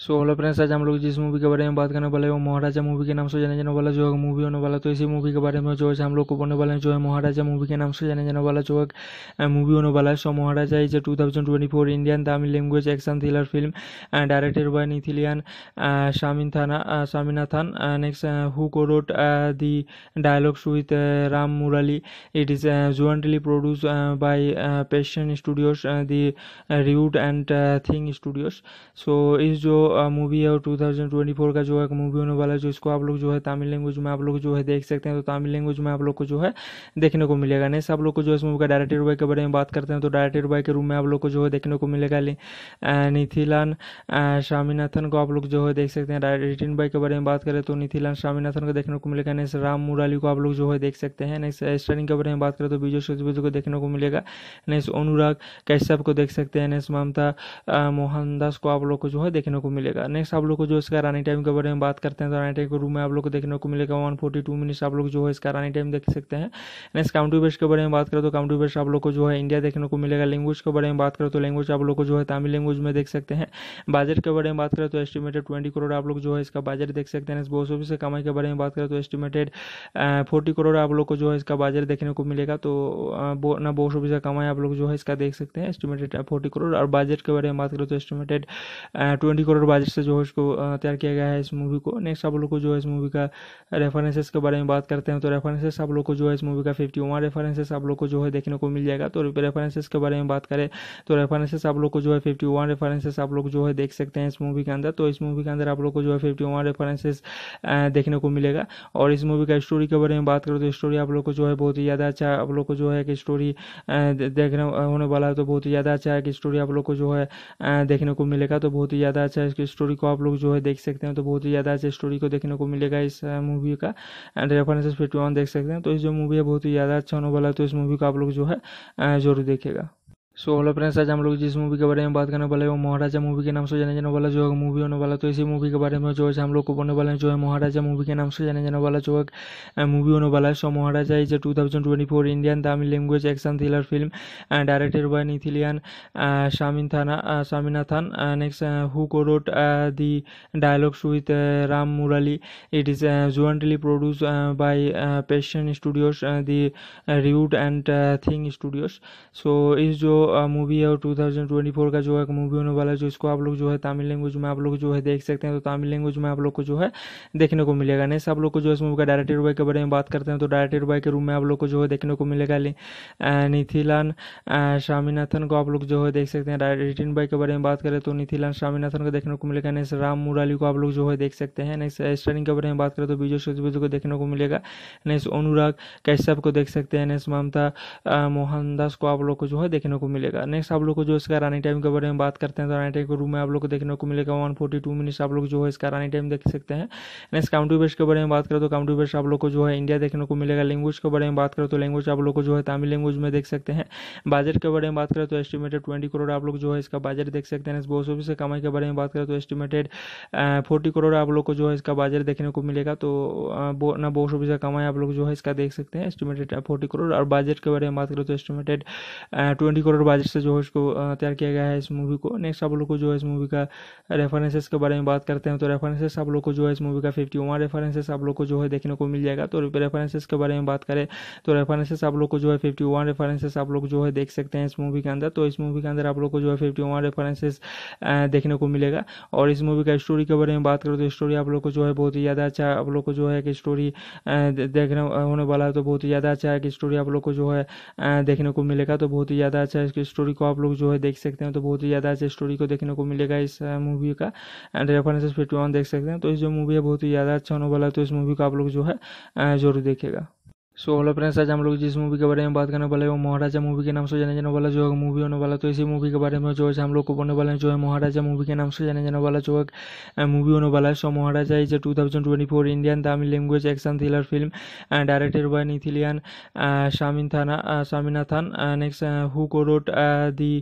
so hello friends आज हम लोग जिस मूवी के बारे में बात करने वाले हैं वो महाराजा मूवी के नाम से जाने जाने वाला जो है मूवी होने वाला तो इसी मूवी के बारे में जो है हम लोग को बोलने वाले हैं जो है महाराजा मूवी के नाम से जाने जाने वाला जो है मूवी होने वाला है so Maharaja is two thousand twenty four Indian Tamil language action thriller film directed by Nithilan शामिन थाना शामिनाथन नेक्स्ट हु को road the dialogues with Ram Murali it is jointly produce by Passion studios the Route and Think studios so इस जो movie है और 2024 का जो है movie होने वाला है जो इसको आप लोग जो है तमिल लैंग्वेज में आप लोग जो है देख सकते हैं तो तमिल लैंग्वेज में आप लोग को जो है देखने को मिलेगा नेक्स्ट आप लोग को जो है इस मूवी का डायरेक्टर बाय के बारे में बात करते हैं तो डायरेक्टर बाय के रूम में आप लोग को जो है देखने को मिलेगा निथिलान स्वामीनाथन को आप लोग जो है देख सकते हैं रिटिन बाय के बारे में बात करें तो नीथिलान स्वामीनाथन को देखने को मिलेगा नेक्स्ट राम मुराली को आप लोग जो है देख सकते हैं नेक्स्ट स्टरिंग के बारे में बात करें तो विजय सेतुपति को देखने को मिलेगा नेक्स्ट अनुराग कैश्यप को देख सकते हैं नेक्स्ट ममता मोहनदास को आप लोग को जो है देखने को मिलेगा नेक्स्ट आप लोग को जो इसका रनिंग टाइम के बारे में बात करते हैं तो रनिंग टाइम के रूम में आप लोग को देखने को मिलेगा वन फोर्टी टू मिनट्स आप लोग जो है इसका रनिंग टाइम देख सकते हैं नेक्स्ट काउंटी बेस्ट के बारे में बात करें तो काउंटी बेस्ट आप लोग को जो है इंडिया देखने को मिलेगा लैंग्वेज के बारे में बात करें तो लैंग्वेज आप लोग को जो है तमिल लैंग्वेज में देख सकते हैं बजट के बारे में बात करें तो एस्टिमेटेड ट्वेंटी करोड़ आप लोग जो है इसका बजट देख सकते हैं बॉस ऑफिस कमाई के बारे में बात करें तो एस्टिमेटेड फोर्टी करोड़ आप लोग को जो है इसका बजट देखने को मिलेगा तो ना बॉस ऑफिस का कमाई आप लोग जो है इसका देख सकते हैं एस्टिमेटेड फोर्टी करोड़ और बजट के बारे में बात करें तो एस्टिमेटेड ट्वेंटी करोड़ बजट से जो है इसको तैयार किया गया है इस मूवी को नेक्स्ट आप लोग को जो है इस मूवी का रेफरेंसेस के बारे में बात करते हैं तो रेफरेंसेस आप लोग को जो है इस मूवी का फिफ्टी वन रेफरेंसेस आप लोग को जो है देखने को मिल जाएगा तो रेफरेंसेस के बारे में बात करें तो रेफरेंसेस आप लोग को जो है फिफ्टी वन रेफरेंसेस आप लोग जो है देख सकते हैं इस मूवी के अंदर तो इस मूवी के अंदर आप लोग को जो है फिफ्टी वन रेफरेंसेस देखने को मिलेगा और इस मूवी का स्टोरी के बारे में बात करें तो स्टोरी आप लोग को जो है बहुत ही ज़्यादा अच्छा आप लोग को जो है कि स्टोरी देखने होने वाला है तो बहुत ही ज़्यादा अच्छा है कि स्टोरी आप लोग को जो है देखने को मिलेगा तो बहुत ही ज़्यादा अच्छा की स्टोरी को आप लोग जो है देख सकते हैं तो बहुत ही ज़्यादा अच्छी स्टोरी को देखने को मिलेगा इस मूवी का एंड रेफरेंसेस फिफ्टी वन देख सकते हैं तो इस जो मूवी है बहुत ही ज़्यादा अच्छा होने वाला है तो इस मूवी को आप लोग जो है जरूर देखेगा सो हेलो फ्रेंड्स आज हम लोग जिस मूवी के बारे में बात करने वाले हैं वो महाराजा मूवी के नाम से जाने जाने वाला जो है मूवी होने वाला तो इसी मूवी के बारे में जो है हम लोग को बोलने वाले हैं जो है महाराजा मूवी के नाम से जाने जाने वाला जो है मूवी होने वाला है so Maharaja is two thousand twenty four Indian Tamil language action thriller film directed by Nithilan शामिन थाना शामिनाथन नेक्स्ट हु को road the dialogues with Ram Murali it is jointly produce by Passion studios the Route and Think studios so इस जो movie है और 2024 का जो है movie होने वाला है जो इसको आप लोग जो है तमिल लैंग्वेज में आप लोग जो है देख सकते हैं तो तमिल लैंग्वेज में आप लोग को जो है देखने को मिलेगा नेक्स्ट आप लोग को जो इस मूवी का डायरेक्टर बॉय के बारे में बात करते हैं तो डायरेक्टर बॉय के रूम में आप लोग को जो है देखने को मिलेगा निथिलान स्वामीनाथन को आप लोग जो है देख सकते हैं रिटिन बाय के बारे में बात करें तो नीथिलान स्वामीनाथन को देखने को मिलेगा नेक्स्ट राम मुराली को आप लोग जो है देख सकते हैं नेक्स्ट स्टारिंग के बारे में बात करें तो विजय सेतुपति को देखने को मिलेगा नेक्स्ट अनुराग कैश्यप को देख सकते हैं नेक्स्ट ममता मोहनदास को आप लोग को जो है देखने को मिलेगा मिलेगा नेक्स्ट आप लोग को जो इसका रनिंग टाइम के बारे में बात करते हैं तो रनिंग टाइम के रूम में आप लोग को देखने को मिलेगा वन फोर्टी टू मिनट्स आप लोग जो है इसका रनिंग टाइम देख सकते हैं नेक्स्ट काउंटी बेस्ट के बारे में बात करें तो काउंटी बेस्ट आप लोग को जो है इंडिया देखने को मिलेगा लैंग्वेज के बारे में बात करें तो लैंग्वेज आप लोग को जो है तमिल लैंग्वेज में देख सकते हैं बजट के बारे में बात करें तो एस्टिमेटेड ट्वेंटी करोड़ आप लोग जो है इसका बजट देख सकते हैं बॉस ऑफिस कमाई के बारे में बात करें तो एस्टिमेटेड फोर्टी करोड़ आप लोग को जो है इसका बजट देखने को मिलेगा तो ना बॉस ऑफिस का कमाई आप लोग जो है इसका देख सकते हैं एस्टिमेटेड फोर्टी करोड़ और बजट के बारे में बात करें तो एस्टिमेटेड ट्वेंटी करोड़ बजट से जो है इसको तैयार किया गया है इस मूवी को नेक्स्ट आप लोग को जो है इस मूवी का रेफरेंसेस के बारे में बात करते हैं तो रेफरेंसेस आप लोग को जो है इस मूवी का फिफ्टी वन रेफरेंसेस आप लोग को जो है देखने को मिल जाएगा तो रेफरेंसेस के बारे में बात करें तो रेफरेंसेस आप लोग को जो है फिफ्टी वन रेफरेंसेस आप लोग जो है देख सकते हैं इस मूवी के अंदर तो इस मूवी के अंदर आप लोग को जो है फिफ्टी वन रेफरेंसेस देखने को मिलेगा और इस मूवी का स्टोरी के बारे में बात करें तो स्टोरी आप लोग को जो है बहुत ही ज़्यादा अच्छा आप लोग को जो है कि स्टोरी देखने होने वाला है तो बहुत ही ज़्यादा अच्छा है कि स्टोरी आप लोग को जो है देखने को मिलेगा तो बहुत ही ज़्यादा अच्छा इसकी की स्टोरी को आप लोग जो है देख सकते हैं तो बहुत ही ज़्यादा अच्छा स्टोरी को देखने को मिलेगा इस मूवी का एंड रेफरेंसेस फिफ्टी देख सकते हैं तो इस जो मूवी है बहुत ही ज़्यादा अच्छा होने वाला है तो इस मूवी को आप लोग जो है ज़रूर देखेगा सो हेलो फ्रेंड्स आज हम लोग जिस मूवी के बारे में बात करने वाले हैं वो महाराजा मूवी के नाम से जाने जाने वाला जो है मूवी होने वाला तो इसी मूवी के बारे में जो है हम लोग को बोलने वाले हैं जो है महाराजा मूवी के नाम से जाने जाने वाला जो है मूवी होने वाला है so Maharaja is a two thousand twenty four Indian Tamil language action thriller film directed by Nithilan शामिन थाना शामिनाथन नेक्स्ट हु को road the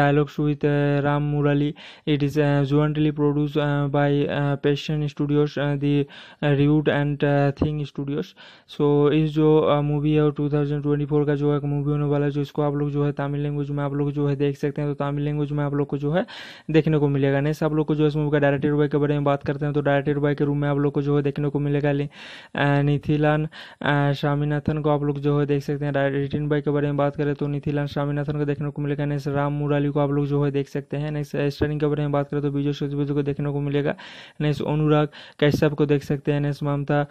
dialogues with Ram Murali it is jointly produce by Passion studios the Route and Think studios so इस जो movie है और 2024 का जो है movie होने वाला है जो इसको आप लोग जो है तमिल लैंग्वेज में आप लोग जो है देख सकते हैं तो तमिल लैंग्वेज में आप लोग को जो है देखने को मिलेगा नेक्स्ट आप लोग को जो इस मूवी का डायरेक्टर बॉय के बारे में बात करते हैं तो डायरेक्टर बॉय के रूम में आप लोग को जो है देखने को मिलेगा निथिलान स्वामीनाथन को आप लोग जो है देख सकते हैं रिटिन बॉय के बारे में बात करें तो नीथिलान स्वामीनाथन को देखने को मिलेगा नेक्स्ट राम मुराली को आप लोग जो है देख सकते हैं नेक्स्ट स्टरिंग के बारे में बात करें तो विजय सेतुपति को देखने को मिलेगा नेक्स्ट अनुराग कैश्यप को देख सकते हैं नेक्स्ट ममता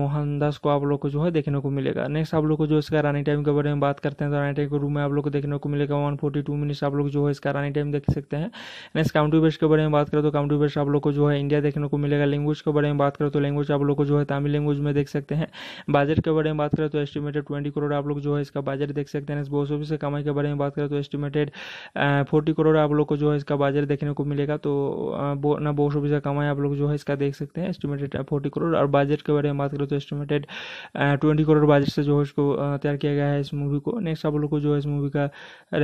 मोहनदास को आप लोग को जो है देखने को मिलेगा मिलेगा नेक्स्ट आप लोग को जो इसका रनिंग टाइम के बारे में बात करते हैं तो रनिंग टाइम के रूम में आप लोग को देखने को मिलेगा वन फोर्टी टू मिनट्स आप लोग जो है इसका रनिंग टाइम देख सकते हैं नेक्स्ट काउंटी बेस्ट के बारे में बात करें तो काउंटी बेस्ट आप लोग को जो है इंडिया देखने को मिलेगा लैंग्वेज के बारे में बात करें तो लैंग्वेज आप लोग को जो है तमिल लैंग्वेज में देख सकते हैं बजट के बारे में बात करें तो एस्टिमेटेड ट्वेंटी करोड़ आप लोग जो है इसका बजट देख सकते हैं बॉस ऑफिस कमाई के बारे में बात करें तो एस्टिमेटेड फोर्टी करोड़ आप लोग को जो है इसका बजट देखने को मिलेगा तो ना बॉस ऑफिस का कमाई आप लोग जो है इसका देख सकते हैं एस्टिमेटेड फोर्टी करोड़ और बजट के बारे में बात करें तो एस्टिमेटेड ट्वेंटी करोड़ बजट से जो है उसको तैयार किया गया है इस मूवी को नेक्स्ट आप लोग को जो है इस मूवी का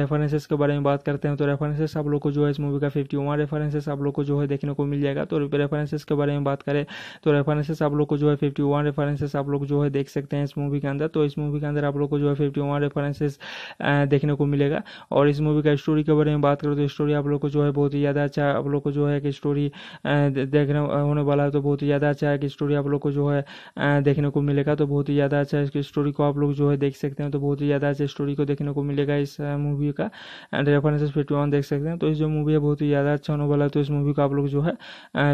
रेफरेंसेस के बारे में बात करते हैं तो रेफरेंसेस आप लोग को जो है इस मूवी का फिफ्टी वन रेफरेंसेस आप लोग को जो है देखने को मिल जाएगा तो रेफरेंसेस के बारे में बात करें तो रेफरेंसेस आप लोग को जो है फिफ्टी वन रेफरेंसेस आप लोग जो है देख सकते हैं इस मूवी के अंदर तो इस मूवी के अंदर आप लोग को जो है फिफ्टी वन रेफरेंसेस देखने को मिलेगा और इस मूवी का स्टोरी के बारे में बात करें तो स्टोरी आप लोग को जो है बहुत ही ज़्यादा अच्छा आप लोग को जो है कि स्टोरी देखने होने वाला है तो बहुत ही ज़्यादा अच्छा है कि स्टोरी आप लोग को जो है देखने को मिलेगा तो बहुत ही ज़्यादा अच्छा की स्टोरी को आप लोग जो है देख सकते हैं तो बहुत ही ज़्यादा अच्छा स्टोरी को देखने को मिलेगा इस मूवी का एंड रेफरेंसेस फिफ्टी देख सकते हैं तो इस जो मूवी है बहुत ही ज़्यादा अच्छा होने वाला है तो इस मूवी को आप लोग जो है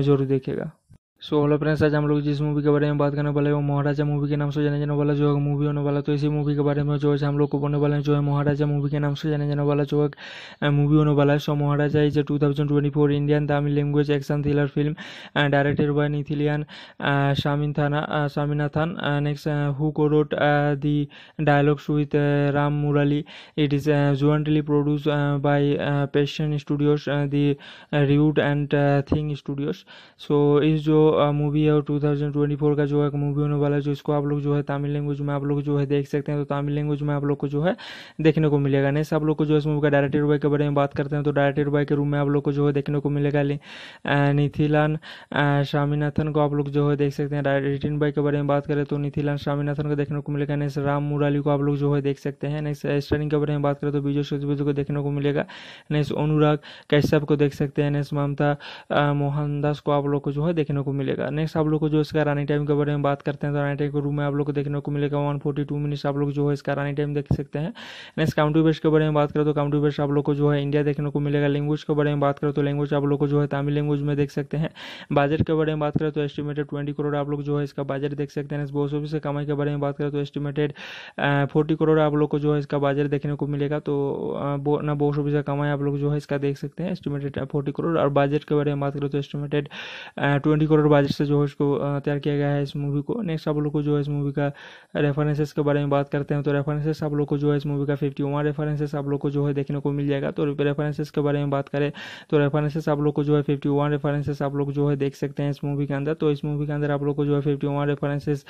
जरूर देखेगा सो हेलो फ्रेंड्स आज हम लोग जिस मूवी के बारे में बात करने वाले हैं वो महाराजा मूवी के नाम से जाने जाने वाला जो है मूवी होने वाला तो इसी मूवी के बारे में जो है हम लोग को बोलने वाले हैं जो है महाराजा मूवी के नाम से जाने जाने वाला जो है मूवी होने वाला है so Maharaja is a two thousand twenty four Indian Tamil language action thriller film directed by Nithilan शामिन थाना शामिनाथन नेक्स्ट हु को road the dialogues with Ram Murali it is jointly produce by Passion studios the Route and Think studios so इस जो movie है और 2024 का जो है movie होने वाला है जो इसको आप लोग जो है तमिल लैंग्वेज में आप लोग जो है देख सकते हैं तो तमिल लैंग्वेज में आप लोग को जो है देखने को मिलेगा नेक्स्ट आप लोग को जो इस मूवी का डायरेक्टर बॉय के बारे में बात करते हैं तो डायरेक्टर बॉय के रूम में आप लोग को जो है देखने को मिलेगा निथिलान स्वामीनाथन को आप लोग जो है देख सकते हैं रिटिन बॉय के बारे में बात करें तो नीथिलान स्वामीनाथन को देखने को मिलेगा नेक्स्ट राम मुराली को आप लोग जो है देख सकते हैं नेक्स्ट स्टरिंग के बारे में बात करें तो विजय सेतुपति को देखने को मिलेगा नेक्स्ट अनुराग कैश्यप को देख सकते हैं नेक्स्ट ममता मोहनदास को आप लोग को जो है देखने को मिलेगा मिलेगा नेक्स्ट आप लोग को जो इसका रनिंग टाइम के बारे में बात करते हैं तो रनिंग टाइम के रूम में आप लोग को देखने को मिलेगा वन फोर्टी टू मिनट्स आप लोग जो है इसका रनिंग टाइम देख सकते हैं नेक्स्ट काउंटी बेस्ट के बारे में बात करें तो काउंटी बेस्ट आप लोग को जो है इंडिया देखने को मिलेगा लैंग्वेज के बारे में बात करें तो लैंग्वेज आप लोग को जो है तमिल लैंग्वेज में देख सकते हैं बजट के बारे में बात करें तो एस्टिमेटेड ट्वेंटी करोड़ आप लोग जो है इसका बजट देख सकते हैं बॉस ऑफिस के कमाई के बारे में बात करें तो एस्टिमेटेड फोर्टी करोड़ आप लोग को जो है इसका बजट देखने को मिलेगा तो ना बॉस ऑफिस का कमाई आप लोग जो है इसका देख सकते हैं एस्टिमेटेड फोर्टी करोड़ और बजट के बारे में बात करें तो एस्टिमेटेड ट्वेंटी करोड़ बजट से जो है उसको तैयार किया गया है इस मूवी को नेक्स्ट आप लोग को जो है इस मूवी का रेफरेंसेस के बारे में बात करते हैं तो रेफरेंसेस आप लोग को जो है इस मूवी का फिफ्टी वन रेफरेंसेस आप लोग को जो है देखने को मिल जाएगा तो रेफरेंसेस के बारे में बात करें तो रेफरेंसेस आप लोग को जो है फिफ्टी वन रेफरेंसेस आप लोग जो है देख सकते हैं इस मूवी के अंदर तो इस मूवी के अंदर आप लोग को जो है फिफ्टी वन रेफरेंसेस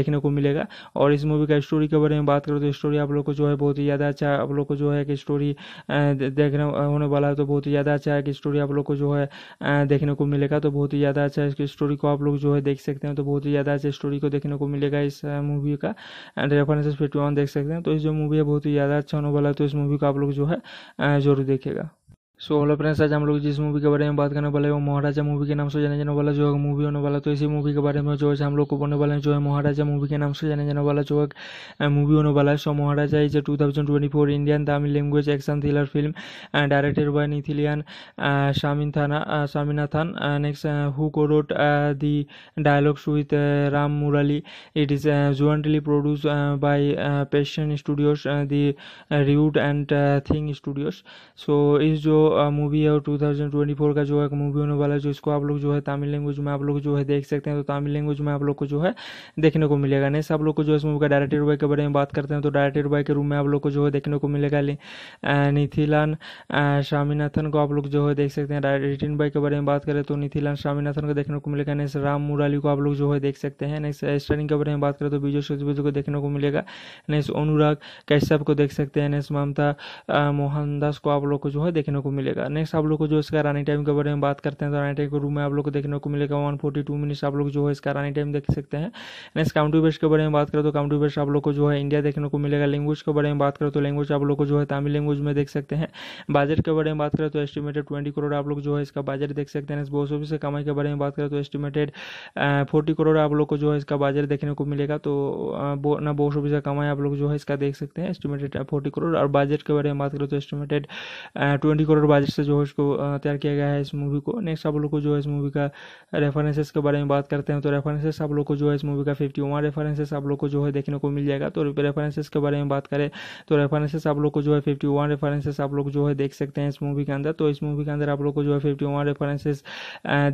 देखने को मिलेगा और इस मूवी का स्टोरी के बारे में बात करें तो स्टोरी आप लोग को जो है बहुत ही ज़्यादा अच्छा आप लोग को जो है कि स्टोरी देखने होने वाला है तो बहुत ही ज़्यादा अच्छा है कि स्टोरी आप लोग को जो है देखने को मिलेगा तो बहुत ही ज़्यादा अच्छा की स्टोरी को आप लोग जो है देख सकते हैं तो बहुत ही ज़्यादा अच्छी स्टोरी को देखने को मिलेगा इस मूवी का एंड रेफरेंसेस फिफ्टी देख सकते हैं तो इस जो मूवी है बहुत ही ज़्यादा अच्छा अनुभव है तो इस मूवी को आप लोग जो है जरूर देखेगा सो हेलो फ्रेंड्स आज हम लोग जिस मूवी के बारे में बात करने वाले हैं वो महाराजा मूवी के नाम से जाने जाने वाला जो है मूवी होने वाला तो इसी मूवी के बारे में जो है हम लोग को बोलने वाले हैं जो है महाराजा मूवी के नाम से जाने जाने वाला जो है मूवी होने वाला है so Maharaja is a two thousand twenty four Indian Tamil language action thriller film directed by Nithilan शामिन थाना शामिनाथन नेक्स्ट हु को road the dialogues with Ram Murali it is jointly produce by Passion studios the Route and Think studios so इस जो movie है और 2024 का जो है movie होने वाला है जो इसको आप लोग जो है तमिल लैंग्वेज में आप लोग जो है देख सकते हैं तो तमिल लैंग्वेज में आप लोग को जो है देखने को मिलेगा नेक्स्ट आप लोग को जो इस मूवी का डायरेक्टर बाय के बारे में बात करते हैं तो डायरेक्टर बाय के रूम में आप लोग को जो है देखने को मिलेगा निथिलान स्वामीनाथन को आप लोग जो है देख सकते हैं रिटिन बाय के बारे में बात करें तो निथिलान स्वामीनाथन को देखने को मिलेगा नेक्स्ट राम मुराली को आप लोग जो है देख सकते हैं नेक्स्ट स्टरिंग के बारे में बात करें तो विजय सेतुपति को देखने को मिलेगा नेक्स्ट अनुराग कैश्यप को देख सकते हैं नेक्स्ट ममता मोहनदास को आप लोग को जो है देखने को मिलेगा नेक्स्ट आप लोग को जो इसका रनिंग टाइम के बारे में बात करते हैं तो रनिंग टाइम के रूम में आप लोग को देखने को मिलेगा वन फोर्टी टू मिनट्स आप लोग जो है इसका रनिंग टाइम देख सकते हैं नेक्स्ट काउंटी बेस्ट के बारे में बात करें तो काउंटी बेस्ट आप लोग को जो है इंडिया देखने को मिलेगा लैंग्वेज के बारे में बात करें तो लैंग्वेज आप लोग को जो है तमिल लैंग्वेज में देख सकते हैं बजट के बारे में बात करें तो एस्टिमेटेड ट्वेंटी करोड़ आप लोग जो है इसका बजट देख सकते हैं बॉस ऑफिस कमाई के बारे में बात करें तो एस्टिमेटेड फोर्टी करोड़ आप लोग को जो है इसका बजट देखने को मिलेगा तो ना बॉस ऑफिस का कमाई आप लोग जो है इसका देख सकते हैं एस्टिमेटेड फोर्टी करोड़ और बजट के बारे में बात करें तो एस्टिमेटेड ट्वेंटी करोड़ बजट से जो है इसको तैयार किया गया है इस मूवी को नेक्स्ट आप लोग को जो है इस मूवी का रेफरेंसेस के बारे में बात करते हैं तो रेफरेंसेस आप लोग को जो है इस मूवी का फिफ्टी वन रेफरेंसेस आप लोग को जो है देखने को मिल जाएगा तो रेफरेंसेस के बारे में बात करें तो रेफरेंसेस आप लोग को जो है फिफ्टी वन रेफरेंसेस आप लोग जो है देख सकते हैं इस मूवी के अंदर तो इस मूवी के अंदर आप लोग को जो है फिफ्टी वन रेफरेंसेस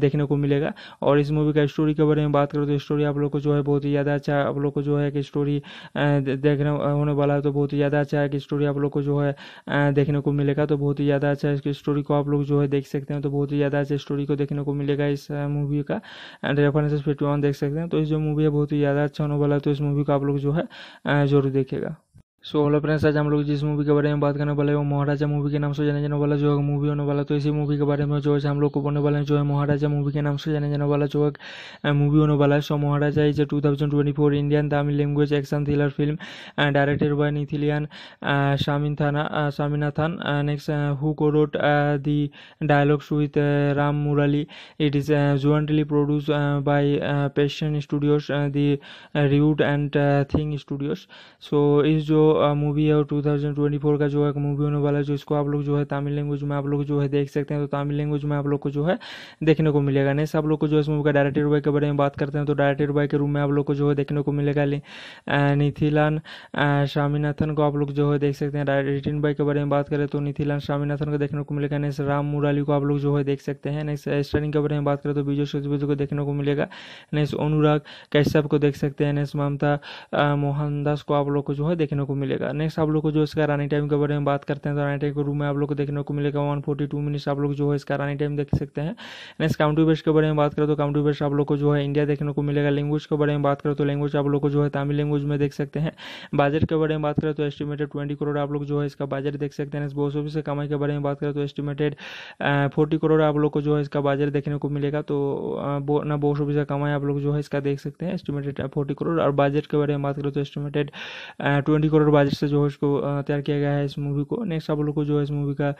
देखने को मिलेगा और इस मूवी का स्टोरी के बारे में बात करें तो स्टोरी आप लोग को जो है बहुत ही ज़्यादा अच्छा आप लोग को जो है कि स्टोरी देखने होने वाला है तो बहुत ही ज़्यादा अच्छा है कि स्टोरी आप लोग को जो है देखने को मिलेगा तो बहुत ही ज़्यादा अच्छा की स्टोरी को आप लोग जो है देख सकते हैं तो बहुत ही ज़्यादा अच्छी स्टोरी को देखने को मिलेगा इस मूवी का एंड रेफरेंसेस फिफ्टी वन देख सकते हैं तो इस जो मूवी है बहुत ही ज़्यादा अच्छा होने वाला है तो इस मूवी को आप लोग जो है जरूर देखेगा सो हेलो फ्रेंड्स आज हम लोग जिस मूवी के बारे में बात करने वाले हैं वो महाराजा मूवी के नाम से जाने जाने वाला जो है मूवी होने वाला तो इसी मूवी के बारे में जो है हम लोग को बोलने वाले हैं जो है महाराजा मूवी के नाम से जाने जाने वाला जो है मूवी होने वाला है so Maharaja is two thousand twenty four Indian Tamil language action thriller film directed by Nithilan शामिन थाना शामिनाथन नेक्स्ट हु को road the dialogues with Ram Murali it is jointly produce by Passion studios the Root and Think studios so इस जो movie है और 2024 का जो है movie होने वाला है जो इसको आप लोग जो है तमिल लैंग्वेज में आप लोग जो है देख सकते हैं तो तमिल लैंग्वेज में आप लोग को जो है देखने को मिलेगा नेक्स्ट आप लोग को जो है इस मूवी का डायरेक्टर बॉय के बारे में बात करते हैं तो डायरेक्टर बाय के रूम में आप लोग को जो है देखने को मिलेगा निथिलान स्वामीनाथन को आप लोग जो है देख सकते हैं रिटिन बाय के बारे में बात करें तो नीथिलान स्वामीनाथन को देखने को मिलेगा नेक्स्ट राम मुराली को आप लोग जो है देख सकते हैं नेक्स्ट स्टरिंग के बारे में बात करें तो विजय सेतुपति को देखने को मिलेगा नेक्स्ट अनुराग कैश्यप को देख सकते हैं नेक्स्ट ममता मोहनदास को आप लोग को जो है देखने को मिलेगा मिलेगा नेक्स्ट आप लोग को जो इसका रानी टाइम के बारे में बात करते हैं तो रानी टाइम के रूम में आप लोग को देखने को मिलेगा वन फोर्टी टू मिनट्स आप लोग जो है इसका रानी टाइम देख सकते हैं नेक्स्ट काउंटी बेस्ट के बारे में बात करें तो काउंटी बेस्ट आप लोग को जो है इंडिया देखने को मिलेगा लैंग्वेज के बारे में बात करें तो लैंग्वेज आप लोग को जो है तमिल लैंग्वेज में देख सकते हैं बजट के बारे में बात करें तो एस्टिमेटेड ट्वेंटी करोड़ आप लोग जो है इसका बजट देख सकते हैं बॉस ऑफिस कमाई के बारे में बात करें तो एस्टिमेटेड फोर्टी करोड़ आप लोग को जो है इसका बजट देखने को मिलेगा तो ना बॉस ऑफिस कमाई आप लोग जो है इसका देख सकते हैं एस्टिमेटेड फोर्टी करोड़ और बजट के बारे में बात करें तो estimated twenty crore crore budget से जो है इसको तैयार किया गया है इस मूवी को नेक्स्ट आप लोग को जो है इस मूवी का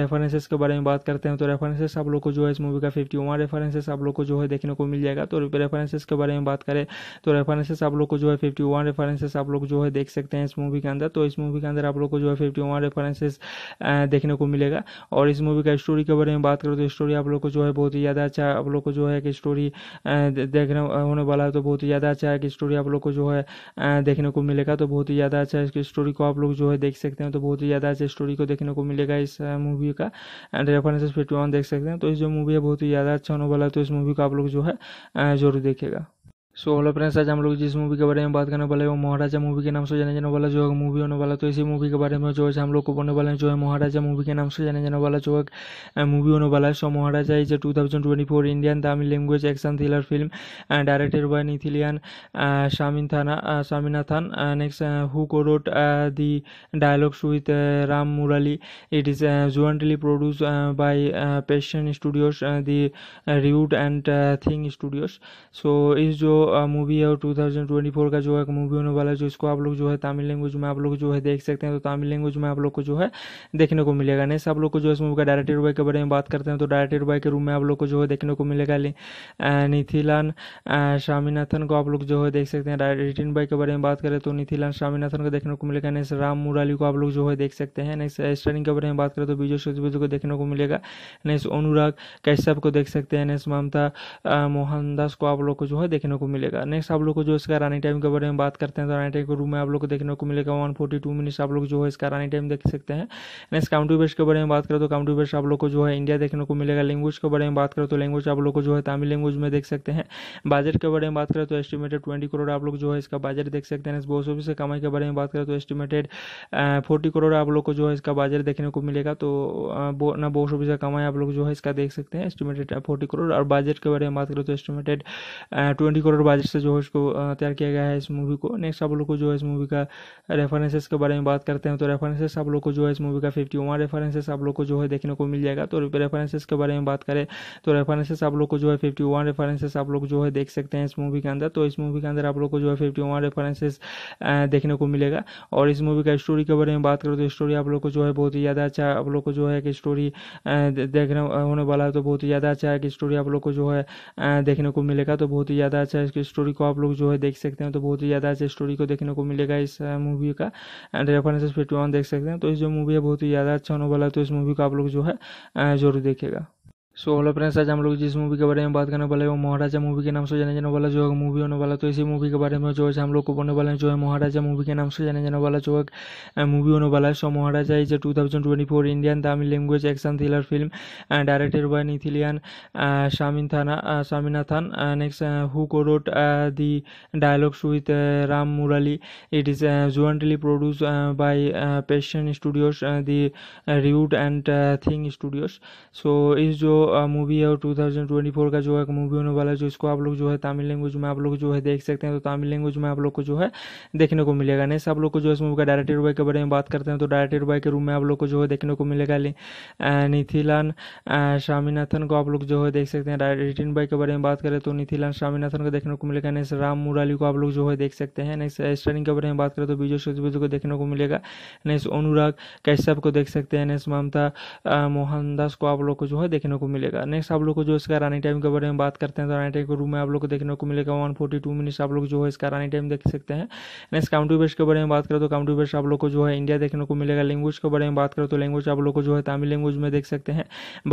रेफरेंसेस के बारे में बात करते हैं तो रेफरेंसेस आप लोग को जो है इस मूवी का फिफ्टी वन रेफरेंसेस आप लोग को जो है देखने को मिल जाएगा तो रेफरेंसेस के बारे में बात करें तो रेफरेंसेस आप लोग को जो है फिफ्टी वन रेफरेंसेस आप लोग जो है देख सकते हैं इस मूवी के अंदर तो इस मूवी के अंदर आप लोग को जो है फिफ्टी वन रेफरेंसेस देखने को मिलेगा और इस मूवी का स्टोरी के बारे में बात करें तो स्टोरी आप लोग को जो है बहुत ही ज़्यादा अच्छा आप लोग को जो है कि स्टोरी देखने होने वाला है तो बहुत ही ज़्यादा अच्छा है कि स्टोरी आप लोग को जो है देखने को मिलेगा तो बहुत ही ज़्यादा अच्छा की स्टोरी को आप लोग जो है देख सकते हैं तो बहुत ही ज़्यादा अच्छी स्टोरी को देखने को मिलेगा इस मूवी का एंड रेफरेंसेस फिफ्टी देख सकते हैं तो इस जो मूवी है बहुत ही ज़्यादा अच्छा होने वाला है तो इस मूवी को आप लोग जो है ज़रूर देखेगा सो हेलो फ्रेंड्स आज हम लोग जिस मूवी के बारे में बात करने वाले हैं वो महाराजा मूवी के नाम से जाने जाने वाला जो है मूवी होने वाला तो इसी मूवी के बारे में जो है हम लोग को बोलने वाले हैं जो है महाराजा मूवी के नाम से जाने जाने वाला जो है मूवी होने वाला है so Maharaja is a two Indian Tamil language action thriller film directed by Nithilan शामिन थाना शामिनाथन नेक्स्ट हु को road the dialogues with Ram Murali it is jointly produce by Passion studios the Root and Think studios so is जो movie है और 2024 का जो है movie होने वाला है जो इसको आप लोग जो है तमिल लैंग्वेज में आप लोग जो है देख सकते हैं तो तमिल लैंग्वेज में आप लोग को जो है देखने को मिलेगा नेक्स्ट आप लोग को जो है इस मूवी का डायरेक्टर बॉय के बारे में बात करते हैं तो डायरेक्टर बाय के रूम में आप लोग को जो है देखने को मिलेगा निथिलान स्वामीनाथन को आप लोग जो है देख सकते हैं रिटिन बाय के बारे में बात करें तो नीथिलान स्वामीनाथन को देखने को मिलेगा नेक्स्ट राम मुराली को आप लोग जो है देख सकते हैं नेक्स्ट स्टरिंग के बारे में बात करें तो विजय सेतुपति को देखने को मिलेगा नेक्स्ट अनुराग कैश्यप को देख सकते हैं नेक्स्ट ममता मोहनदास को आप लोग को जो है देखने को मिलेगा मिलेगा नेक्स्ट आप लोग को जो इसका रानी टाइम के बारे में बात करते हैं तो रानी टाइम के रूम में आप लोग को देखने को मिलेगा वन फोर्टी टू मिनट्स आप लोग जो है इसका रानी टाइम देख सकते हैं नेक्स्ट काउंटू बेस्ट के बारे में बात करें तो काउंटू बेस्ट आप लोग को जो है इंडिया देखने को मिलेगा लैंग्वेज के बारे में बात करें तो लैंग्वेज आप लोग को जो है तमिल लैंग्वेज में देख सकते हैं बजट के बारे में बात करें तो एस्टिमेटेड ट्वेंटी करोड़ आप लोग जो है इसका बजट देख सकते हैं बॉस ऑफिस कमाई के बारे में बात करें तो एस्टिमेटेड फोर्टी करोड़ आप लोग को जो है इसका बजट देखने को मिलेगा तो ना बॉस ऑफिस कमाई आप लोग जो है इसका देख सकते हैं एस्टिमेटेड फोर्टी करोड़ और बजट के बारे में बात करें तो estimated twenty crore crore budget से जो है इसको तैयार किया गया है इस मूवी को नेक्स्ट आप लोग को जो है इस मूवी का रेफरेंसेस के बारे में बात करते हैं तो रेफरेंसेस आप लोग को जो है इस मूवी का फिफ्टी वन रेफरेंसेस आप लोग को जो है देखने को मिल जाएगा तो रेफरेंसेस के बारे में बात करें तो रेफरेंसेस आप लोग को जो है फिफ्टी वन रेफरेंसेस आप लोग जो है देख सकते हैं इस मूवी के अंदर तो इस मूवी के अंदर आप लोग को जो है फिफ्टी वन रेफरेंसेस देखने को मिलेगा और इस मूवी का स्टोरी के बारे में बात करें तो स्टोरी आप लोग को जो है बहुत ही ज़्यादा अच्छा आप लोग को जो है कि स्टोरी देखने होने वाला है तो बहुत ही ज़्यादा अच्छा है कि स्टोरी आप लोग को जो है देखने को मिलेगा तो बहुत ही ज़्यादा अच्छा की स्टोरी को आप लोग जो है देख सकते हैं तो बहुत ही ज़्यादा अच्छी स्टोरी को देखने को मिलेगा इस मूवी का एंड रेफरेंसेस फिफ्टी देख सकते हैं तो इस जो मूवी है बहुत ही ज़्यादा अच्छा होने वाला है तो इस मूवी को आप लोग जो है ज़रूर देखेगा सो हेलो फ्रेंड्स आज हम लोग जिस मूवी के बारे में बात करने वाले हैं वो महाराजा मूवी के नाम से जाने जाने वाला जो है मूवी होने वाला तो इसी मूवी के बारे में जो है हम लोग को बोलने वाले हैं जो है महाराजा मूवी के नाम से जाने जाने वाला जो है मूवी होने वाला है so Maharaja is a two thousand twenty four Indian Tamil language action thriller film directed by Nithilan शामिन थाना शामिनाथन नेक्स्ट हु को road the dialogues with Ram Murali it is jointly produce by Passion studios the Route and Think studios so इस जो movie है और 2024 का जो है movie होने वाला है जो इसको आप लोग जो है तमिल लैंग्वेज में आप लोग जो है देख सकते हैं तो तमिल लैंग्वेज में आप लोग को जो है देखने को मिलेगा नेक्स्ट आप लोग को जो है इस मूवी का डायरेक्टर बॉय के बारे में बात करते हैं तो डायरेक्टर बॉय के रूम में आप लोग को जो है देखने को मिलेगा निथिलान स्वामीनाथन को आप लोग जो है देख सकते हैं रिटिन बाय के बारे में बात करें तो नीथिलान स्वामीनाथन को देखने को मिलेगा नेक्स्ट राम मुराली को आप लोग जो है देख सकते हैं नेक्स्ट स्टरिंग के बारे में बात करें तो विजय सेतुपति को देखने को मिलेगा नेक्स्ट अनुराग कैश्यप को देख सकते हैं नेक्स्ट ममता मोहनदास को आप लोग को जो है देखने को मिलेगा मिलेगा नेक्स्ट आप लोग को जो इसका रनिंग टाइम के बारे में बात करते हैं तो रनिंग टाइम के रूम में आप लोग को देखने को मिलेगा वन फोर्टी टू मिनट्स आप लोग जो है इसका रनिंग टाइम देख सकते हैं नेक्स्ट काउंटी बेस्ट के बारे में बात करें तो काउंटी बेस्ट आप लोग को जो है इंडिया देखने को मिलेगा लैंग्वेज के बारे में बात करें तो लैंग्वेज आप लोग को जो है तमिल लैंग्वेज में देख सकते हैं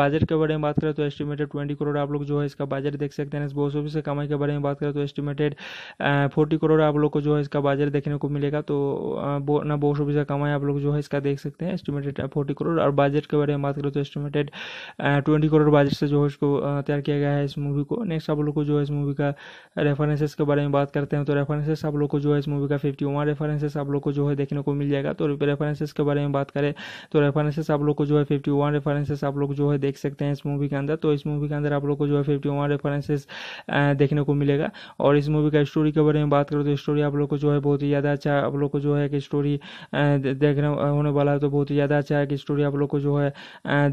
बजट के बारे में बात करें तो एस्टिमेटेड ट्वेंटी करोड़ आप लोग जो है इसका बजट देख सकते हैं बॉस ऑफिस कमाई के बारे में बात करें तो एस्टिमेटेड फोर्टी करोड़ आप लोग को जो है इसका बजट देखने को मिलेगा तो ना बॉस ऑफिस कमाई आप लोग जो है इसका देख सकते हैं एस्टिमेटेड फोर्टी करोड़ और बजट के बारे में बात करें तो estimated twenty crore crore budget से जो है इसको तैयार किया गया है इस मूवी को नेक्स्ट आप लोग को जो है इस मूवी का रेफरेंसेस के बारे में बात करते हैं तो रेफरेंसेस आप लोग को जो है इस मूवी का फिफ्टी वन रेफरेंसेस आप लोग को जो है देखने को मिल जाएगा तो रेफरेंसेस के बारे में बात करें तो रेफरेंसेस आप लोग को जो है फिफ्टी वन रेफरेंसेस आप लोग जो है देख सकते हैं इस मूवी के अंदर तो इस मूवी के अंदर आप लोग को जो है फिफ्टी वन रेफरेंसेस देखने को मिलेगा और इस मूवी का स्टोरी के बारे में बात करें तो स्टोरी आप लोग को जो है बहुत ही ज़्यादा अच्छा आप लोग को जो है कि स्टोरी देखने होने वाला है तो बहुत ही ज़्यादा अच्छा है कि स्टोरी आप लोग को जो है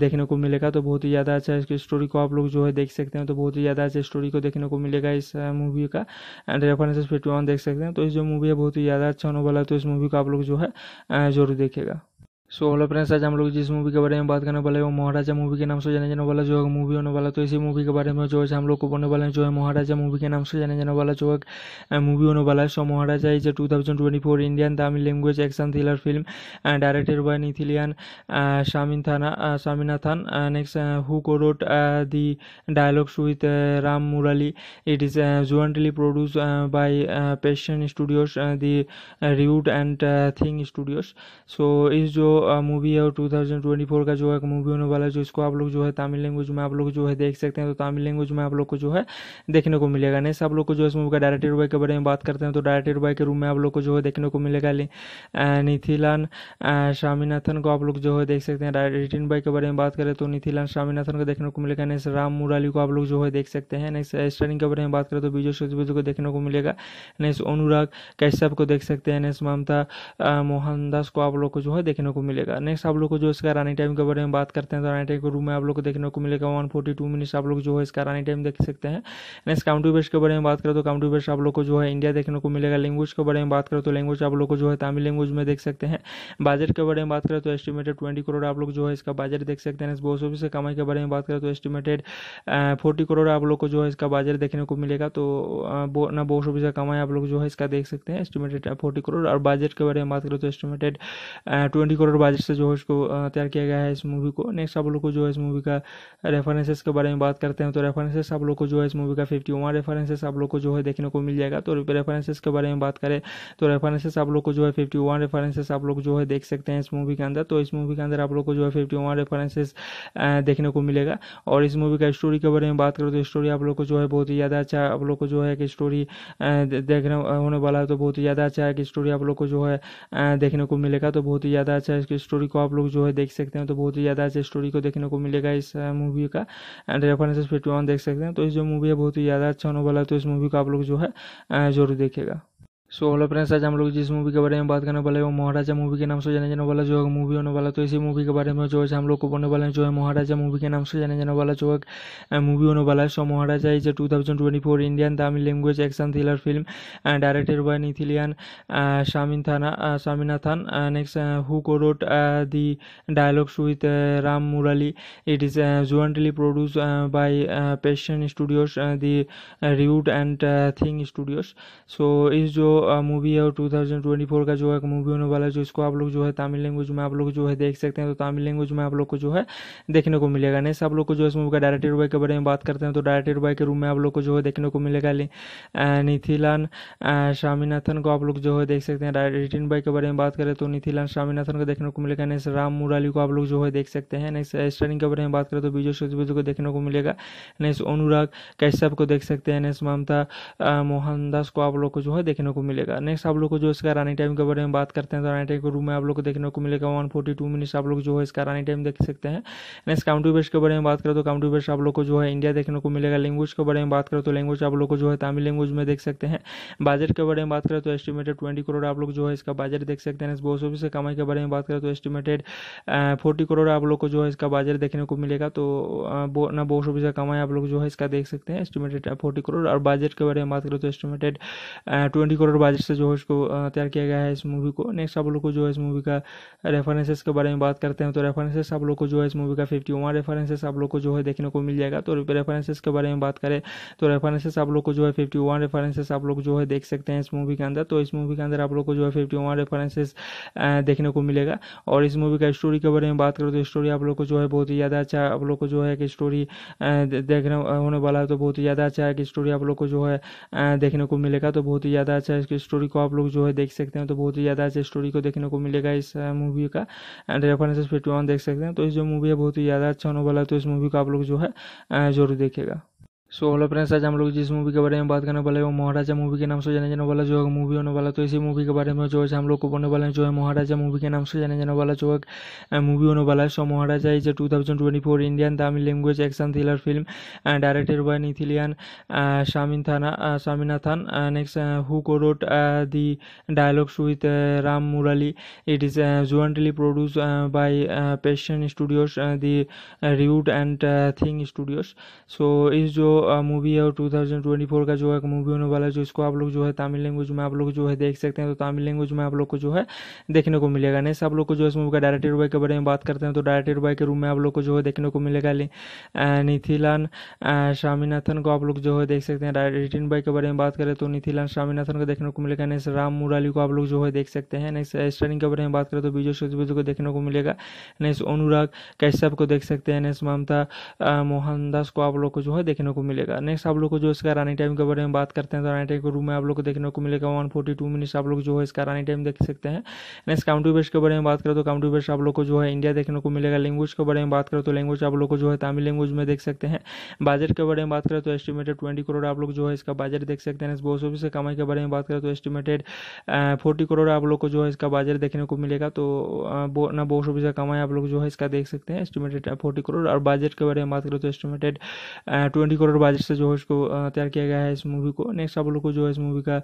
देखने को मिलेगा तो बहुत ही ज़्यादा अच्छा की स्टोरी को आप लोग जो है देख सकते हैं तो बहुत ही ज़्यादा अच्छी स्टोरी को देखने को मिलेगा इस मूवी का एंड रेफरेंसेस पे देख सकते हैं तो इस जो मूवी है बहुत ही ज़्यादा अच्छा होने वाला है तो इस मूवी को आप लोग जो है ज़रूर देखेगा सो हेलो फ्रेंड्स आज हम लोग जिस मूवी के बारे में बात करने वाले हैं वो महाराजा मूवी के नाम से जाने जाने वाला जो है मूवी होने वाला तो इसी मूवी के बारे में जो है हम लोग को बोलने वाले हैं जो है महाराजा मूवी के नाम से जाने जाने वाला जो है मूवी होने वाला है so Maharaja is two thousand twenty four Indian Tamil language action thriller film directed by Nithilan शामिन थाना शामिनाथन नेक्स्ट हु को road the dialogues with Ram Murali it is jointly produce by Passion studios the Route and Think studios so इस जो movie है और 2024 का जो है movie होने वाला है जो इसको आप लोग जो है तमिल लैंग्वेज में आप लोग जो है देख सकते हैं तो तमिल लैंग्वेज में आप लोग को जो है देखने को मिलेगा नहीं आप लोग को जो है इस मूवी का डायरेक्टर बॉय के बारे में बात करते हैं तो डायरेक्टर बॉय के रूम में आप लोग को जो है देखने को मिलेगा निथिलान स्वामीनाथन को आप लोग जो है देख सकते हैं रिटिन बाय के बारे में बात करें तो निथिलान स्वामीनाथन को देखने को मिलेगा नेक्स्ट राम मुराली को आप लोग जो है देख सकते हैं नेक्स्ट स्टरिंग के बारे में बात करें तो विजय सेतुपति को देखने को मिलेगा नेक्स्ट अनुराग कैश्यप को देख सकते हैं नेक्स्ट ममता मोहनदास को आप लोग को जो है देखने को मिलेगा मिलेगा नेक्स्ट आप लोग को जो इसका रनिंग टाइम के बारे में बात करते हैं तो रनिंग टाइम के रूम में आप लोग को देखने को मिलेगा वन फोर्टी टू मिनट्स आप लोग जो है इसका रनिंग टाइम देख सकते हैं नेक्स्ट काउंटी बेस्ट के बारे में बात करें तो काउंटी बेस्ट आप लोग को जो है इंडिया देखने को मिलेगा लैंग्वेज के बारे में बात करें तो लैंग्वेज आप लोग को जो है तमिल लैंग्वेज में देख सकते हैं बजट के बारे में बात करें तो एस्टिमेटेड ट्वेंटी करोड़ आप लोग जो है इसका बजट देख सकते हैं बॉस ऑफिस कमाई के बारे में बात करें तो एस्टिमेटेड फोर्टी करोड़ आप लोग को जो है इसका बजट देखने को मिलेगा तो ना बॉस ऑफिस का कमाई आप लोग जो है इसका देख सकते हैं एस्टिमेटेड फोर्टी करोड़ और बजट के बारे में बात करें तो एस्टिमेटेड ट्वेंटी करोड़ बजट से जो है इसको तैयार किया गया है इस मूवी को नेक्स्ट आप लोग को जो है इस मूवी का रेफरेंसेस के बारे में बात करते हैं तो रेफरेंसेस आप लोग को जो है इस मूवी का फिफ्टी वन रेफरेंसेस आप लोग को जो है देखने को मिल जाएगा तो रेफरेंसेस के बारे में बात करें तो रेफरेंसेस आप लोग को जो है फिफ्टी वन रेफरेंसेस आप लोग जो है देख सकते हैं इस मूवी के अंदर तो इस मूवी के अंदर आप लोग को जो है फिफ्टी वन रेफरेंसेस देखने को मिलेगा और इस मूवी का स्टोरी के बारे में बात करें तो स्टोरी आप लोग को जो है बहुत ही ज़्यादा अच्छा आप लोग को जो है कि स्टोरी देखने होने वाला है तो बहुत ही ज़्यादा अच्छा है कि स्टोरी आप लोग को जो है देखने को मिलेगा तो बहुत ही ज़्यादा अच्छा इसकी की स्टोरी को आप लोग जो है देख सकते हैं तो बहुत ही ज़्यादा अच्छा स्टोरी को देखने को मिलेगा इस मूवी का एंड रेफरेंसेस फिफ्टी देख सकते हैं तो इस जो मूवी है बहुत ही ज़्यादा अच्छा होने वाला है तो इस मूवी को आप लोग जो है ज़रूर देखेगा सो हेलो फ्रेंड्स आज हम लोग जिस मूवी के बारे में बात करने वाले हैं वो महाराजा मूवी के नाम से जाने जाने वाला जो है मूवी होने वाला तो इसी मूवी के बारे में जो है हम लोग को बोलने वाले हैं जो है महाराजा मूवी के नाम से जाने जाने वाला जो है मूवी होने वाला है so Maharaja is a two thousand twenty four Indian Tamil language action thriller film directed by Nithilan शामिन थाना शामिनाथन नेक्स्ट हु को road the dialogues with Ram Murali it is jointly produce by Passion studios the Route and Think studios so इस जो movie है और 2024 का जो है movie होने वाला है जो इसको आप लोग जो है तमिल लैंग्वेज में आप लोग जो है देख सकते हैं तो तमिल लैंग्वेज में आप लोग को जो है देखने को मिलेगा नेक्स्ट आप लोग को जो इस मूवी का डायरेक्टर बॉय के बारे में बात करते हैं तो डायरेक्टर बॉय के रूम में आप लोग को जो है देखने को मिलेगा निथिलान स्वामीनाथन को आप लोग जो है देख सकते हैं रिटिन बॉय के बारे में बात करें तो नीथिलान स्वामीनाथन को देखने को मिलेगा नेक्स्ट राम मुराली को आप लोग जो है देख सकते हैं नेक्स्ट स्टरिंग के बारे में बात करें तो विजय सेतुपति को देखने को मिलेगा नेक्स्ट अनुराग कैश्यप को देख सकते हैं नेक्स्ट ममता मोहनदास को आप लोग को जो है देखने को मिलेगा मिलेगा नेक्स्ट आप लोग को जो इसका रनिंग टाइम के बारे में बात करते हैं तो रनिंग टाइम के रूम में आप लोग को देखने को मिलेगा वन फोर्टी टू मिनट्स आप लोग जो है इसका रनिंग टाइम देख सकते हैं नेक्स्ट काउंटी बेस्ट के बारे में बात करें तो काउंटी बेस्ट आप लोग को जो है इंडिया देखने को मिलेगा लैंग्वेज के बारे में बात करें तो लैंग्वेज आप लोग को जो है तमिल लैंग्वेज में देख सकते हैं बजट के बारे में बात करें तो एस्टिमेटेड ट्वेंटी करोड़ आप लोग जो है इसका बजट देख सकते हैं बॉस ऑफिस कमाई के बारे में बात करें तो एस्टिमेटेड फोर्टी करोड़ आप लोग को जो है इसका बजट देखने को मिलेगा तो ना बॉस ऑफिस का कमाई आप लोग जो है इसका देख सकते हैं एस्टिमेटेड फोर्टी करोड़ और बजट के बारे में बात करें तो एस्टिमेटेड ट्वेंटी करोड़ बजट से जो है उसको तैयार किया गया है इस मूवी को नेक्स्ट आप लोग को जो है इस मूवी का रेफरेंसेस के बारे में बात करते हैं तो रेफरेंसेस आप लोग को जो है इस मूवी का फिफ्टी वन रेफरेंसेस आप लोग को जो है देखने को मिल जाएगा तो रेफरेंसेस के बारे में बात करें तो रेफरेंसेस आप लोग को जो है फिफ्टी वन रेफरेंसेस आप लोग जो है देख सकते हैं इस मूवी के अंदर तो इस मूवी के अंदर आप लोग को जो है फिफ्टी वन रेफरेंसेस देखने को मिलेगा और इस मूवी का स्टोरी के बारे में बात करें तो स्टोरी आप लोग को जो है बहुत ही ज़्यादा अच्छा आप लोग को जो है कि स्टोरी देखने होने वाला है तो बहुत ही ज़्यादा अच्छा है कि स्टोरी आप लोग को जो है देखने को मिलेगा तो बहुत ही ज़्यादा अच्छा की स्टोरी को आप लोग जो है देख सकते हैं तो बहुत ही ज़्यादा अच्छा स्टोरी को देखने को मिलेगा इस मूवी का एंड रेफरेंसेस फिफ्टी देख सकते हैं तो इस जो मूवी है बहुत ही ज़्यादा अच्छा होने वाला है तो इस मूवी को आप लोग जो है ज़रूर देखेगा सो हेलो फ्रेंड्स आज हम लोग जिस मूवी के बारे में बात करने वाले हैं वो महाराजा मूवी के नाम से जाने जाने वाला जो है मूवी होने वाला तो इसी मूवी के बारे में जो है हम लोग को बोलने वाले हैं जो है महाराजा मूवी के नाम से जाने जाने वाला जो है मूवी होने वाला है so Maharaja is two thousand twenty four Indian Tamil language action thriller film directed by Nithilan शामिन थाना शामिनाथन नेक्स्ट हु को road the dialogues with Ram Murali it is jointly produce by Passion studios the Route and Think studios so इस जो movie है और 2024 का जो है movie होने वाला है जो इसको आप लोग जो है तमिल लैंग्वेज में आप लोग जो है देख सकते हैं तो तमिल लैंग्वेज में आप लोग को जो है देखने को मिलेगा नेक्स्ट आप लोग को जो इस मूवी का डायरेक्टर बॉय के बारे में बात करते हैं तो डायरेक्टर बॉय के रूम में आप लोग को जो है देखने को मिलेगा निथिलान स्वामीनाथन को आप लोग जो है देख सकते हैं रिटिन बॉय के बारे में बात करें तो नीथिलान स्वामीनाथन को देखने को मिलेगा नेक्स्ट राम मुराली को आप लोग जो है देख सकते हैं नेक्स्ट स्टरिंग के बारे में बात करें तो विजय सेतुपति को देखने को मिलेगा नेक्स्ट अनुराग कैश्यप को देख सकते हैं नेक्स्ट ममता मोहनदास को आप लोग को जो है देखने को मिलेगा मिलेगा नेक्स्ट आप लोग को जो इसका रनिंग टाइम के बारे में बात करते हैं तो रनिंग टाइम के रूम में आप लोग को देखने को मिलेगा वन फोर्टी टू मिनट्स आप लोग जो है इसका रनिंग टाइम देख सकते हैं नेक्स्ट काउंटी बेस्ट के बारे में बात करें तो काउंटी बेस्ट आप लोग को जो है इंडिया देखने को मिलेगा लैंग्वेज के बारे में बात करें तो लैंग्वेज आप लोग को जो है तमिल लैंग्वेज में देख सकते हैं बजट के बारे में बात करें तो एस्टिमेटेड ट्वेंटी करोड़ आप लोग जो है इसका बजट देख सकते हैं बॉस ऑफिस के कमाई के बारे में बात करें तो एस्टिमेटेड फोर्टी करोड़ आप लोग को जो है इसका बजट देखने को मिलेगा तो ना बॉस ऑफिस का कमाई आप लोग जो है इसका देख सकते हैं एस्टिमेटेड फोर्टी करोड़ और बजट के बारे में बात करें तो एस्टिमेटेड ट्वेंटी करोड़ बजट से जो है उसको तैयार किया गया है इस मूवी को नेक्स्ट आप लोग को जो है इस मूवी का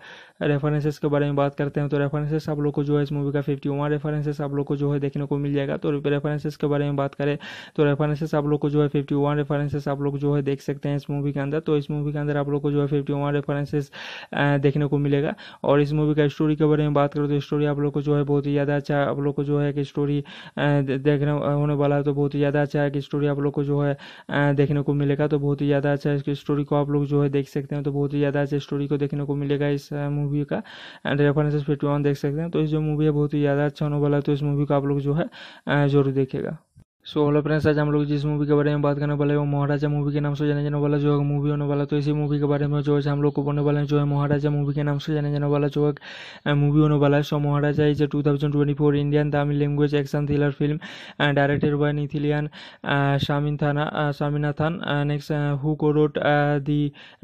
रेफरेंसेस के बारे में बात करते हैं तो रेफरेंसेस आप लोग को जो है इस मूवी का फिफ्टी वन रेफरेंसेस आप लोग को जो है देखने को मिल जाएगा तो रेफरेंसेस के बारे में बात करें तो रेफरेंसेस आप लोग को जो है फिफ्टी वन रेफरेंसेस आप लोग जो है देख सकते हैं इस मूवी के अंदर तो इस मूवी के अंदर आप लोग को जो है फिफ्टी वन रेफरेंसेस देखने को मिलेगा और इस मूवी का स्टोरी के बारे में बात करें तो स्टोरी आप लोग को जो है बहुत ही ज़्यादा अच्छा आप लोग को जो है कि स्टोरी देखने होने वाला है तो बहुत ही ज़्यादा अच्छा है कि स्टोरी आप लोग को जो है देखने को मिलेगा तो बहुत ही ज़्यादा अच्छा की स्टोरी को आप लोग जो है देख सकते हैं तो बहुत ही ज़्यादा अच्छी स्टोरी को देखने को मिलेगा इस मूवी का एंड रेफरेंसेस फिफ्टी देख सकते हैं तो इस जो मूवी है बहुत ही ज़्यादा अच्छा अनुभव है तो इस मूवी को आप लोग जो है जरूर देखेगा सो हेलो फ्रेंड्स आज हम लोग जिस मूवी के बारे में बात करने वाले हैं वो महाराजा मूवी के नाम से जाने जाने वाला जो है मूवी होने वाला तो इसी मूवी के बारे में जो है हम लोग को बोलने वाले हैं जो है महाराजा मूवी के नाम से जाने जाने वाला जो है मूवी होने वाला है so Maharaja is a two thousand twenty four Indian Tamil language action thriller film directed by Nithilan शामिन थाना शामिनाथन नेक्स्ट हु को road the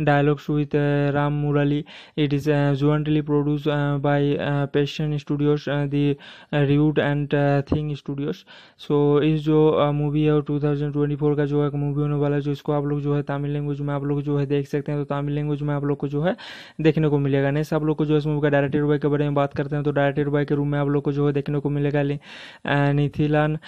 dialogues with Ram Murali it is jointly produce by Passion studios the Root and Think studios so इस जो movie है और 2024 का जो है movie होने वाला है जो इसको आप लोग जो है तमिल लैंग्वेज में आप लोग जो है देख सकते हैं तो तमिल लैंग्वेज में आप लोग को जो है देखने को मिलेगा नहीं आप लोग को जो है इस मूवी का डायरेक्टर बॉय के बारे में बात करते हैं तो डायरेक्टर बॉय के रूम में आप लोग को जो है देखने को मिलेगा निथिलान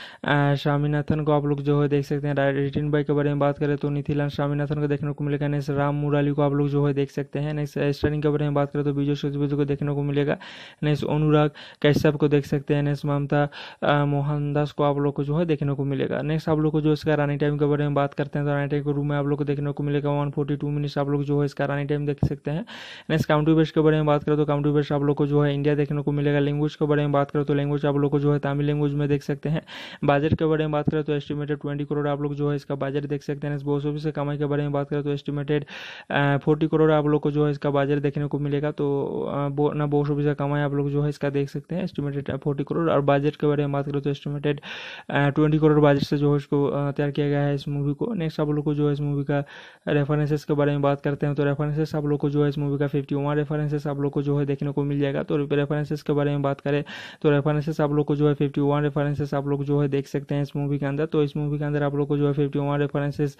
स्वामीनाथन को आप लोग जो है देख सकते हैं रिटिन बॉय के बारे में बात करें तो नीथिलान स्वामीनाथन को देखने को मिलेगा नेक्स्ट राम मुराली को आप लोग जो है देख सकते हैं नेक्स्ट स्टरिंग के बारे में बात करें तो विजय सेतुपति को देखने को मिलेगा नेक्स्ट अनुराग कैश्यप को देख सकते हैं नेक्स्ट ममता मोहनदास को आप लोग को जो है देखने को मिलेगा मिलेगा नेक्स्ट आप लोग को जो इसका रानी टाइम के बारे में बात करते हैं तो रानी टाइम के रूम में आप लोग को देखने को मिलेगा वन फोर्टी टू मिनट्स आप लोग जो है इसका रानी टाइम देख सकते हैं नेक्स्ट काउंटी बेस्ट के बारे में बात करें तो काउंटी बेस्ट आप लोग को जो है इंडिया देखने को मिलेगा लैंग्वेज के बारे में बात करें तो लैंग्वेज आप लोग को जो है तमिल लैंग्वेज में देख सकते हैं बजट के बारे में बात करें तो एस्टिमेटेड ट्वेंटी करोड़ आप लोग जो है इसका बजट देख सकते हैं बॉस ऑफिस से कमाई के बारे में बात करें तो एस्टिमेटेड फोर्टी करोड़ आप लोग को जो है इसका बजट देखने को मिलेगा तो ना बॉस ऑफिस का कमाई आप लोग जो है इसका देख सकते हैं एस्टिमेटेड फोर्टी करोड़ और बजट के बारे में बात करें तो estimated twenty crore crore budget से जो है इसको तैयार किया गया है इस मूवी को नेक्स्ट आप लोग को जो है इस मूवी का रेफरेंसेस के बारे में बात करते हैं तो रेफरेंसेस आप लोग को जो है इस मूवी का फिफ्टी वन रेफरेंसेस आप लोग को जो है देखने को मिल जाएगा तो रेफरेंसेस के बारे में बात करें तो रेफरेंसेस आप लोग को जो है फिफ्टी वन रेफरेंसेस आप लोग जो है देख सकते हैं इस मूवी के अंदर तो इस मूवी के अंदर आप लोग को जो है फिफ्टी वन रेफरेंसेस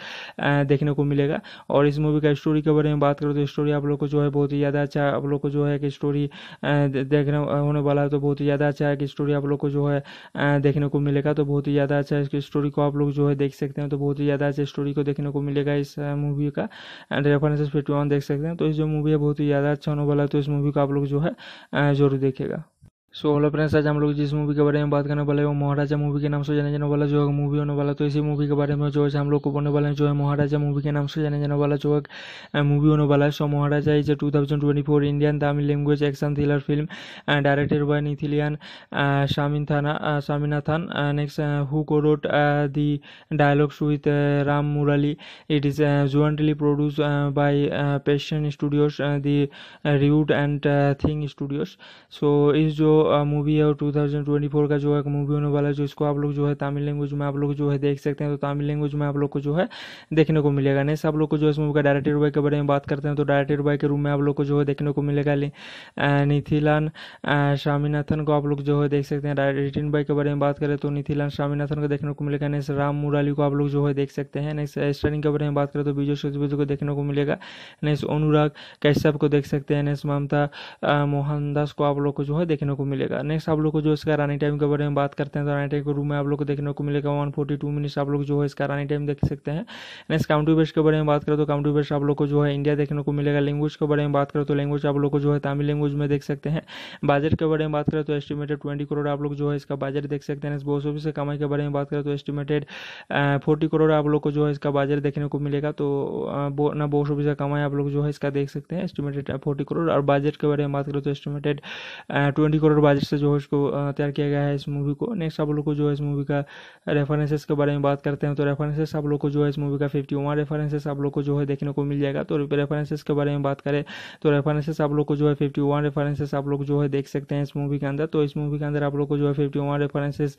देखने को मिलेगा और इस मूवी का स्टोरी के बारे में बात करें तो स्टोरी आप लोग को जो है बहुत ही ज़्यादा अच्छा आप लोग को जो है कि स्टोरी देखने होने वाला है तो बहुत ही ज़्यादा अच्छा है कि स्टोरी आप लोग को जो है देखने को मिलेगा तो बहुत ही ज़्यादा अच्छा इसकी स्टोरी को आप लोग जो है देख सकते हैं तो बहुत ही ज़्यादा अच्छी स्टोरी को देखने को मिलेगा इस मूवी का एंड रेफरेंस फिफ्टी देख सकते हैं तो इस जो मूवी है बहुत ही ज़्यादा अच्छा होने वाला तो इस मूवी को आप लोग जो है ज़रूर देखेगा सो हेलो फ्रेंड्स आज हम लोग जिस मूवी के बारे में बात करने वाले हैं वो महाराजा मूवी के नाम से जाने जाने वाला जो है मूवी होने वाला तो इसी मूवी के बारे में जो है हम लोग को बोलने वाले हैं जो है महाराजा मूवी के नाम से जाने जाने वाला जो है मूवी होने वाला है so Maharaja is a two thousand twenty four Indian Tamil language action thriller film directed by Nithilan शामिन थाना शामिनाथन नेक्स्ट हु को road the dialogues with Ram Murali it is jointly produce by Passion studios the Root and Think studios so इस जो movie है और 2024 का जो है movie होने वाला है जो इसको आप लोग जो है तमिल लैंग्वेज में आप लोग जो है देख सकते हैं तो तमिल लैंग्वेज में आप लोग को जो है देखने को मिलेगा नेक्स्ट आप लोग को जो है इस मूवी का डायरेक्टर बॉय के बारे में बात करते हैं तो डायरेक्टर बॉय के रूम में आप लोग को जो है देखने को मिलेगा निथिलान स्वामीनाथन को आप लोग जो है देख सकते हैं रिटिन बॉय के बारे में बात करें तो नीथिलान स्वामीनाथन को देखने को मिलेगा नेक्स्ट राम मुराली को आप लोग जो है देख सकते हैं नेक्स्ट स्टरिंग के बारे में बात करें तो विजय सेतुपति को देखने को मिलेगा नेक्स्ट अनुराग कैश्यप को देख सकते हैं नेक्स्ट ममता मोहनदास को आप लोग को जो है देखने को मिलेगा मिलेगा नेक्स्ट आप लोग को जो इसका रानी टाइम के बारे में बात करते हैं तो रानी टाइम के रूम में आप लोग को देखने को मिलेगा वन फोर्टी टू मिनट्स आप लोग जो है इसका रानी टाइम देख सकते हैं नेक्स्ट काउंटी बेस्ट के बारे में बात करें तो काउंटी बेस्ट आप लोग को जो है इंडिया देखने को मिलेगा लैंग्वेज के बारे में बात करें तो लैंग्वेज आप लोग को जो है तमिल लैंग्वेज में देख सकते हैं बजट के बारे में बात करें तो एस्टिमेटेड ट्वेंटी करोड़ आप लोग जो है इसका बजट देख सकते हैं बॉस ऑफिस कमाई के बारे में बात करें तो एस्टिमेटेड फोर्टी करोड़ आप लोग को जो है इसका बजट देखने को मिलेगा तो ना बॉस ऑफिस कमाई आप लोग जो है इसका देख सकते हैं एस्टिमेटेड फोर्टी करोड़ और बजट के बारे में बात करें तो estimated twenty crore crore budget से जो है इसको तैयार किया गया है इस मूवी को नेक्स्ट आप लोग को जो है इस मूवी का रेफरेंसेस के बारे में बात करते हैं तो रेफरेंसेस आप लोग को जो है इस मूवी का फिफ्टी वन रेफरेंसेस आप लोग को जो है देखने को मिल जाएगा तो रेफरेंसेस के बारे में बात करें तो रेफरेंसेस आप लोग को जो है फिफ्टी वन रेफरेंसेस आप लोग जो है देख सकते हैं इस मूवी के अंदर तो इस मूवी के अंदर आप लोग को जो है फिफ्टी वन रेफरेंसेस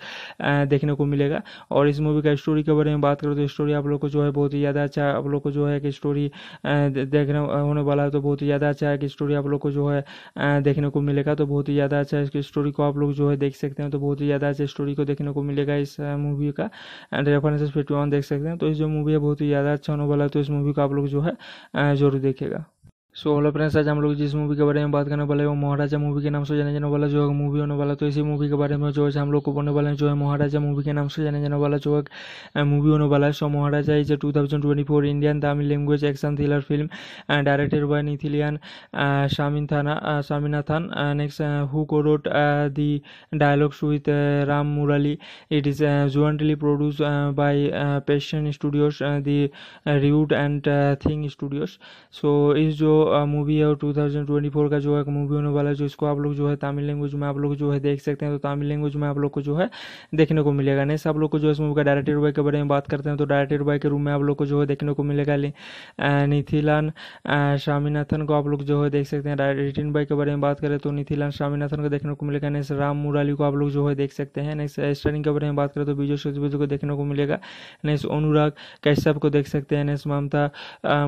देखने को मिलेगा और इस मूवी का स्टोरी के बारे में बात करें तो स्टोरी आप लोग को जो है बहुत ही ज़्यादा अच्छा आप लोग को जो है कि स्टोरी देखने होने वाला है तो बहुत ही ज़्यादा अच्छा है कि स्टोरी आप लोग को जो है देखने को मिलेगा तो बहुत ही ज़्यादा अच्छा की स्टोरी को आप लोग जो है देख सकते हैं तो बहुत ही ज़्यादा अच्छी स्टोरी को देखने को मिलेगा इस मूवी का एंड रेफरेंसेस फिफ्टी देख सकते हैं तो इस जो मूवी है बहुत ही ज़्यादा अच्छा होने वाला है तो इस मूवी को आप लोग जो है ज़रूर देखेगा सो हेलो फ्रेंड्स आज हम लोग जिस मूवी के बारे में बात करने वाले हैं वो महाराजा मूवी के नाम से जाने जाने वाला जो है मूवी होने वाला तो इसी मूवी के बारे में जो है हम लोग को बोलने वाले हैं जो है महाराजा मूवी के नाम से जाने जाने वाला जो है मूवी होने वाला है so Maharaja is two thousand twenty four Indian Tamil language action thriller film directed by Nithilan शामिन थाना शामिनाथन नेक्स्ट हु को road the dialogues with Ram Murali it is jointly produce by Passion studios the Root and Think studios so is जो movie है और 2024 का जो है movie होने वाला है जो इसको आप लोग जो है तमिल लैंग्वेज में आप लोग जो है देख सकते हैं तो तमिल लैंग्वेज में आप लोग को जो है देखने को मिलेगा नेक्स्ट आप लोग को जो है इस मूवी का डायरेक्टर बॉय के बारे में बात करते हैं तो डायरेक्टर बाय के रूम में आप लोग को जो है देखने को मिलेगा निथिलान स्वामीनाथन को आप लोग जो है देख सकते हैं रिटिन बाय के बारे में बात करें तो निथिलान स्वामीनाथन को देखने को मिलेगा नेक्स्ट राम मुराली को आप लोग जो है देख सकते हैं नेक्स्ट स्टरिंग के बारे में बात करें तो विजय सेतुपति को देखने को मिलेगा नेक्स्ट अनुराग कैश्यप को देख सकते हैं नेक्स्ट ममता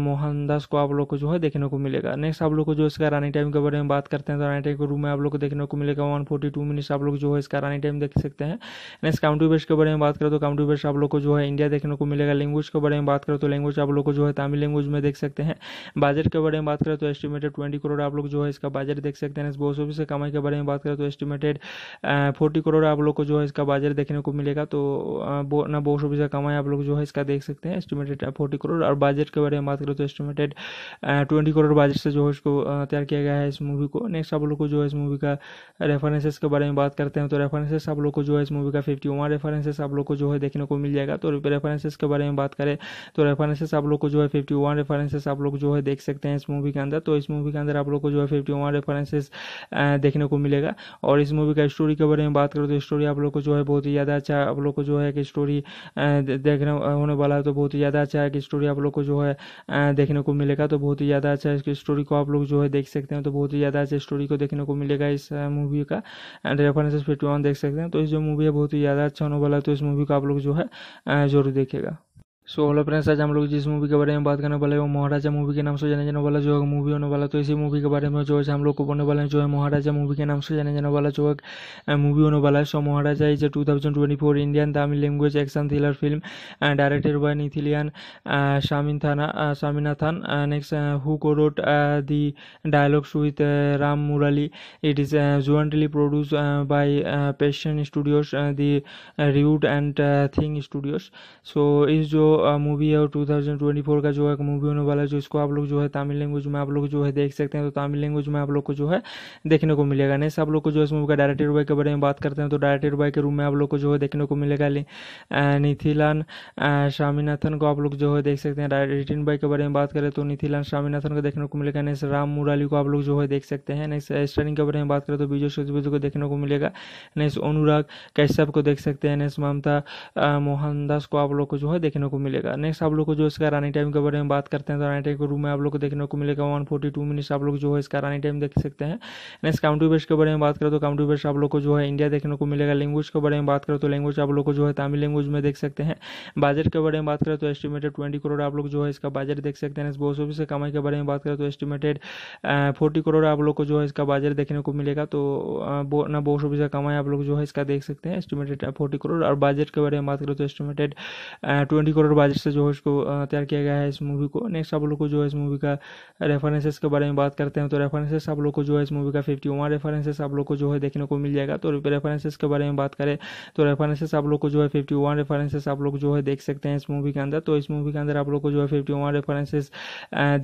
मोहनदास को आप लोग को जो है देखने को मिलेगा मिलेगा नेक्स्ट आप लोग को जो इसका रानी टाइम के बारे में बात करते हैं तो रानी टाइम के रूम में आप लोग को देखने को मिलेगा वन फोर्टी टू मिनट्स आप लोग जो है इसका रानी टाइम देख सकते हैं नेक्स्ट काउंटू बेस्ट के बारे में बात करें तो काउंटू बेस्ट आप लोग को जो है इंडिया देखने को मिलेगा लैंग्वेज के बारे में बात करें तो लैंग्वेज आप लोग को जो है तमिल लैंग्वेज में देख सकते हैं बजट के बारे में बात करें तो एस्टिमेटेड ट्वेंटी करोड़ आप लोग जो है इसका बजट देख सकते हैं बॉस ऑफिस कमाई के बारे में बात करें तो एस्टिमेटेड फोर्टी करोड़ आप लोग को जो है इसका बजट देखने को मिलेगा तो ना बॉस ऑफिस कमाई आप लोग जो है इसका देख सकते हैं एस्टिमेटेड फोर्टी करोड़ और बजट के बारे में बात करें तो estimated twenty crore crore budget से जो है इसको तैयार किया गया है इस मूवी को नेक्स्ट आप लोग को जो है इस मूवी का रेफरेंसेस के बारे में बात करते हैं तो रेफरेंसेस आप लोग को जो है इस मूवी का फिफ्टी वन रेफरेंसेस आप लोग को जो है देखने को मिल जाएगा तो रेफरेंसेस के बारे में बात करें तो रेफरेंसेस आप लोग को जो है फिफ्टी वन रेफरेंसेस आप लोग जो है देख सकते हैं इस मूवी के अंदर तो इस मूवी के अंदर आप लोग को जो है फिफ्टी वन रेफरेंसेस देखने को मिलेगा और इस मूवी का स्टोरी के बारे में बात करें तो स्टोरी आप लोग को जो है बहुत ही ज़्यादा अच्छा आप लोग को जो है कि स्टोरी देखने होने वाला है तो बहुत ही ज़्यादा अच्छा है कि स्टोरी आप लोग को जो है देखने को मिलेगा तो बहुत ही ज़्यादा अच्छा की स्टोरी को आप लोग जो है देख सकते हैं तो बहुत ही ज़्यादा अच्छी स्टोरी को देखने को मिलेगा इस मूवी का एंड रेफरेंसेस पे देख सकते हैं तो इस जो मूवी है बहुत ही ज़्यादा अच्छा होने वाला है तो इस मूवी को आप लोग जो है ज़रूर देखेगा सो हेलो फ्रेंड्स आज हम लोग जिस मूवी के बारे में बात करने वाले हैं वो महाराजा मूवी के नाम से जाने जाने वाला जो है मूवी होने वाला तो इसी मूवी के बारे में जो है हम लोग को बोलने वाले हैं जो है महाराजा मूवी के नाम से जाने जाने वाला जो है मूवी होने वाला है so Maharaja is two thousand twenty four Indian Tamil language action thriller film directed by Nithilan शामिन थाना शामिनाथन नेक्स्ट हु को road the dialogues with Ram Murali it is jointly produce by Passion studios the Route and Think studios so इस जो movie है और 2024 का जो है movie होने वाला है जो इसको आप लोग जो है तमिल लैंग्वेज में आप लोग जो है देख सकते हैं तो तमिल लैंग्वेज में आप लोग को जो है देखने को मिलेगा नेक्स्ट आप लोग को जो है इस मूवी का डायरेक्टर बॉय के बारे में बात करते हैं तो डायरेक्टर बॉय के रूम में आप लोग को जो है देखने को मिलेगा निथिलान स्वामीनाथन को आप लोग जो है देख सकते हैं रिटिन बाय के बारे में बात करें तो नीथिलान स्वामीनाथन को देखने को मिलेगा नेक्स्ट राम मुराली को आप लोग जो है देख सकते हैं नेक्स्ट स्टरिंग के बारे में बात करें तो विजय सेतुपति को देखने को मिलेगा नेक्स्ट अनुराग कैश्यप को देख सकते हैं नेक्स्ट ममता मोहनदास को आप लोग को जो है देखने को मिलेगा मिलेगा नेक्स्ट आप लोग को जो इसका रनिंग टाइम के बारे में बात करते हैं तो रनिंग टाइम के रूम में आप लोग को देखने को मिलेगा वन फोर्टी टू मिनट्स आप लोग जो है इसका रनिंग टाइम देख सकते हैं नेक्स्ट काउंटी बेस्ट के बारे में बात करें तो काउंटी बेस्ट आप लोग को जो है इंडिया देखने को मिलेगा लैंग्वेज के बारे में बात करें तो लैंग्वेज आप लोग को जो है तमिल लैंग्वेज में देख सकते हैं बजट के बारे में बात करें तो एस्टिमेटेड ट्वेंटी करोड़ आप लोग जो है इसका बजट देख सकते हैं बॉस ऑफिस कमाई के बारे में बात करें तो एस्टिमेटेड फोर्टी करोड़ आप लोग को जो है इसका बजट देखने को मिलेगा तो ना बॉस ऑफिस कमाई आप लोग जो है इसका देख सकते हैं एस्टिमेटेड फोर्टी करोड़ और बजट के बारे में बात करें तो estimated twenty crore crore budget से जो है इसको तैयार किया गया है इस मूवी को नेक्स्ट आप लोग को जो है इस मूवी का रेफरेंसेस के बारे में बात करते हैं तो रेफरेंसेस आप लोग को जो है इस मूवी का फिफ्टी वन रेफरेंसेस आप लोग को जो है देखने को मिल जाएगा तो रेफरेंसेस के बारे में बात करें तो रेफरेंसेस आप लोग को जो है फिफ्टी वन रेफरेंसेस आप लोग जो है देख सकते हैं इस मूवी के अंदर तो इस मूवी के अंदर आप लोग को जो है फिफ्टी वन रेफरेंसेस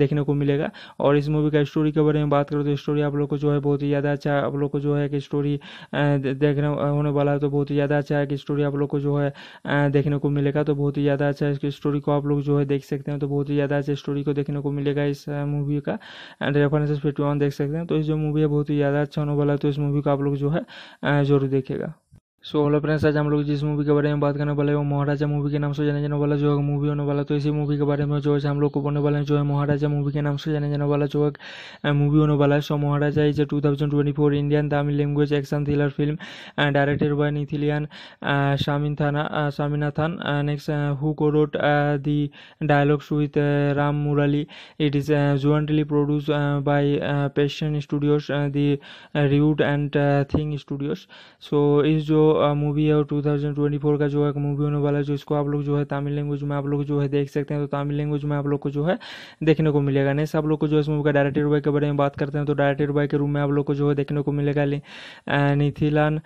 देखने को मिलेगा और इस मूवी का स्टोरी के बारे में बात करें तो स्टोरी आप लोग को जो है बहुत ही ज़्यादा अच्छा आप लोग को जो है कि स्टोरी देखने होने वाला है तो बहुत ही ज़्यादा अच्छा है कि स्टोरी आप लोग को जो है देखने को मिलेगा तो बहुत ही ज़्यादा अच्छा की स्टोरी को आप लोग जो है देख सकते हैं तो बहुत ही ज़्यादा अच्छी स्टोरी को देखने को मिलेगा इस मूवी का एंड रेफरेंसेस पे देख सकते हैं तो इस जो मूवी है बहुत ही ज़्यादा अच्छा होने वाला है तो इस मूवी को आप लोग जो है ज़रूर देखेगा सो हेलो फ्रेंड्स आज हम लोग जिस मूवी के बारे में बात करने वाले हैं वो महाराजा मूवी के नाम से जाने जाने वाला जो है मूवी होने वाला तो इसी मूवी के बारे में जो है हम लोग को बोलने वाले हैं जो है महाराजा मूवी के नाम से जाने जाने वाला जो है मूवी होने वाला है so Maharaja is two thousand twenty four Indian Tamil language action thriller film directed by Nithilan शामिन थाना शामिनाथन नेक्स्ट हु को road the dialogues with Ram Murali it is jointly produce by Passion studios the Route and Think studios so इस जो movie है और 2024 का जो है movie होने वाला है जो इसको आप लोग जो है तमिल लैंग्वेज में आप लोग जो है देख सकते हैं तो तमिल लैंग्वेज में आप लोग को जो है देखने को मिलेगा नेक्स्ट आप लोग को जो है इस मूवी का डायरेक्टर बॉय के बारे में बात करते हैं तो डायरेक्टर बॉय के रूम में आप लोग को जो है देखने को मिलेगा निथिलान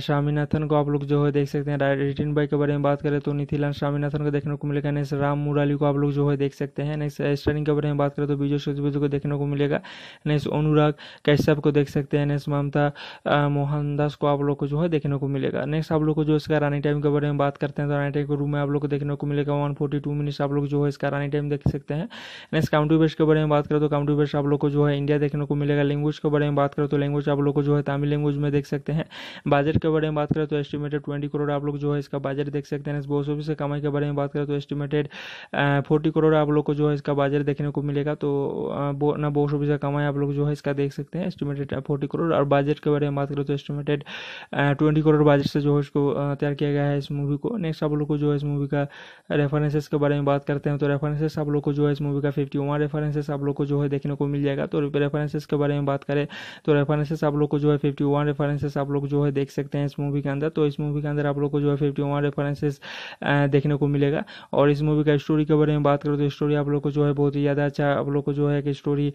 स्वामीनाथन को आप लोग जो है देख सकते हैं रिटिन बाय के बारे में बात करें तो नीथिलान स्वामीनाथन को देखने को मिलेगा नेक्स्ट राम मुराली को आप लोग जो है देख सकते हैं नेक्स्ट स्टरिंग के बारे में बात करें तो विजय सेतुपति को देखने को मिलेगा नेक्स्ट अनुराग कैश्यप को देख सकते हैं नेक्स्ट ममता मोहनदास को आप लोग को जो है देखने को मिलेगा मिलेगा नेक्स्ट आप लोग को जो इसका रनिंग टाइम के बारे में बात करते हैं तो रनिंग टाइम के रूम में आप लोग को देखने को मिलेगा वन फोर्टी टू मिनट्स आप लोग जो है इसका रनिंग टाइम देख सकते हैं नेक्स्ट काउंटी बेस्ट के बारे में बात करें तो काउंटी बेस्ट आप लोग को जो है इंडिया देखने को मिलेगा लैंग्वेज के बारे में बात करें तो लैंग्वेज आप लोग को जो है तमिल लैंग्वेज में देख सकते हैं बजट के बारे में बात करें तो एस्टिमेटेड ट्वेंटी करोड़ आप लोग जो है इसका बजट देख सकते हैं बॉस ऑफिस कमाई के बारे में बात करें तो एस्टिमेटेड फोर्टी करोड़ आप लोग को जो है इसका बजट देखने को मिलेगा तो ना बॉस ऑफिस कमाई आप लोग जो है इसका देख सकते हैं एस्टिमेटेड फोर्टी करोड़ और बजट के बारे में बात करें तो एस्टिमेटेड ट्वेंटी करोड़ बजट से जो है इसको तैयार किया गया है इस मूवी को नेक्स्ट आप लोग को जो है इस मूवी का रेफरेंसेस के बारे में बात करते हैं तो रेफरेंसेस आप लोग को जो है इस मूवी का फिफ्टी वन रेफरेंसेस आप लोग को जो है देखने को मिल जाएगा तो रेफरेंसेस के बारे में बात करें तो रेफरेंसेस आप लोग को जो है फिफ्टी वन रेफरेंसेस आप लोग जो है देख सकते हैं इस मूवी के अंदर तो इस मूवी के अंदर आप लोग को जो है फिफ्टी वन रेफरेंसेस देखने को मिलेगा और इस मूवी का स्टोरी के बारे में बात करें तो स्टोरी आप लोग को जो है बहुत ही ज़्यादा अच्छा आप लोग को जो है कि स्टोरी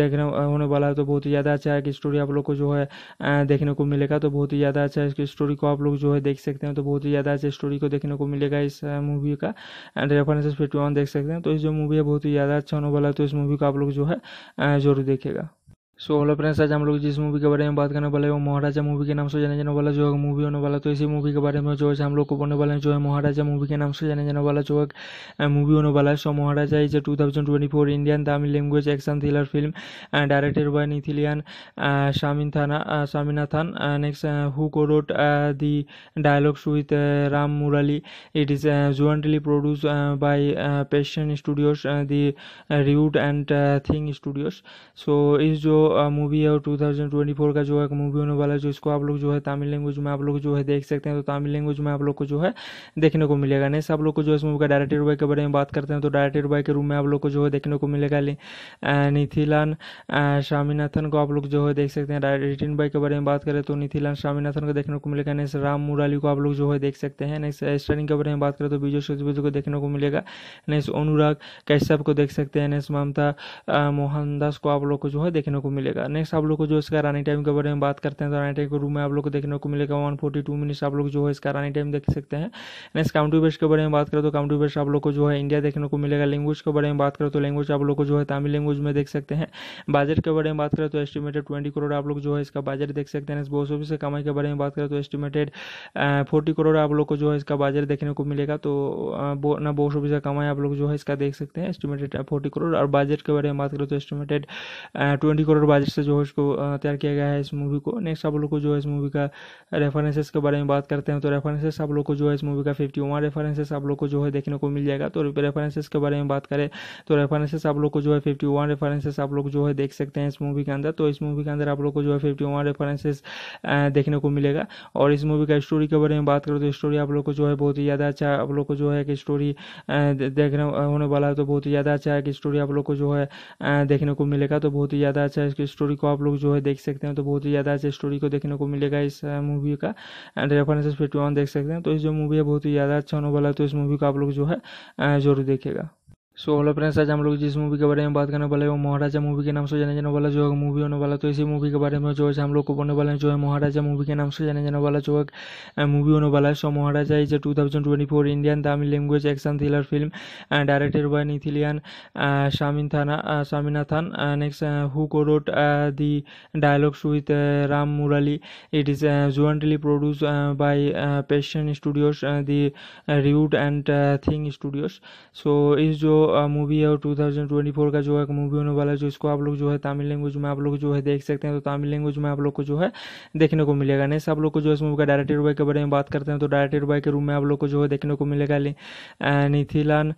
देखने होने वाला है तो बहुत ही ज़्यादा अच्छा है कि स्टोरी आप लोग को जो है देखने को मिलेगा तो बहुत ही ज़्यादा अच्छा इसकी की स्टोरी को आप लोग जो है देख सकते हैं तो बहुत ही ज़्यादा अच्छा स्टोरी को देखने को मिलेगा इस मूवी का एंड रेफरेंसेस फिफ्टी देख सकते हैं तो इस जो मूवी है बहुत ही ज़्यादा अच्छा होने वाला है तो इस मूवी को आप लोग जो है ज़रूर देखेगा सो हेलो फ्रेंड्स आज हम लोग जिस मूवी के बारे में बात करने वाले हैं वो महाराजा मूवी के नाम से जाने जाने वाला जो है मूवी होने वाला तो इसी मूवी के बारे में जो है हम लोग को बोलने वाले हैं जो है महाराजा मूवी के नाम से जाने जाने वाला जो है मूवी होने वाला है so Maharaja is two thousand twenty four Indian Tamil language action thriller film directed by Nithilan शामिन थाना शामिनाथन नेक्स्ट हु को road the dialogues with Ram Murali it is jointly produce by Passion studios the Route and Think studios so इस जो movie है और 2024 का जो है movie होने वाला है जो इसको आप लोग जो है तमिल लैंग्वेज में आप लोग जो है देख सकते हैं तो तमिल लैंग्वेज में आप लोग को जो है देखने को मिलेगा नेक्स्ट आप लोग को जो इस मूवी का डायरेक्टर बाई के बारे में बात करते हैं तो डायरेक्टर बाई के रूम में आप लोग को जो है देखने को मिलेगा निथिलान स्वामीनाथन को आप लोग जो है देख सकते हैं रिटिन बाई के बारे में बात करें तो नीथिलान स्वामीनाथन को देखने को मिलेगा नेक्स्ट राम मुराली को आप लोग जो है देख सकते हैं नेक्स्ट स्टरिंग के बारे में बात करें तो विजय सेतुपति को देखने को मिलेगा नेक्स्ट अनुराग कैश्यप को देख सकते हैं नेक्स्ट ममता मोहनदास को आप लोग को जो है देखने को मिलेगा मिलेगा नेक्स्ट आप लोग को जो इसका रनिंग टाइम के बारे में बात करते हैं तो रनिंग टाइम के रूम में आप लोग को देखने को मिलेगा वन फोर्टी टू मिनट्स आप लोग जो है इसका रनिंग टाइम देख सकते हैं नेक्स्ट काउंटी बेस्ट के बारे में बात करें तो काउंटी बेस्ट आप लोग को जो है इंडिया देखने को मिलेगा लैंग्वेज के बारे में बात करें तो लैंग्वेज आप लोग को जो है तमिल लैंग्वेज में देख सकते हैं बजट के बारे में बात करें तो एस्टिमेटेड ट्वेंटी करोड़ आप लोग जो है इसका बजट देख सकते हैं बॉस ऑफिस के कमाई के बारे में बात करें तो एस्टिमेटेड फोर्टी करोड़ आप लोग को जो है इसका बजट देखने को मिलेगा तो ना बॉस ऑफिस का कमाई आप लोग जो है इसका देख सकते हैं एस्टिमेटेड फोर्टी करोड़ और बजट के बारे में बात करें तो एस्टिमेटेड ट्वेंटी करोड़ बजट से जो है इसको तैयार किया गया है इस मूवी को नेक्स्ट आप लोग को जो है इस मूवी का रेफरेंसेस के बारे में बात करते हैं तो रेफरेंसेस आप लोग को जो है इस मूवी का फिफ्टी वन रेफरेंसेस आप लोग को जो है देखने को मिल जाएगा तो रेफरेंसेस के बारे में बात करें तो रेफरेंसेस आप लोग को जो है फिफ्टी वन रेफरेंसेस आप लोग जो है देख सकते हैं इस मूवी के अंदर तो इस मूवी के अंदर आप लोग को जो है फिफ्टी वन रेफरेंसेस देखने को मिलेगा और इस मूवी का स्टोरी के बारे में बात करें तो स्टोरी आप लोग को जो है बहुत ही ज़्यादा अच्छा आप लोग को जो है कि स्टोरी देखने होने वाला है तो बहुत ही ज़्यादा अच्छा है कि स्टोरी आप लोग को जो है देखने को मिलेगा तो बहुत ही ज़्यादा अच्छा की स्टोरी को आप लोग जो है देख सकते हैं तो बहुत ही ज़्यादा अच्छा स्टोरी को देखने को मिलेगा इस मूवी का एंड रेफरेंसेस फिफ्टी देख सकते हैं तो इस जो मूवी है बहुत ही ज़्यादा अच्छा होने वाला है तो इस मूवी को आप लोग जो है ज़रूर देखेगा सो हेलो फ्रेंड्स आज हम लोग जिस मूवी के बारे में बात करने वाले हैं वो महाराजा मूवी के नाम से जाने जाने वाला जो है मूवी होने वाला तो इसी मूवी के बारे में जो है हम लोग को बोलने वाले हैं जो है महाराजा मूवी के नाम से जाने जाने वाला जो है मूवी होने वाला है so Maharaja is a two thousand twenty four Indian Tamil language action thriller film directed by Nithilan शामिन थाना शामिनाथन नेक्स्ट हु को road the dialogues with Ram Murali it is jointly produce by Passion studios the Root and Think studios so इस जो movie है और 2024 का जो है movie होने वाला है जो इसको आप लोग जो है तमिल लैंग्वेज में आप लोग जो है देख सकते हैं तो तमिल लैंग्वेज में आप लोग को जो है देखने को मिलेगा नहीं आप लोग को जो है इस मूवी का डायरेक्टर बाई के बारे में बात करते हैं तो डायरेक्टर बॉय के रूम में आप लोग को जो है देखने को मिलेगा निथिलान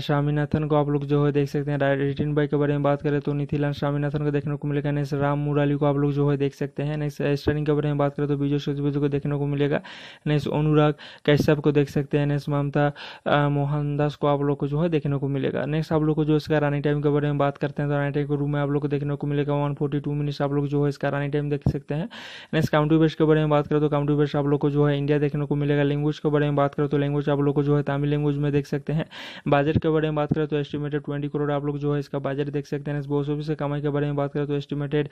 स्वामीनाथन को आप लोग जो है देख सकते हैं रिटिन बॉय के बारे में बात करें तो नीथिलान स्वामीनाथन को देखने को मिलेगा नेक्स्ट राम मुराली को आप लोग जो है देख सकते हैं नेक्स्ट स्टरिंग के बारे में बात करें तो विजय सेतुपति को देखने को मिलेगा नेक्स्ट अनुराग कैश्यप को देख सकते हैं नेक्स्ट ममता मोहनदास को आप लोग को जो है देखने को मिलेगा मिलेगा नेक्स्ट आप लोग को जो इसका रानी टाइम के बारे में बात करते हैं तो रानी टाइम के रूम में आप लोग को देखने को मिलेगा वन फोर्टी टू मिनट्स आप लोग जो है इसका रानी टाइम देख सकते हैं नेक्स्ट काउंटी बेस्ट के बारे में बात करें तो काउंटी बेस्ट आप लोग को जो है इंडिया देखने को मिलेगा लैंग्वेज के बारे में बात करें तो लैंग्वेज आप लोग को जो है तमिल लैंग्वेज में देख सकते हैं बजट के बारे में बात करें तो एस्टिमेटेड ट्वेंटी करोड़ आप लोग जो है इसका बजट देख सकते हैं बॉस ऑफिस से कमाई के बारे में बात करें तो एस्टिमेटेड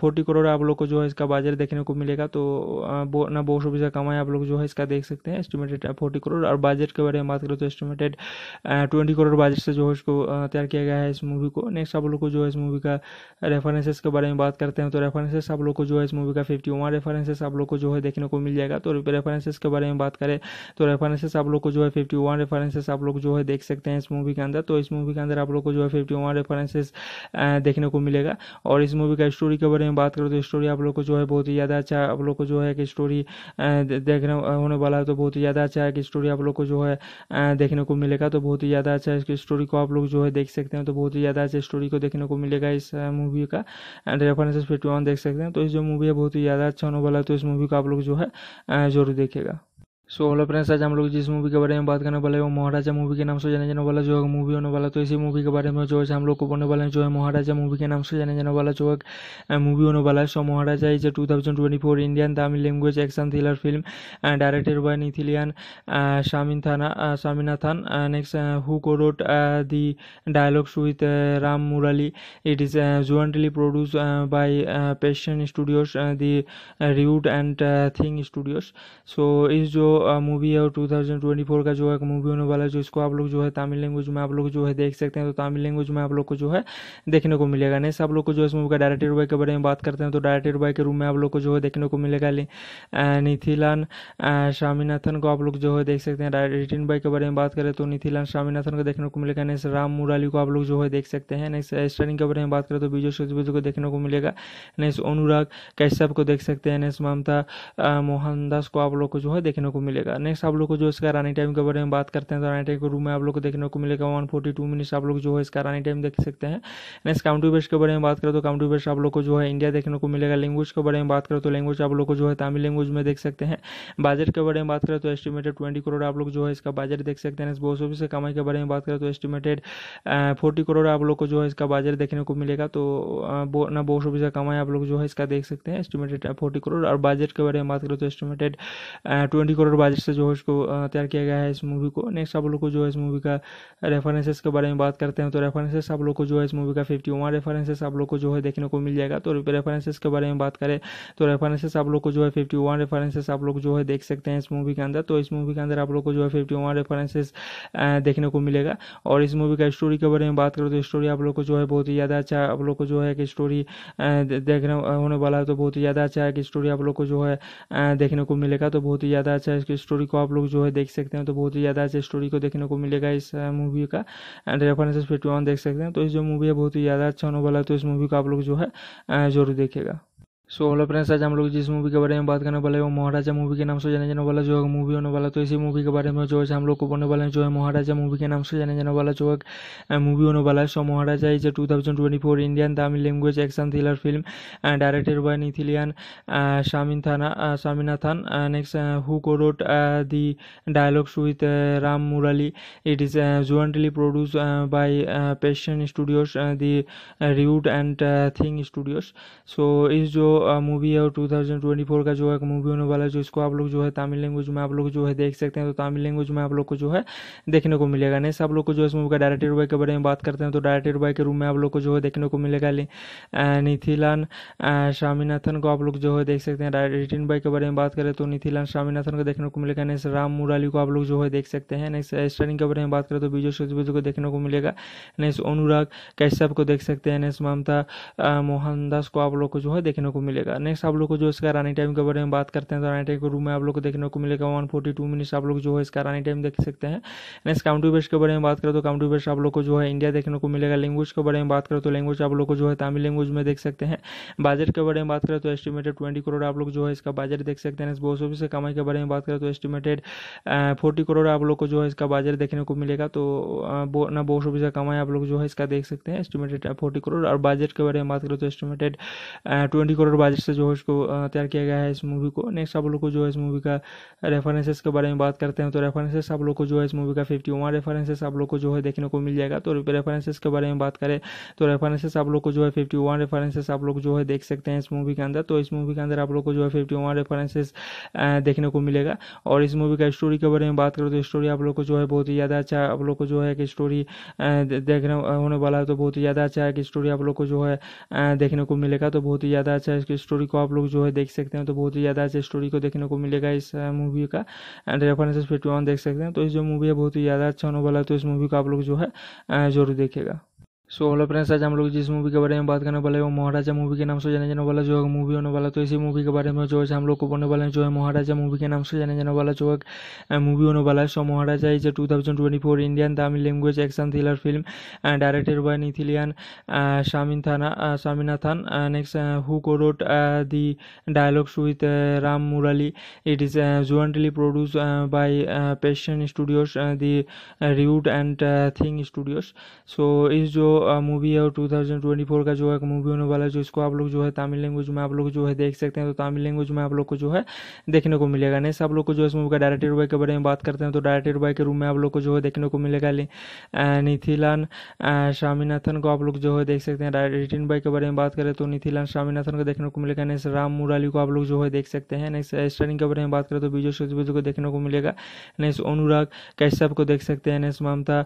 फोर्टी करोड़ आप लोग को जो है इसका बजट देखने को मिलेगा तो ना बॉस ऑफिस का कमाई आप लोग जो है इसका देख सकते हैं एस्टिमेटेड फोर्टी करोड़ और बजट के बारे में बात करें तो estimated twenty crore crore budget से जो है इसको तैयार किया गया है इस मूवी को नेक्स्ट आप लोग को जो है इस मूवी का रेफरेंसेस के बारे में बात करते हैं तो रेफरेंसेस आप लोग को जो है इस मूवी का फिफ्टी वन रेफरेंसेस आप लोग को जो है देखने को मिल जाएगा तो रेफरेंसेस के बारे में बात करें तो रेफरेंसेस आप लोग को जो है फिफ्टी वन रेफरेंसेस आप लोग जो है देख सकते हैं इस मूवी के अंदर तो इस मूवी के अंदर आप लोग को जो है फिफ्टी वन रेफरेंसेस देखने को मिलेगा और इस मूवी का स्टोरी के बारे में बात करें तो स्टोरी आप लोग को जो है बहुत ही ज़्यादा अच्छा आप लोग को जो है कि स्टोरी देखने होने वाला है तो बहुत ही ज़्यादा अच्छा है कि स्टोरी आप लोग को जो है देखने को मिलेगा तो बहुत ही ज़्यादा अच्छा इसकी स्टोरी को आप लोग जो है देख सकते हैं तो बहुत ही ज़्यादा अच्छा स्टोरी को देखने को मिलेगा इस मूवी का एंड रेफरेंस फिफ्टी देख सकते हैं तो इस जो मूवी है बहुत ही ज़्यादा अच्छा होने वाला है तो इस मूवी को आप लोग जो है ज़रूर देखेगा सो हेलो फ्रेंड्स आज हम लोग जिस मूवी के बारे में बात करने वाले हैं वो महाराजा मूवी के नाम से जाने जाने वाला जो है मूवी होने वाला तो इसी मूवी के बारे में जो है हम लोग को बोलने वाले हैं जो है महाराजा मूवी के नाम से जाने जाने वाला जो है मूवी होने वाला है so Maharaja is a two thousand twenty four Indian Tamil language action thriller film directed by Nithilan शामिन थाना शामिनाथन नेक्स्ट हु को road the dialogues with Ram Murali it is jointly produce by Passion studios the Route and Think studios so इस जो movie है और 2024 का जो है movie होने वाला है जो इसको आप लोग जो है तमिल लैंग्वेज में आप लोग जो है देख सकते हैं तो तमिल लैंग्वेज में आप लोग को जो है देखने को मिलेगा नहीं आप लोग को जो है इस मूवी का डायरेक्टर बॉय के बारे में बात करते हैं तो डायरेक्टर बॉय के रूम में आप लोग को जो है देखने को मिलेगा निथिलान स्वामीनाथन को आप लोग जो है देख सकते हैं रिटिन बॉय के बारे में बात करें तो निथिलान स्वामीनाथन को देखने को मिलेगा नेक्स्ट राम मुराली को आप लोग जो है देख सकते हैं नेक्स्ट स्टरिंग के बारे में बात करें तो विजय सेतुपति को देखने को मिलेगा नेक्स्ट अनुराग कैश्यप को देख सकते हैं नेक्स्ट ममता मोहनदास को आप लोग को जो है देखने को मिलेगा मिलेगा नेक्स्ट आप लोग को जो इसका रानी टाइम के बारे में बात करते हैं तो रानी टाइम के रूम में आप लोग को देखने को मिलेगा वन फोर्टी टू मिनट्स आप लोग जो है इसका रानी टाइम देख सकते हैं नेक्स्ट काउंटी बेस्ट के बारे में बात करें तो काउंटी बेस्ट आप लोग को जो है इंडिया देखने को मिलेगा लैंग्वेज के बारे में बात करें तो लैंग्वेज आप लोग को जो है तमिल लैंग्वेज में देख सकते हैं बजट के बारे में बात करें तो एस्टिमेटेड ट्वेंटी करोड़ आप लोग जो है इसका बजट देख सकते हैं बॉस ऑफिस से कमाई के बारे में बात करें तो एस्टिमेटेड फोर्टी करोड़ आप लोग को जो है इसका बजट देखने को मिलेगा तो ना बॉस ऑफिस का कमाई आप लोग जो है इसका देख सकते हैं एस्टिमेटेड फोर्टी करोड़ और बजट के बारे में बात करें तो estimated twenty crore crore budget से जो है इसको तैयार किया गया है इस मूवी को नेक्स्ट आप लोग को जो है इस मूवी का रेफरेंसेस के बारे में बात करते हैं तो रेफरेंसेस आप लोग को जो है इस मूवी का फिफ्टी वन रेफरेंसेस आप लोग को जो है देखने को मिल जाएगा तो रेफरेंसेस के बारे में बात करें तो रेफरेंसेस आप लोग को जो है फिफ्टी वन रेफरेंसेस आप लोग जो है देख सकते हैं इस मूवी के अंदर तो इस मूवी के अंदर आप लोग को जो है फिफ्टी वन रेफरेंसेस देखने को मिलेगा और इस मूवी का स्टोरी के बारे में बात करें तो स्टोरी आप लोग को जो है बहुत ही ज़्यादा अच्छा आप लोग को जो है कि स्टोरी देखने होने वाला है तो बहुत ही ज़्यादा अच्छा है कि स्टोरी आप लोग को जो है देखने को मिलेगा तो बहुत ही ज़्यादा अच्छा की स्टोरी को आप लोग जो है देख सकते हैं तो बहुत ही ज़्यादा अच्छी स्टोरी को देखने को मिलेगा इस मूवी का एंड रेफरेंसेस फिफ्टी देख सकते हैं तो इस जो मूवी है बहुत ही ज़्यादा अच्छा होने वाला है तो इस मूवी को आप लोग जो है ज़रूर देखेगा सो हेलो फ्रेंड्स आज हम लोग जिस मूवी के बारे में बात करने वाले हैं वो महाराजा मूवी के नाम से जाने जाने वाला जो है मूवी होने वाला तो इसी मूवी के बारे में जो है हम लोग को बोलने वाले हैं जो है महाराजा मूवी के नाम से जाने जाने वाला जो है मूवी होने वाला है so Maharaja is two thousand twenty four Indian Tamil language action thriller film directed by Nithilan शामिन थाना शामिनाथन नेक्स्ट हु को road the dialogues with Ram Murali it is jointly produce by Passion studios the Root and Think studios so इस जो movie है और 2024 का जो है movie होने वाला है जो इसको आप लोग जो है तमिल लैंग्वेज में आप लोग जो है देख सकते हैं तो तमिल लैंग्वेज में आप लोग को जो है देखने को मिलेगा नेक्स्ट आप लोग को जो है इस मूवी का डायरेक्टर बॉय के बारे में बात करते हैं तो डायरेक्टर बाय के रूम में आप लोग को जो है देखने को मिलेगा निथिलान स्वामीनाथन को आप लोग जो है देख सकते हैं रिटिन बाय के बारे में बात करें तो नीथिलान स्वामीनाथन को देखने को मिलेगा नेक्स्ट राम मुराली को आप लोग जो है देख सकते हैं नेक्स्ट स्टरिंग के बारे में बात करें तो विजय सेतुपति को देखने को मिलेगा नेक्स्ट अनुराग कैश्यप को देख सकते हैं नेक्स्ट ममता मोहनदास को आप लोग को जो है देखने को मिलेगा मिलेगा नेक्स्ट आप लोग को जो इसका रानी टाइम के बारे में बात करते हैं तो रानी टाइम के रूम में आप लोग को देखने को मिलेगा वन फोर्टी टू मिनट्स आप लोग जो है इसका रानी टाइम देख सकते हैं नेक्स्ट काउंटी बेस्ट के बारे में बात करें तो काउंटी बेस्ट आप लोग को जो है इंडिया देखने को मिलेगा लैंग्वेज के बारे में बात करें तो लैंग्वेज आप लोग को जो है तमिल लैंग्वेज में देख सकते हैं बजट के बारे में बात करें तो एस्टिमेटेड ट्वेंटी करोड़ आप लोग जो है इसका बजट देख सकते हैं बॉस ऑफिस कमाई के बारे में बात करें तो एस्टिमेटेड फोर्टी करोड़ आप लोग को जो है इसका बजट देखने को मिलेगा तो ना बॉस ऑफिस कमाई आप लोग जो है इसका देख सकते हैं एस्टिमेटेड फोर्टी करोड़ और बजट के बारे में बात करें तो estimated twenty crore crore budget से जो है इसको तैयार किया गया है इस मूवी को नेक्स्ट आप लोग को जो है इस मूवी का रेफरेंसेस के बारे में बात करते हैं तो रेफरेंसेस आप लोग को जो है इस मूवी का फिफ्टी वन रेफरेंसेस आप लोग को जो है देखने को मिल जाएगा तो रेफरेंसेस के बारे में बात करें तो रेफरेंसेस आप लोग को जो है फिफ्टी वन रेफरेंसेस आप लोग जो है देख सकते हैं इस मूवी के अंदर तो इस मूवी के अंदर आप लोग को जो है फिफ्टी वन रेफरेंसेस देखने को मिलेगा और इस मूवी का स्टोरी के बारे में बात करें तो स्टोरी आप लोग को जो है बहुत ही ज़्यादा अच्छा आप लोग को जो है कि स्टोरी देखने होने वाला है तो बहुत ही ज़्यादा अच्छा है कि स्टोरी आप लोग को जो है देखने को मिलेगा तो बहुत ही ज़्यादा अच्छा इसकी स्टोरी को आप लोग जो है देख सकते हैं तो बहुत ही ज़्यादा अच्छी स्टोरी को देखने को मिलेगा इस मूवी का एंड रेफरेंस फिफ्टी देख सकते हैं तो इस जो मूवी है बहुत ही ज़्यादा अच्छा होने वाला है तो इस मूवी को आप लोग जो है ज़रूर देखेगा सो हेलो फ्रेंड्स आज हम लोग जिस मूवी के बारे में बात करने वाले हैं वो महाराजा मूवी के नाम से जाने जाने वाला जो है मूवी होने वाला तो इसी मूवी के बारे में जो है हम लोग को बोलने वाले हैं जो है महाराजा मूवी के नाम से जाने जाने वाला जो है मूवी होने वाला है so Maharaja is two thousand twenty four Indian Tamil language action thriller film directed by Nithilan शामिन थाना शामिनाथन नेक्स्ट हु को road the dialogues with Ram Murali it is jointly produce by Passion studios the Root and Think studios so is जो movie है और 2024 का जो है movie होने वाला है जो इसको आप लोग जो है तमिल लैंग्वेज में आप लोग जो है देख सकते हैं तो तमिल लैंग्वेज में आप लोग को जो है देखने को मिलेगा नेक्स्ट आप लोग को जो है इस मूवी का डायरेक्टर बॉय के बारे में बात करते हैं तो डायरेक्टर बाय के रूम में आप लोग को जो है देखने को मिलेगा निथिलान स्वामीनाथन को आप लोग जो है देख सकते हैं रिटिन बाय के बारे में बात करें तो निथिलान स्वामीनाथन को देखने को मिलेगा नेक्स्ट राम मुराली को आप लोग जो है देख सकते हैं नेक्स्ट स्टरिंग के बारे में बात करें तो विजय सेतुपति को देखने को मिलेगा नेक्स्ट अनुराग कैश्यप को देख सकते हैं नेक्स्ट ममता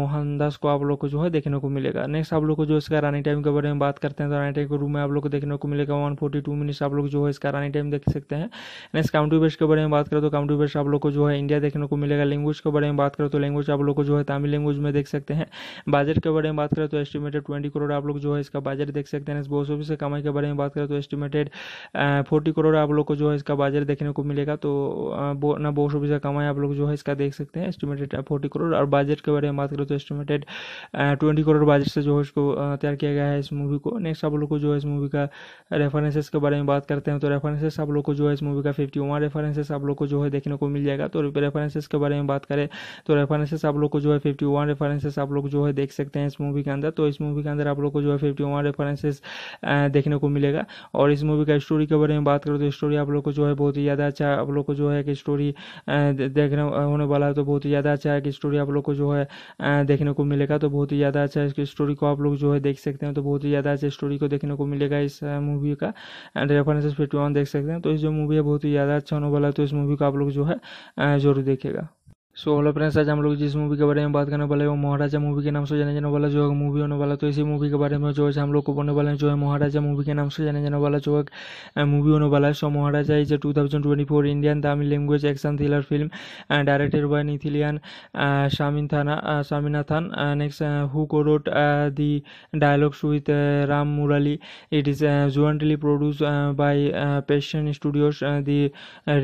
मोहनदास को आप लोग को जो है देखने को मिलेगा मिलेगा नेक्स्ट आप लोग को जो इसका रानी टाइम के बारे में बात करते हैं तो रानी टाइम के रूम में आप लोग को देखने को मिलेगा वन फोर्टी टू मिनट्स आप लोग जो है इसका रानी टाइम देख सकते हैं नेक्स्ट काउंटी बेस्ट के बारे में बात करें तो काउंटी बेस्ट आप लोग को जो है इंडिया देखने को मिलेगा लैंग्वेज के बारे में बात करें तो लैंग्वेज आप लोग को जो है तमिल लैंग्वेज में देख सकते हैं बजट के बारे में बात करें तो एस्टिमेटेड ट्वेंटी करोड़ आप लोग जो है इसका बजट देख सकते हैं बॉस ऑफिस कमाई के बारे में बात करें तो एस्टिमेटेड फोर्टी करोड़ आप लोग को जो है इसका बजट देखने को मिलेगा तो ना बॉस ऑफिस कमाई आप लोग जो है इसका देख सकते हैं एस्टिमेटेड फोर्टी करोड़ और बजट के बारे में बात करें तो estimated twenty crore crore budget से जो है इसको तैयार किया गया है इस मूवी को नेक्स्ट आप लोग को जो है इस मूवी का रेफरेंसेस के बारे में बात करते हैं तो रेफरेंसेस आप लोग को जो है इस मूवी का फिफ्टी वन रेफरेंसेस आप लोग को जो है देखने को मिल जाएगा तो रेफरेंसेस के बारे में बात करें तो रेफरेंसेस आप लोग को जो है फिफ्टी वन रेफरेंसेस आप लोग जो है देख सकते हैं इस मूवी के अंदर तो इस मूवी के अंदर आप लोग को जो है फिफ्टी वन रेफरेंसेस देखने को मिलेगा और इस मूवी का स्टोरी के बारे में बात करें तो स्टोरी आप लोग को जो है बहुत ही ज़्यादा अच्छा आप लोग को जो है कि स्टोरी देखने होने वाला है तो बहुत ही ज़्यादा अच्छा है कि स्टोरी आप लोग को जो है देखने को मिलेगा तो बहुत ही ज़्यादा अच्छा की स्टोरी को आप लोग जो है देख सकते हैं तो बहुत ही ज़्यादा अच्छी स्टोरी को देखने को मिलेगा इस मूवी का एंड रेफरेंसेस फिफ्टी देख सकते हैं तो इस जो मूवी है बहुत ही ज़्यादा अच्छा होने वाला है तो इस मूवी को आप लोग जो है ज़रूर देखेगा सो हेलो फ्रेंड्स आज हम लोग जिस मूवी के बारे में बात करने वाले हैं वो महाराजा मूवी के नाम से जाने जाने वाला जो है मूवी होने वाला तो इसी मूवी के बारे में जो है हम लोग को बोलने वाले हैं जो है महाराजा मूवी के नाम से जाने जाने वाला जो है मूवी होने वाला है so Maharaja is a two thousand twenty four Indian Tamil language action thriller film directed by Nithilan शामिन थाना शामिनाथन नेक्स्ट हु को road the dialogues with Ram Murali it is jointly produce by Passion studios the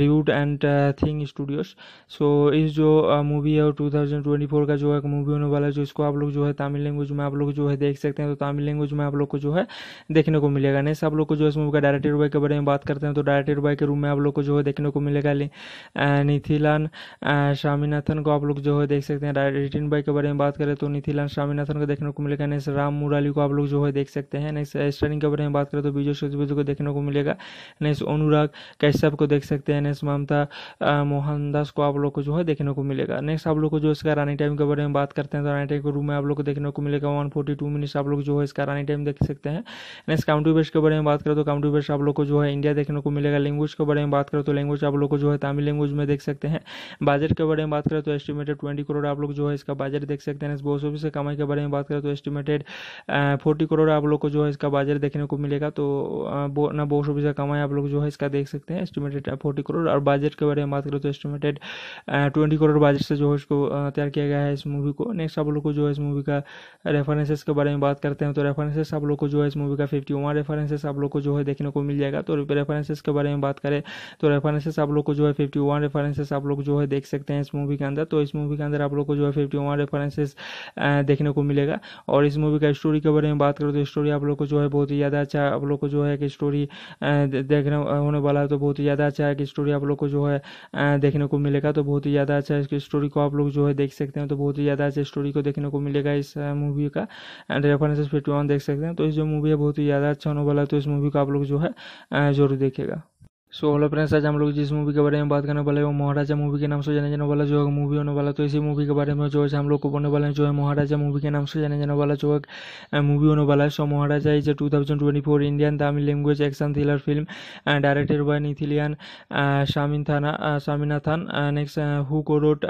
Route and Think studios so इस जो movie है और 2024 का जो है movie होने वाला है जो इसको आप लोग जो है तमिल लैंग्वेज में आप लोग जो है देख सकते हैं तो तमिल लैंग्वेज में आप लोग को जो है देखने को मिलेगा नहीं आप लोग को जो है इस मूवी का डायरेक्टर बाई के बारे में बात करते हैं तो डायरेक्टर बॉय के रूम में आप लोग को जो है देखने को मिलेगा नीथिलान स्वामीनाथन को आप लोग जो है देख सकते हैं रिटिन बॉय के बारे में बात करें तो नीथिलान स्वामीनाथन को देखने को मिलेगा नेक्स्ट राम मुराली को आप लोग जो है देख सकते हैं नेक्स्ट स्टारिंग के बारे में बात करें तो विजय सेतुपति को देखने को मिलेगा नेक्स्ट अनुराग कैश्यप को देख सकते हैं नेक्स्ट ममता मोहनदास को आप लोग को जो है देखने को मिलेगा मिलेगा नेक्स्ट आप लोग को जो इसका रनिंग टाइम के बारे में बात करते हैं तो रनिंग टाइम के रूम में आप लोग को देखने को मिलेगा वन फोर्टी टू मिनट्स आप लोग जो है इसका रनिंग टाइम देख सकते हैं नेक्स्ट काउंटी बेस्ट के बारे में बात करें तो काउंटी बेस्ट आप लोग को जो है इंडिया देखने को मिलेगा लैंग्वेज के बारे में बात करें तो लैंग्वेज आप लोग को जो है तमिल लैंग्वेज में देख सकते हैं बजट के बारे में बात करें तो एस्टिमेटेड ट्वेंटी करोड़ आप लोग जो है इसका बजट देख सकते हैं बॉस ऑफिस से कमाई के बारे में बात करें तो एस्टिमेटेड फोर्टी करोड़ आप लोग को जो है इसका बजट देखने को मिलेगा तो ना बॉस ऑफिस का कमाई आप लोग जो है इसका देख सकते हैं एस्टिमेटेड फोर्टी करोड़ और बजट के बारे में बात करें तो estimated twenty crore crore budget से जो है इसको तैयार किया गया है इस मूवी को नेक्स्ट आप लोग को जो है इस मूवी का रेफरेंसेस के बारे में बात करते हैं तो रेफरेंसेस आप लोग को जो है इस मूवी का फिफ्टी वन रेफरेंसेस आप लोग को जो है देखने को मिल जाएगा तो रेफरेंसेस के बारे में बात करें तो रेफरेंसेस आप लोग को जो है फिफ्टी वन रेफरेंसेस आप लोग जो है देख सकते हैं इस मूवी के अंदर तो इस मूवी के अंदर आप लोग को जो है फिफ्टी वन रेफरेंसेस देखने को मिलेगा और इस मूवी का स्टोरी के बारे में बात करें तो स्टोरी आप लोग को जो है बहुत ही ज़्यादा अच्छा आप लोग को जो है कि स्टोरी देखने होने वाला है तो बहुत ही ज़्यादा अच्छा है कि स्टोरी आप लोग को जो है देखने को मिलेगा तो बहुत ही ज़्यादा अच्छा इसकी स्टोरी को आप लोग जो है देख सकते हैं तो बहुत ही ज़्यादा अच्छी स्टोरी को देखने को मिलेगा इस मूवी का एंड रेफरेंस फिफ्टी देख सकते हैं तो इस जो मूवी है बहुत ही ज़्यादा अच्छा होने वाला है तो इस मूवी को आप लोग जो है ज़रूर देखेगा सो हेलो फ्रेंड्स आज हम लोग जिस मूवी के बारे में बात करने वाले हैं वो महाराजा मूवी के नाम से जाने जाने वाला जो है मूवी होने वाला तो इसी मूवी के बारे में जो है हम लोग को बोलने वाले हैं जो है महाराजा मूवी के नाम से जाने जाने वाला जो है मूवी होने वाला है so Maharaja is a two thousand Indian Tamil language action thriller film directed by Nithilan शामिन थाना शामिनाथन नेक्स्ट हु को road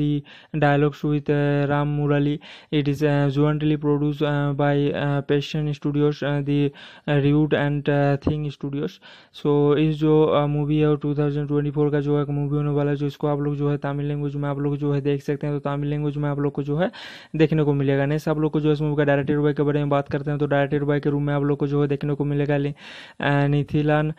the dialogues with Ram Murali it is jointly produce by Passion studios the Root and Think studios so इस जो movie है और 2024 का जो है movie होने वाला है जो इसको आप लोग जो है तमिल लैंग्वेज में आप लोग जो है देख सकते हैं तो तमिल लैंग्वेज में आप लोग को जो है देखने को मिलेगा नहीं आप लोग को जो है इस मूवी का डायरेक्टर बाई के बारे में बात करते हैं तो डायरेक्टर बॉय के रूम में आप लोग को जो है देखने को मिलेगा निथिलान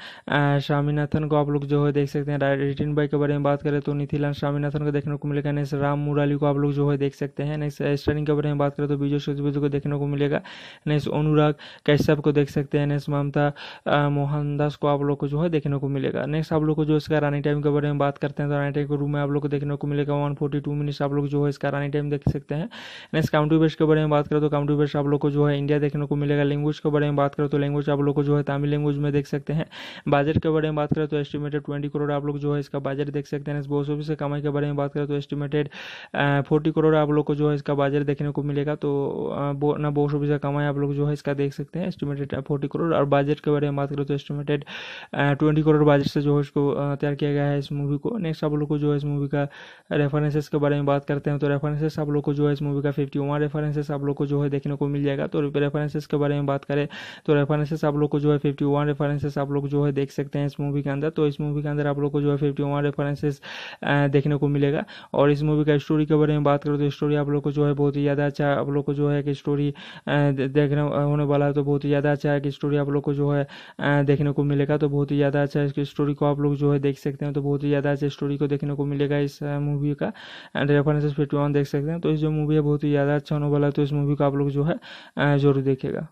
स्वामीनाथन को आप लोग जो है देख सकते हैं रिटिन बॉय के बारे में बात करें तो निथिलान स्वामीनाथन को देखने को मिलेगा नेक्स्ट राम मुराली को आप लोग जो है देख सकते हैं नेक्स्ट स्टारिंग के बारे में बात करें तो विजय सेतुपति को देखने को मिलेगा नेक्स्ट अनुराग कश्यप को देख सकते हैं नेक्स्ट ममता मोहनदास को आप लोग को जो है देखने को मिलेगा मिलेगा नेक्स्ट आप लोग को जो इसका रनिंग टाइम के बारे में बात करते हैं तो रनिंग टाइम के रूम में आप लोग को देखने को मिलेगा वन फोर्टी टू मिनट्स आप लोग जो है इसका रनिंग टाइम देख सकते हैं नेक्स्ट काउंटी बेस्ट के बारे में बात करें तो काउंटी बेस्ट आप लोग को जो है इंडिया देखने को मिलेगा लैंग्वेज के बारे में बात करें तो लैंग्वेज आप लोग को जो है तमिल लैंग्वेज में देख सकते हैं बजट के बारे में बात करें तो एस्टिमेटेड ट्वेंटी करोड़ आप लोग जो है इसका बजट देख सकते हैं बॉस ऑफिस से कमाई के बारे में बात करें तो एस्टिमेटेड फोर्टी करोड़ आप लोग को जो है इसका बजट देखने को मिलेगा तो ना बॉस ऑफिस का कमाई आप लोग जो है इसका देख सकते हैं एस्टिमेटेड फोर्टी करोड़ और बजट के बारे में बात करें तो estimated twenty crore crore budget से जो है इसको तैयार किया गया है इस मूवी को नेक्स्ट आप लोग को जो है इस मूवी का रेफरेंसेस के बारे में बात करते हैं तो रेफरेंसेस आप लोग को जो है इस मूवी का फिफ्टी वन रेफरेंसेस आप लोग को जो है देखने को मिल जाएगा तो रेफरेंसेस के बारे में बात करें तो रेफरेंसेस आप लोग को जो है फिफ्टी वन रेफरेंसेस आप लोग जो है देख सकते हैं इस मूवी के अंदर तो इस मूवी के अंदर आप लोग को जो है फिफ्टी वन रेफरेंसेस देखने को मिलेगा और इस मूवी का स्टोरी के बारे में बात करें तो स्टोरी आप लोग को जो है बहुत ही ज़्यादा अच्छा आप लोग को जो है कि स्टोरी देखने होने वाला है तो बहुत ही ज़्यादा अच्छा है कि स्टोरी आप लोग को जो है देखने को मिलेगा तो बहुत ही ज़्यादा अच्छा इसकी स्टोरी को आप लोग जो है देख सकते हैं तो बहुत ही ज़्यादा अच्छी स्टोरी को देखने को मिलेगा इस मूवी का एंड रेफरेंस फिफ्टी देख सकते हैं तो इस जो मूवी है बहुत ही ज़्यादा अच्छा होने वाला है तो इस मूवी को आप लोग जो है ज़रूर देखेगा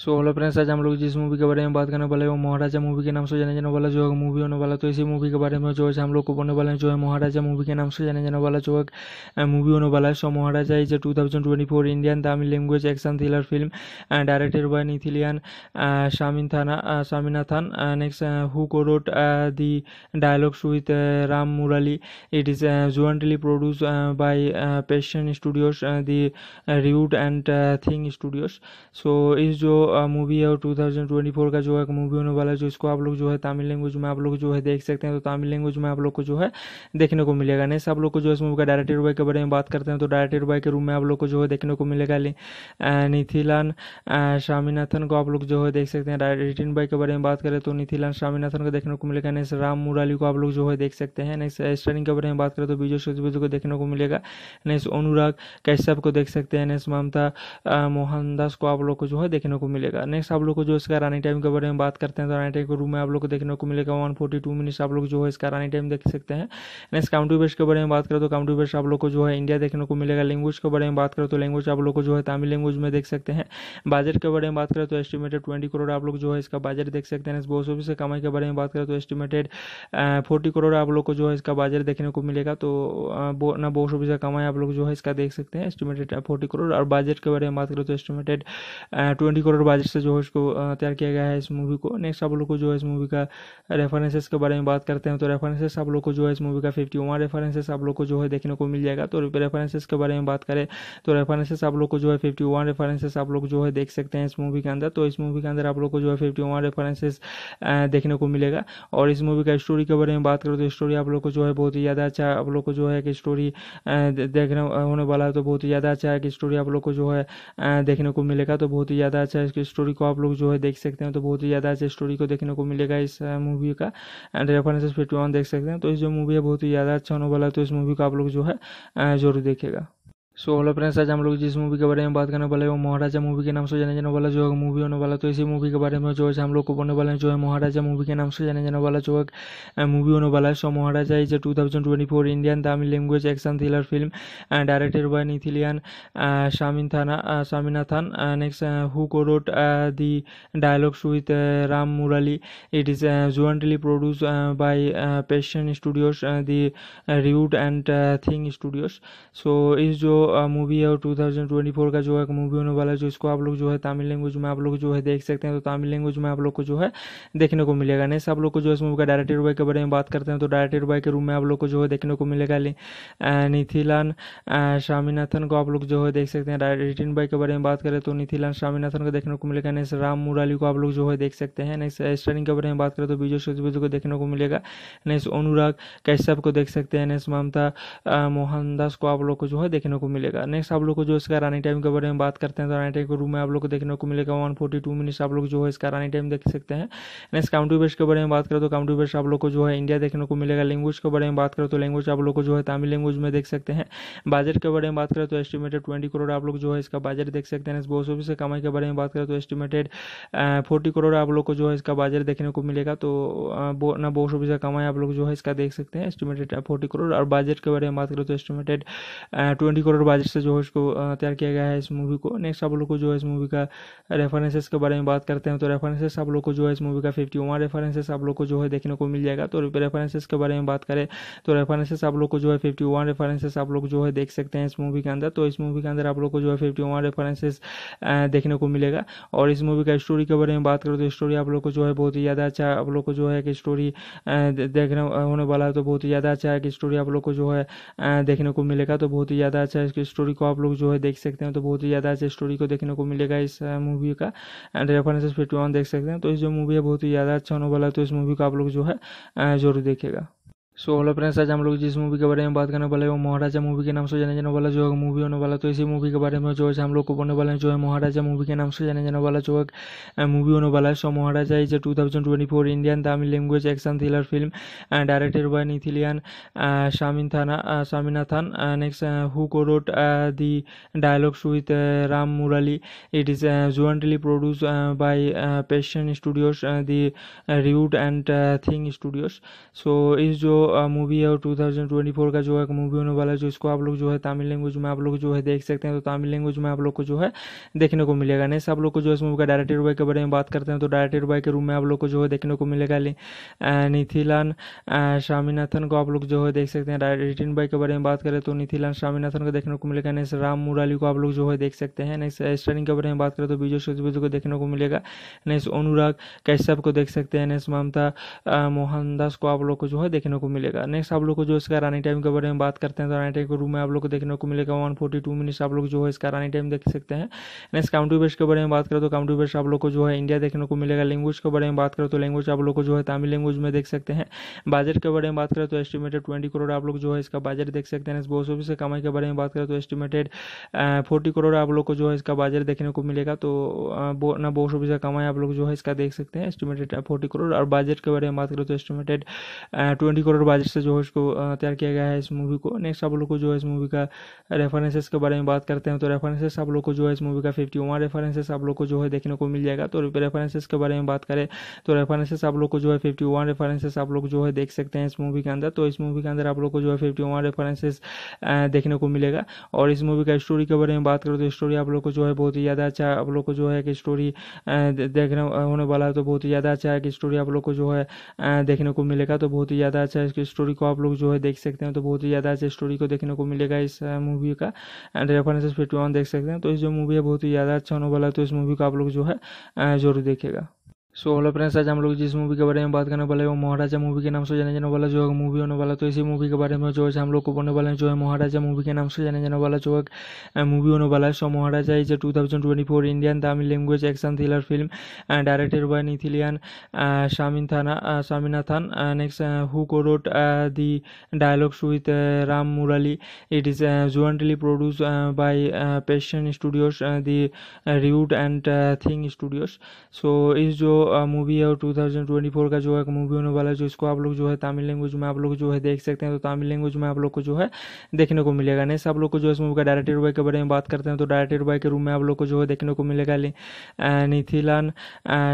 सो हेलो फ्रेंड्स आज हम लोग जिस मूवी के बारे में बात करने वाले हैं वो महाराजा मूवी के नाम से जाने जाने वाला जो है मूवी होने वाला तो इसी मूवी के बारे में जो है हम लोग को बोलने वाले हैं जो है महाराजा मूवी के नाम से जाने जाने वाला जो है मूवी होने वाला है so Maharaja is two thousand twenty four Indian Tamil language action thriller film directed by Nithilan शामिन थाना शामिनाथन नेक्स्ट हु को road the dialogues with Ram Murali it is jointly produce by Passion studios the Root and Think studios so इस जो movie है और 2024 का जो है movie होने वाला है जो इसको आप लोग जो है तमिल लैंग्वेज में आप लोग जो है देख सकते हैं तो तमिल लैंग्वेज में आप लोग को जो है देखने को मिलेगा नहीं आप लोग को जो है इस मूवी का डायरेक्टर बाई के बारे में बात करते हैं तो डायरेक्टर बाई के रूम में आप लोग को जो है देखने को मिलेगा निथिलान स्वामीनाथन को आप लोग जो है देख सकते हैं रिटिन बॉय के बारे में बात करें तो नीथिलान स्वामीनाथन को देखने को मिलेगा नेक्स्ट राम मुराली को आप लोग जो है देख सकते हैं नेक्स्ट के बारे में बात करें तो विजय सेतुपति को देखने को मिलेगा नेक्स्ट अनुराग कैश्यप को देख सकते हैं नेक्स्ट ममता मोहनदास को आप लोग को जो है देखने को मिलेगा मिलेगा नेक्स्ट आप लोग को जो इसका रनिंग टाइम के बारे में बात करते हैं तो रनिंग टाइम के रूम में आप लोग को देखने को मिलेगा वन फोर्टी टू मिनट्स आप लोग जो है इसका रनिंग टाइम देख सकते हैं नेक्स्ट काउंटी बेस्ट के बारे में बात करें तो काउंटी बेस्ट आप लोग को जो है इंडिया देखने को मिलेगा लैंग्वेज के बारे में बात करें तो लैंग्वेज आप लोग को जो है तमिल लैंग्वेज में देख सकते हैं बजट के बारे में बात करें तो एस्टिमेटेड ट्वेंटी करोड़ आप लोग जो है इसका बजट देख सकते हैं बॉस ऑफिस से कमाई के बारे में बात करें तो एस्टिमेटेड फोर्टी करोड़ आप लोग को जो है इसका बजट देखने को मिलेगा तो ना बॉस ऑफिस से कमाई आप लोग जो है इसका देख सकते हैं एस्टिमेटेड फोर्टी करोड़ और बजट के बारे में बात करें तो estimated twenty crore crore budget से जो है इसको तैयार किया गया है इस मूवी को नेक्स्ट आप लोग को जो है इस मूवी का रेफरेंसेस के बारे में बात करते हैं तो रेफरेंसेस आप लोग को जो है इस मूवी का फिफ्टी वन रेफरेंसेस आप लोग को जो है देखने को मिल जाएगा तो रेफरेंसेस के बारे में बात करें तो रेफरेंसेस आप लोग को जो है फिफ्टी वन रेफरेंसेस आप लोग जो है देख सकते हैं इस मूवी के अंदर तो इस मूवी के अंदर आप लोग को जो है फिफ्टी वन रेफरेंसेस देखने को मिलेगा और इस मूवी का स्टोरी के बारे में बात करें तो स्टोरी आप लोग को जो है बहुत ही ज़्यादा अच्छा आप लोग को जो है कि स्टोरी देखने होने वाला है तो बहुत ही ज़्यादा अच्छा है कि स्टोरी आप लोग को जो है देखने को मिलेगा तो बहुत ही ज़्यादा अच्छा इसकी स्टोरी को आप लोग जो है देख सकते हैं तो बहुत ही ज़्यादा अच्छी स्टोरी को देखने को मिलेगा इस मूवी का एंड रेफरेंस फिफ्टी देख सकते हैं तो इस जो मूवी है बहुत ही ज़्यादा अच्छा होने वाला है तो इस मूवी को आप लोग जो है ज़रूर देखेगा सो हेलो फ्रेंड्स आज हम लोग जिस मूवी के बारे में बात करने वाले हैं वो महाराजा मूवी के नाम से जाने जाने वाला जो है मूवी होने वाला तो इसी मूवी के बारे में जो है हम लोग को बोलने वाले हैं जो है महाराजा मूवी के नाम से जाने जाने वाला जो है मूवी होने वाला है so Maharaja is a two thousand twenty four Indian Tamil language action thriller film directed by Nithilan शामिन थाना शामिनाथन नेक्स्ट हु को road the dialogues with Ram Murali it is jointly produce by Passion studios the Root and Think studios so इस जो movie है और 2024 का जो है movie होने वाला है जो इसको आप लोग जो है तमिल लैंग्वेज में आप लोग जो है देख सकते हैं तो तमिल लैंग्वेज में आप लोग को जो है देखने को मिलेगा नहीं आप लोग को जो है इस मूवी का डायरेक्टर बाई के बारे में बात करते हैं तो डायरेक्टर बॉय के रूम में आप लोग को जो है देखने को मिलेगा निथिलान स्वामीनाथन को आप लोग जो है देख सकते हैं रिटिन बॉय के बारे में बात करें तो नीथिलान स्वामीनाथन को देखने को मिलेगा नेक्स्ट राम मुराली को आप लोग जो है देख सकते हैं नेक्स्ट स्टरिंग के बारे में बात करें तो विजय सेतुपति को देखने को मिलेगा नेक्स्ट अनुराग कैश्यप को देख सकते हैं नेक्स्ट ममता मोहनदास को आप लोग को जो है देखने को मिलेगा मिलेगा नेक्स्ट आप लोग को जो इसका रनिंग टाइम के बारे में बात करते हैं तो रनिंग टाइम के रूम में आप लोग को देखने को मिलेगा वन फोर्टी टू मिनट्स आप लोग जो है इसका रनिंग टाइम देख सकते हैं नेक्स्ट काउंटी बेस्ट के बारे में बात करें तो काउंटी बेस्ट आप लोग को जो है इंडिया देखने को मिलेगा लैंग्वेज के बारे में बात करें तो लैंग्वेज आप लोग को जो है तमिल लैंग्वेज में देख सकते हैं बजट के बारे में बात करें तो एस्टिमेटेड ट्वेंटी करोड़ आप लोग जो है इसका बजट देख सकते हैं बॉस ऑफिस से कमाई के बारे में बात करें तो एस्टिमेटेड फोर्टी करोड़ आप लोग को जो है इसका बजट देखने को मिलेगा तो ना बॉस ऑफिस से कमाई आप लोग जो है इसका देख सकते हैं एस्टिमेटेड फोर्टी करोड़ और बजट के बारे में बात करें तो estimated twenty crore crore budget से जो है इसको तैयार किया गया है इस मूवी को नेक्स्ट आप लोग को जो है इस मूवी का रेफरेंसेस के बारे में बात करते हैं तो रेफरेंसेस आप लोग को जो है इस मूवी का फिफ्टी वन रेफरेंसेस आप लोग को जो है देखने को मिल जाएगा तो रेफरेंसेस के बारे में बात करें तो रेफरेंसेस आप लोग को जो है फिफ्टी वन रेफरेंसेस आप लोग जो है देख सकते हैं इस मूवी के अंदर तो इस मूवी के अंदर आप लोग को जो है फिफ्टी वन रेफरेंसेस देखने को मिलेगा और इस मूवी का स्टोरी के बारे में बात करें तो स्टोरी आप लोग को जो है बहुत ही ज़्यादा अच्छा आप लोग को जो है स्टोरी देखने होने वाला है तो बहुत ही ज़्यादा अच्छा है कि स्टोरी आप लोग को जो है देखने को मिलेगा तो बहुत ही ज़्यादा अच्छा इसकी स्टोरी को आप लोग जो है देख सकते हैं तो बहुत ही ज़्यादा अच्छा स्टोरी को देखने को मिलेगा इस मूवी का एंड रेफरेंसेस फिफ्टी देख सकते हैं तो इस जो मूवी है बहुत ही ज़्यादा अच्छा होने वाला है तो इस मूवी को आप लोग जो है ज़रूर देखेगा सो हेलो फ्रेंड्स आज हम लोग जिस मूवी के बारे में बात करने वाले हैं वो महाराजा मूवी के नाम से जाने जाने वाला जो है मूवी होने वाला तो इसी मूवी के बारे में जो है हम लोग को बोलने वाले हैं जो है महाराजा मूवी के नाम से जाने जाने वाला जो है मूवी होने वाला है so Maharaja is a two thousand twenty four Indian Tamil language action thriller film directed by Nithilan शामिन थाना शामिनाथन नेक्स्ट हु को road the dialogues with Ram Murali it is jointly produce by Passion studios the Root and Think studios so इस जो movie है और 2024 का जो है movie होने वाला है जो इसको आप लोग जो है तमिल लैंग्वेज में आप लोग जो है देख सकते हैं तो तमिल लैंग्वेज में आप लोग को जो है देखने को मिलेगा नहीं आप लोग को जो है इस मूवी का डायरेक्टर बॉय के बारे में बात करते हैं तो डायरेक्टर बॉय के रूम में आप लोग को जो है देखने को मिलेगा निथिलान स्वामीनाथन को आप लोग जो है देख सकते हैं रिटिन बॉय के बारे में बात करें तो निथिलान स्वामीनाथन को देखने को मिलेगा नेक्स्ट राम मुराली को आप लोग जो है देख सकते हैं नेक्स्ट स्टरिंग के बारे में बात करें तो विजय सेतुपति को देखने को मिलेगा नेक्स्ट अनुराग कैश्यप को देख सकते हैं नेक्स्ट ममता मोहनदास को आप लोग को जो है देखने को मिलेगा मिलेगा नेक्स्ट आप लोग को जो इसका रानी टाइम के बारे में बात करते हैं तो रानी टाइम के रूम में आप लोग को देखने को मिलेगा वन फोर्टी टू मिनट्स आप लोग जो है इसका रानी टाइम देख सकते हैं नेक्स्ट काउंटी बेस्ट के बारे में बात करें तो काउंटी बेस्ट आप लोग को जो है इंडिया देखने को मिलेगा लैंग्वेज के बारे में बात करें तो लैंग्वेज आप लोग को जो है तमिल लैंग्वेज में देख सकते हैं बजट के बारे में बात करें तो एस्टिमेटेड ट्वेंटी करोड़ आप लोग जो है इसका बजट देख सकते हैं बॉस ऑफिस से कमाई के बारे में बात करें तो एस्टिमेटेड फोर्टी करोड़ आप लोग को जो है इसका बजट देखने को मिलेगा तो ना बॉस ऑफिस का कमाई आप लोग जो है इसका देख सकते हैं एस्टिमेटेड फोर्टी करोड़ और बजट के बारे में बात करें तो estimated twenty crore crore budget से जो है इसको तैयार किया गया है इस मूवी को नेक्स्ट आप लोग को जो है इस मूवी का रेफरेंसेस के बारे में बात करते हैं तो रेफरेंसेस आप लोग को जो है इस मूवी का फिफ्टी वन रेफरेंसेस आप लोग को जो है देखने को मिल जाएगा तो रेफरेंसेस के बारे में बात करें तो रेफरेंसेस आप लोग को जो है फिफ्टी वन रेफरेंसेस आप लोग जो है देख सकते हैं इस मूवी के अंदर तो इस मूवी के अंदर आप लोग को जो है फिफ्टी वन रेफरेंसेस देखने को मिलेगा और इस मूवी का स्टोरी के बारे में बात करें तो स्टोरी आप लोग को जो है बहुत ही ज़्यादा अच्छा आप लोग को जो है कि स्टोरी देखने होने वाला है तो बहुत ही ज़्यादा अच्छा है कि स्टोरी आप लोग को जो है देखने को मिलेगा तो बहुत ही ज़्यादा अच्छा की स्टोरी को आप लोग जो है देख सकते हैं तो बहुत ही ज़्यादा अच्छी स्टोरी को देखने को मिलेगा इस मूवी का एंड रेफरेंसेस फिफ्टी देख सकते हैं तो इस जो मूवी है बहुत ही ज़्यादा अच्छा होने वाला है तो इस मूवी को आप लोग जो है ज़रूर देखेगा सो हेलो फ्रेंड्स आज हम लोग जिस मूवी के बारे में बात करने वाले हैं वो महाराजा मूवी के नाम से जाने जाने वाला जो है मूवी होने वाला तो इसी मूवी के बारे में जो है हम लोग को बोलने वाले हैं जो है महाराजा मूवी के नाम से जाने जाने वाला जो है मूवी होने वाला है so Maharaja is a two thousand twenty four Indian Tamil language action thriller film directed by Nithilan शामिन थाना शामिनाथन नेक्स्ट हु को road the dialogues with Ram Murali it is jointly produce by Passion studios the Route and Think studios so इस जो movie है और four का जो है movie होने वाला है जो इसको आप लोग जो है तमिल लैंग्वेज में आप लोग जो है देख सकते हैं तो तमिल लैंग्वेज में आप लोग को जो है देखने को मिलेगा नहीं आप लोग को जो है इस मूवी का डायरेक्टर बॉय के बारे में बात करते हैं तो डायरेक्टर बॉय के रूम में आप लोग को जो है देखने को मिलेगा निथिलान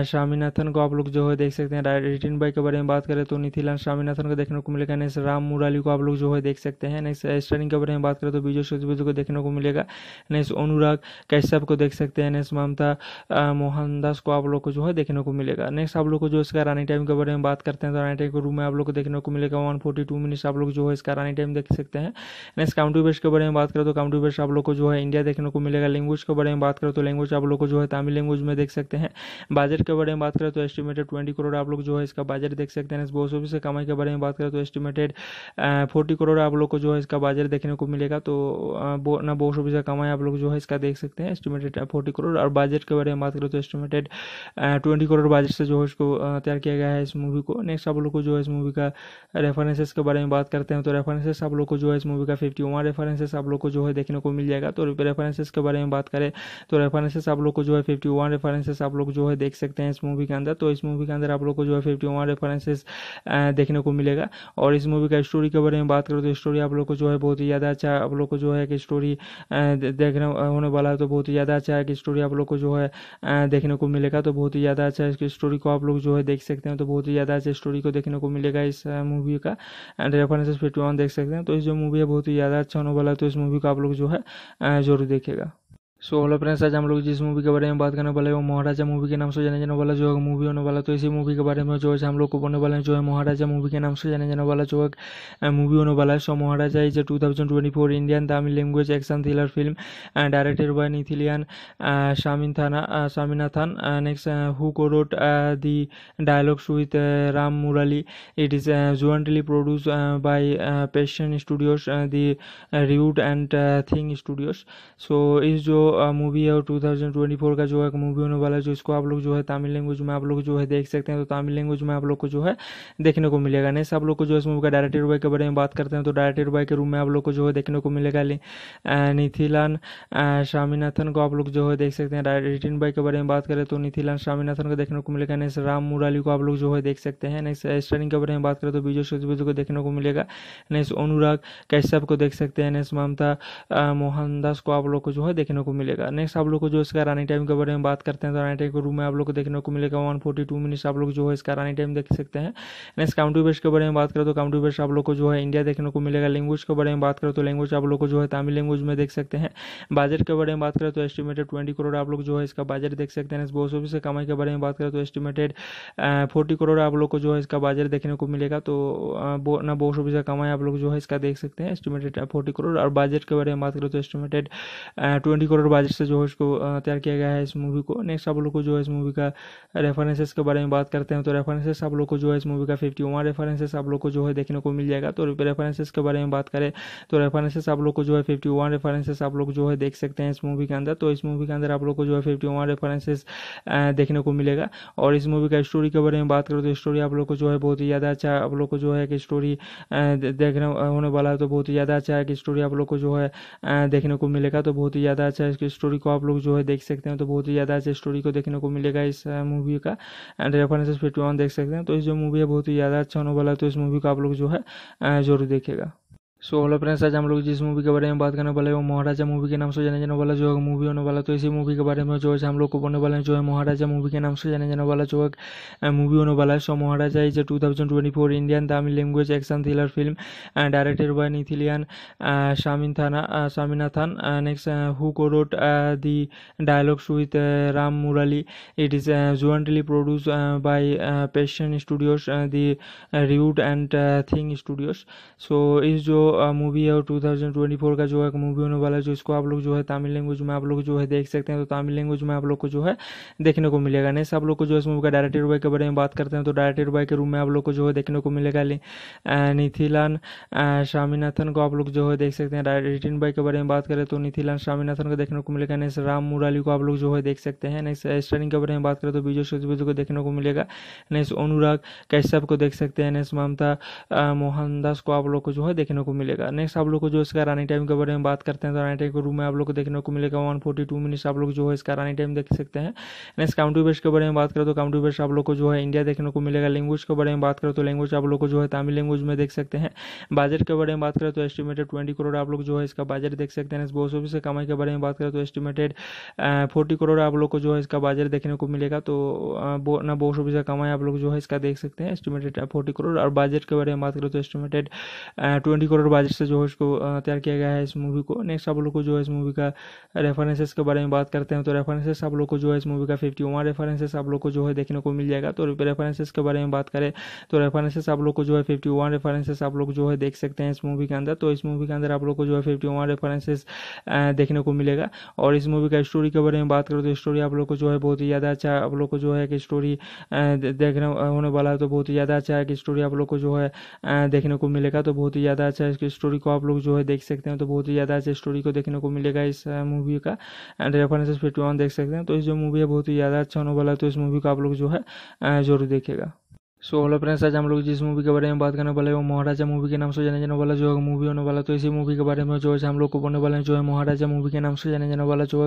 स्वामीनाथन को आप लोग जो है देख सकते हैं रिटिन बॉय के बारे में बात करें तो निथिलान स्वामीनाथन को देखने को मिलेगा नेक्स्ट राम मुराली को आप लोग जो है देख सकते हैं नेक्स्ट स्टारिंग के बारे में बात करें तो विजय सतबुद्ध को देखने को मिलेगा नेक्स्ट अनुराग कैश्यप को देख सकते हैं नेक्स्ट ममता मोहनदास को आप लोग को जो है देखने को मिलेगा नेक्स्ट आप लोग को जो इसका रनिंग टाइम के बारे में बात करते हैं तो रनिंग टाइम के रूम में आप लोग को देखने को मिलेगा वन फोर्टी टू मिनट्स आप लोग जो है इसका रनिंग टाइम देख सकते हैं नेक्स्ट काउंटी बेस्ट के बारे में बात करें तो काउंटी बेस्ट आप लोग को जो है इंडिया देखने को मिलेगा लैंग्वेज के बारे में बात करें तो लैंग्वेज आप लोग को जो है तमिल लैंग्वेज में देख सकते हैं बजट के बारे में बात करें तो एस्टिमेटेड ट्वेंटी करोड़ आप लोग जो है इसका बजट देख सकते हैं बॉस ऑफिस से कमाई के बारे में बात करें तो एस्टिमेटेड फोर्टी करोड़ आप लोग को जो है इसका बजट देखने को मिलेगा तो ना बॉस ऑफिस का कमाई आप लोग जो है इसका देख सकते हैं एस्टिमेटेड फोर्टी करोड़ और बजट के बारे में बात करें तो estimated twenty crore crore budget से जो है इसको तैयार किया गया है इस मूवी को नेक्स्ट आप लोग को जो है इस मूवी का रेफरेंसेस के बारे में बात करते हैं तो रेफरेंसेस आप लोग को जो है इस मूवी का फिफ्टी वन रेफरेंसेस आप लोग को जो है देखने को मिल जाएगा तो रेफरेंसेस के बारे में बात करें तो रेफरेंसेस आप लोग को जो है फिफ्टी वन रेफरेंसेस आप लोग जो है देख सकते हैं इस मूवी के अंदर तो इस मूवी के अंदर आप लोग को जो है फिफ्टी वन रेफरेंसेस देखने को मिलेगा और इस मूवी का स्टोरी के बारे में बात करें तो स्टोरी आप लोग को जो है बहुत ही ज़्यादा अच्छा आप लोग को जो है कि स्टोरी देखने होने वाला है तो बहुत ही ज़्यादा अच्छा है कि स्टोरी आप लोग को जो है देखने को मिलेगा तो बहुत ही ज़्यादा अच्छा इसकी स्टोरी को आप लोग जो है देख सकते हैं तो बहुत ही ज़्यादा ऐसे स्टोरी को देखने को मिलेगा इस मूवी का एंड रेफरेंस फिफ्टी देख सकते हैं तो इस जो मूवी है बहुत ही ज़्यादा अच्छा होने वाला है तो इस मूवी को आप लोग जो है ज़रूर देखेगा सो हेलो फ्रेंड्स आज हम लोग जिस मूवी के बारे में बात करने वाले हैं वो महाराजा मूवी के नाम से जाने जाने वाला जो है मूवी होने वाला तो इसी मूवी के बारे में जो है हम लोग को बोलने वाले हैं जो है महाराजा मूवी के नाम से जाने जाने वाला जो है मूवी होने वाला है so Maharaja is a two thousand twenty four Indian Tamil language action thriller film directed by Nithilan शामिन थाना शामिनाथन नेक्स्ट हु को road the dialogues with Ram Murali it is jointly produce by Passion studios the Root and Think studios so इस जो movie है और 2024 का जो है movie होने वाला है जो इसको आप लोग जो है तमिल लैंग्वेज में आप लोग जो है देख सकते हैं तो तमिल लैंग्वेज में आप लोग को जो है देखने को मिलेगा नहीं आप लोग को जो है इस मूवी का डायरेक्टर बॉय के बारे में बात करते हैं तो डायरेक्टर बॉय के रूम में आप लोग को जो है देखने को मिलेगा नीथिलान स्वामीनाथन को आप लोग जो है देख सकते हैं रिटिन बॉय के बारे में बात करें तो नीथिलान स्वामीनाथन को देखने को मिलेगा नेक्स्ट राम मुराली को आप लोग जो है देख सकते हैं नेक्स्ट स्टारिंग के बारे में बात करें तो विजय सेतुपति को देखने को मिलेगा नेक्स्ट अनुराग कैश्यप को देख सकते हैं नेक्स्ट ममता मोहनदास को आप लोग को जो है देखने को मिलेगा मिलेगा नेक्स्ट आप लोग को जो इसका रनिंग टाइम के बारे में बात करते हैं तो रनिंग टाइम के रूम में आप लोग को देखने को मिलेगा वन फोर्टी टू मिनट्स आप लोग जो है इसका रनिंग टाइम देख सकते हैं नेक्स्ट काउंटी बेस्ट के बारे में बात करें तो काउंटी बेस्ट आप लोग को जो है इंडिया देखने को मिलेगा लैंग्वेज के बारे में बात करें तो लैंग्वेज आप लोग को जो है तमिल लैंग्वेज में देख सकते हैं बजट के बारे में बात करें तो एस्टिमेटेड ट्वेंटी करोड़ आप लोग जो है इसका बजट देख सकते हैं बॉस ऑफिस के कमाई के बारे में बात करें तो एस्टिमेटेड फोर्टी करोड़ आप लोग को जो है इसका बजट देखने को मिलेगा तो ना बॉस ऑफिस का कमाई आप लोग जो है इसका देख सकते हैं एस्टिमेटेड फोर्टी करोड़ और बजट के बारे में बात करें तो estimated twenty crore crore budget से जो है इसको तैयार किया गया है इस मूवी को नेक्स्ट आप लोग को जो है इस मूवी का रेफरेंसेस के बारे में बात करते हैं तो रेफरेंसेस आप लोग को जो है इस मूवी का फिफ्टी वन रेफरेंसेस आप लोग को जो है देखने को मिल जाएगा तो रेफरेंसेस के बारे में बात करें तो रेफरेंसेस आप लोग को जो है फिफ्टी वन रेफरेंसेस आप लोग जो है देख सकते हैं इस मूवी के अंदर तो इस मूवी के अंदर आप लोग को जो है फिफ्टी वन रेफरेंसेस देखने को मिलेगा और इस मूवी का स्टोरी के बारे में बात करें तो स्टोरी आप लोग को जो है बहुत ही ज़्यादा अच्छा आप लोग को जो है एक स्टोरी देखने होने वाला है तो बहुत ही ज़्यादा अच्छा एक स्टोरी आप लोग को जो है देखने को मिलेगा तो बहुत ही ज़्यादा अच्छा इसकी स्टोरी को आप लोग जो है देख सकते हैं तो बहुत ही ज़्यादा ऐसे स्टोरी को देखने को मिलेगा इस मूवी का एंड रेफरेंस फिफ्टी वन देख सकते हैं तो इस जो मूवी है बहुत ही ज़्यादा अच्छा होने वाला है तो इस मूवी को आप लोग जो है जरूर देखेगा सो हेलो फ्रेंड्स आज हम लोग जिस मूवी के बारे में बात करने वाले हैं वो महाराजा मूवी के नाम से जाने जाने वाला जो है मूवी होने वाला तो इसी मूवी के बारे में जो है हम लोग को बोलने वाले हैं जो है महाराजा मूवी के नाम से जाने जाने वाला जो है मूवी होने वाला है so Maharaja is a two thousand twenty four Indian Tamil language action thriller film directed by Nithilan शामिन थाना शामिनाथन नेक्स्ट हु को road the dialogues with Ram Murali it is jointly produce by Passion studios the Route and Think studios so इस जो movie है और 2024 का जो है movie होने वाला है जो इसको आप लोग जो है तमिल लैंग्वेज में आप लोग जो है देख सकते हैं तो तमिल लैंग्वेज में आप लोग को जो है देखने को मिलेगा नहीं आप लोग को जो है इस मूवी का डायरेक्टर बाई के बारे में बात करते हैं तो डायरेक्टर बॉय के रूम में आप लोग को जो है देखने को मिलेगा नीथिलान स्वामीनाथन को आप लोग जो है देख सकते हैं रिटिन बॉय के बारे में बात करें तो नीथिलान स्वामीनाथन को देखने को मिलेगा नेक्स्ट राम मुराली को आप लोग जो है देख सकते हैं नेक्स्ट स्टारिंग के बारे में बात करें तो विजय सेतुपति को देखने को मिलेगा नेक्स्ट अनुराग कश्यप को देख सकते हैं नेक्स्ट ममता मोहनदास को आप लोग को जो है देखने को मिलेगा मिलेगा नेक्स्ट आप लोग को जो इसका रनिंग टाइम के बारे में बात करते हैं तो रनिंग टाइम के रूम में आप लोग को देखने को मिलेगा वन फोर्टी टू मिनट्स आप लोग जो है इसका रनिंग टाइम देख सकते हैं नेक्स्ट काउंटी बेस्ट के बारे में बात करें तो काउंटी बेस्ट आप लोग को जो है इंडिया देखने को मिलेगा लैंग्वेज के बारे में बात करें तो लैंग्वेज आप लोग को जो है तमिल लैंग्वेज में देख सकते हैं बजट के बारे में बात करें तो एस्टिमेटेड ट्वेंटी करोड़ आप लोग जो है इसका बजट देख सकते हैं बॉस ऑफिस से कमाई के बारे में बात करें तो एस्टिमेटेड फोर्टी करोड़ आप लोग को जो है इसका बजट देखने को मिलेगा तो ना बॉस ऑफिस का कमाई आप लोग जो है इसका देख सकते हैं एस्टिमेटेड फोर्टी करोड़ और बजट के बारे में बात करें तो estimated twenty crore crore budget से जो है इसको तैयार किया गया है इस मूवी को नेक्स्ट आप लोग को जो है इस मूवी का रेफरेंसेस के बारे में बात करते हैं तो रेफरेंसेस आप लोग को जो है इस मूवी का फिफ्टी वन रेफरेंसेस आप लोग को जो है देखने को मिल जाएगा तो रेफरेंसेस के बारे में बात करें तो रेफरेंसेस आप लोग को जो है फिफ्टी वन रेफरेंसेस आप लोग जो है देख सकते हैं इस मूवी के अंदर तो इस मूवी के अंदर आप लोग को जो है फिफ्टी वन रेफरेंसेस देखने को मिलेगा और इस मूवी का स्टोरी के बारे में बात करें तो स्टोरी आप लोग को जो है बहुत ही ज़्यादा अच्छा आप लोग को जो है कि स्टोरी देखने होने वाला है तो बहुत ही ज़्यादा अच्छा है कि स्टोरी आप लोग को जो है देखने को मिलेगा तो बहुत ही ज़्यादा अच्छा इसकी स्टोरी को आप लोग जो है देख सकते हैं तो बहुत ही ज़्यादा अच्छी स्टोरी को देखने को मिलेगा इस मूवी का एंड रेफरेंस फिफ्टी देख सकते हैं तो इस जो मूवी है बहुत ही ज़्यादा अच्छा होने वाला है तो इस मूवी को आप लोग जो है जरूर देखेगा सो हेलो फ्रेंड्स आज हम लोग जिस मूवी के बारे में बात करने वाले हैं वो महाराजा मूवी के नाम से जाने जाने वाला जो है मूवी होने वाला तो इसी मूवी के बारे में जो है हम लोग को बोलने वाले हैं जो है महाराजा मूवी के नाम से जाने जाने वाला जो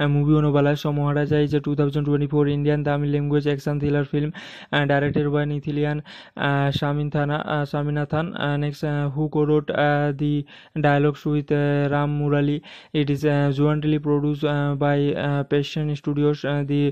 है मूवी होने वाला है so Maharaja is a two thousand Indian Tamil language action thriller film directed by Nithilan शामिन थाना शामिनाथन नेक्स्ट हु को road the dialogues with Ram Murali it is jointly produce by Passion studios the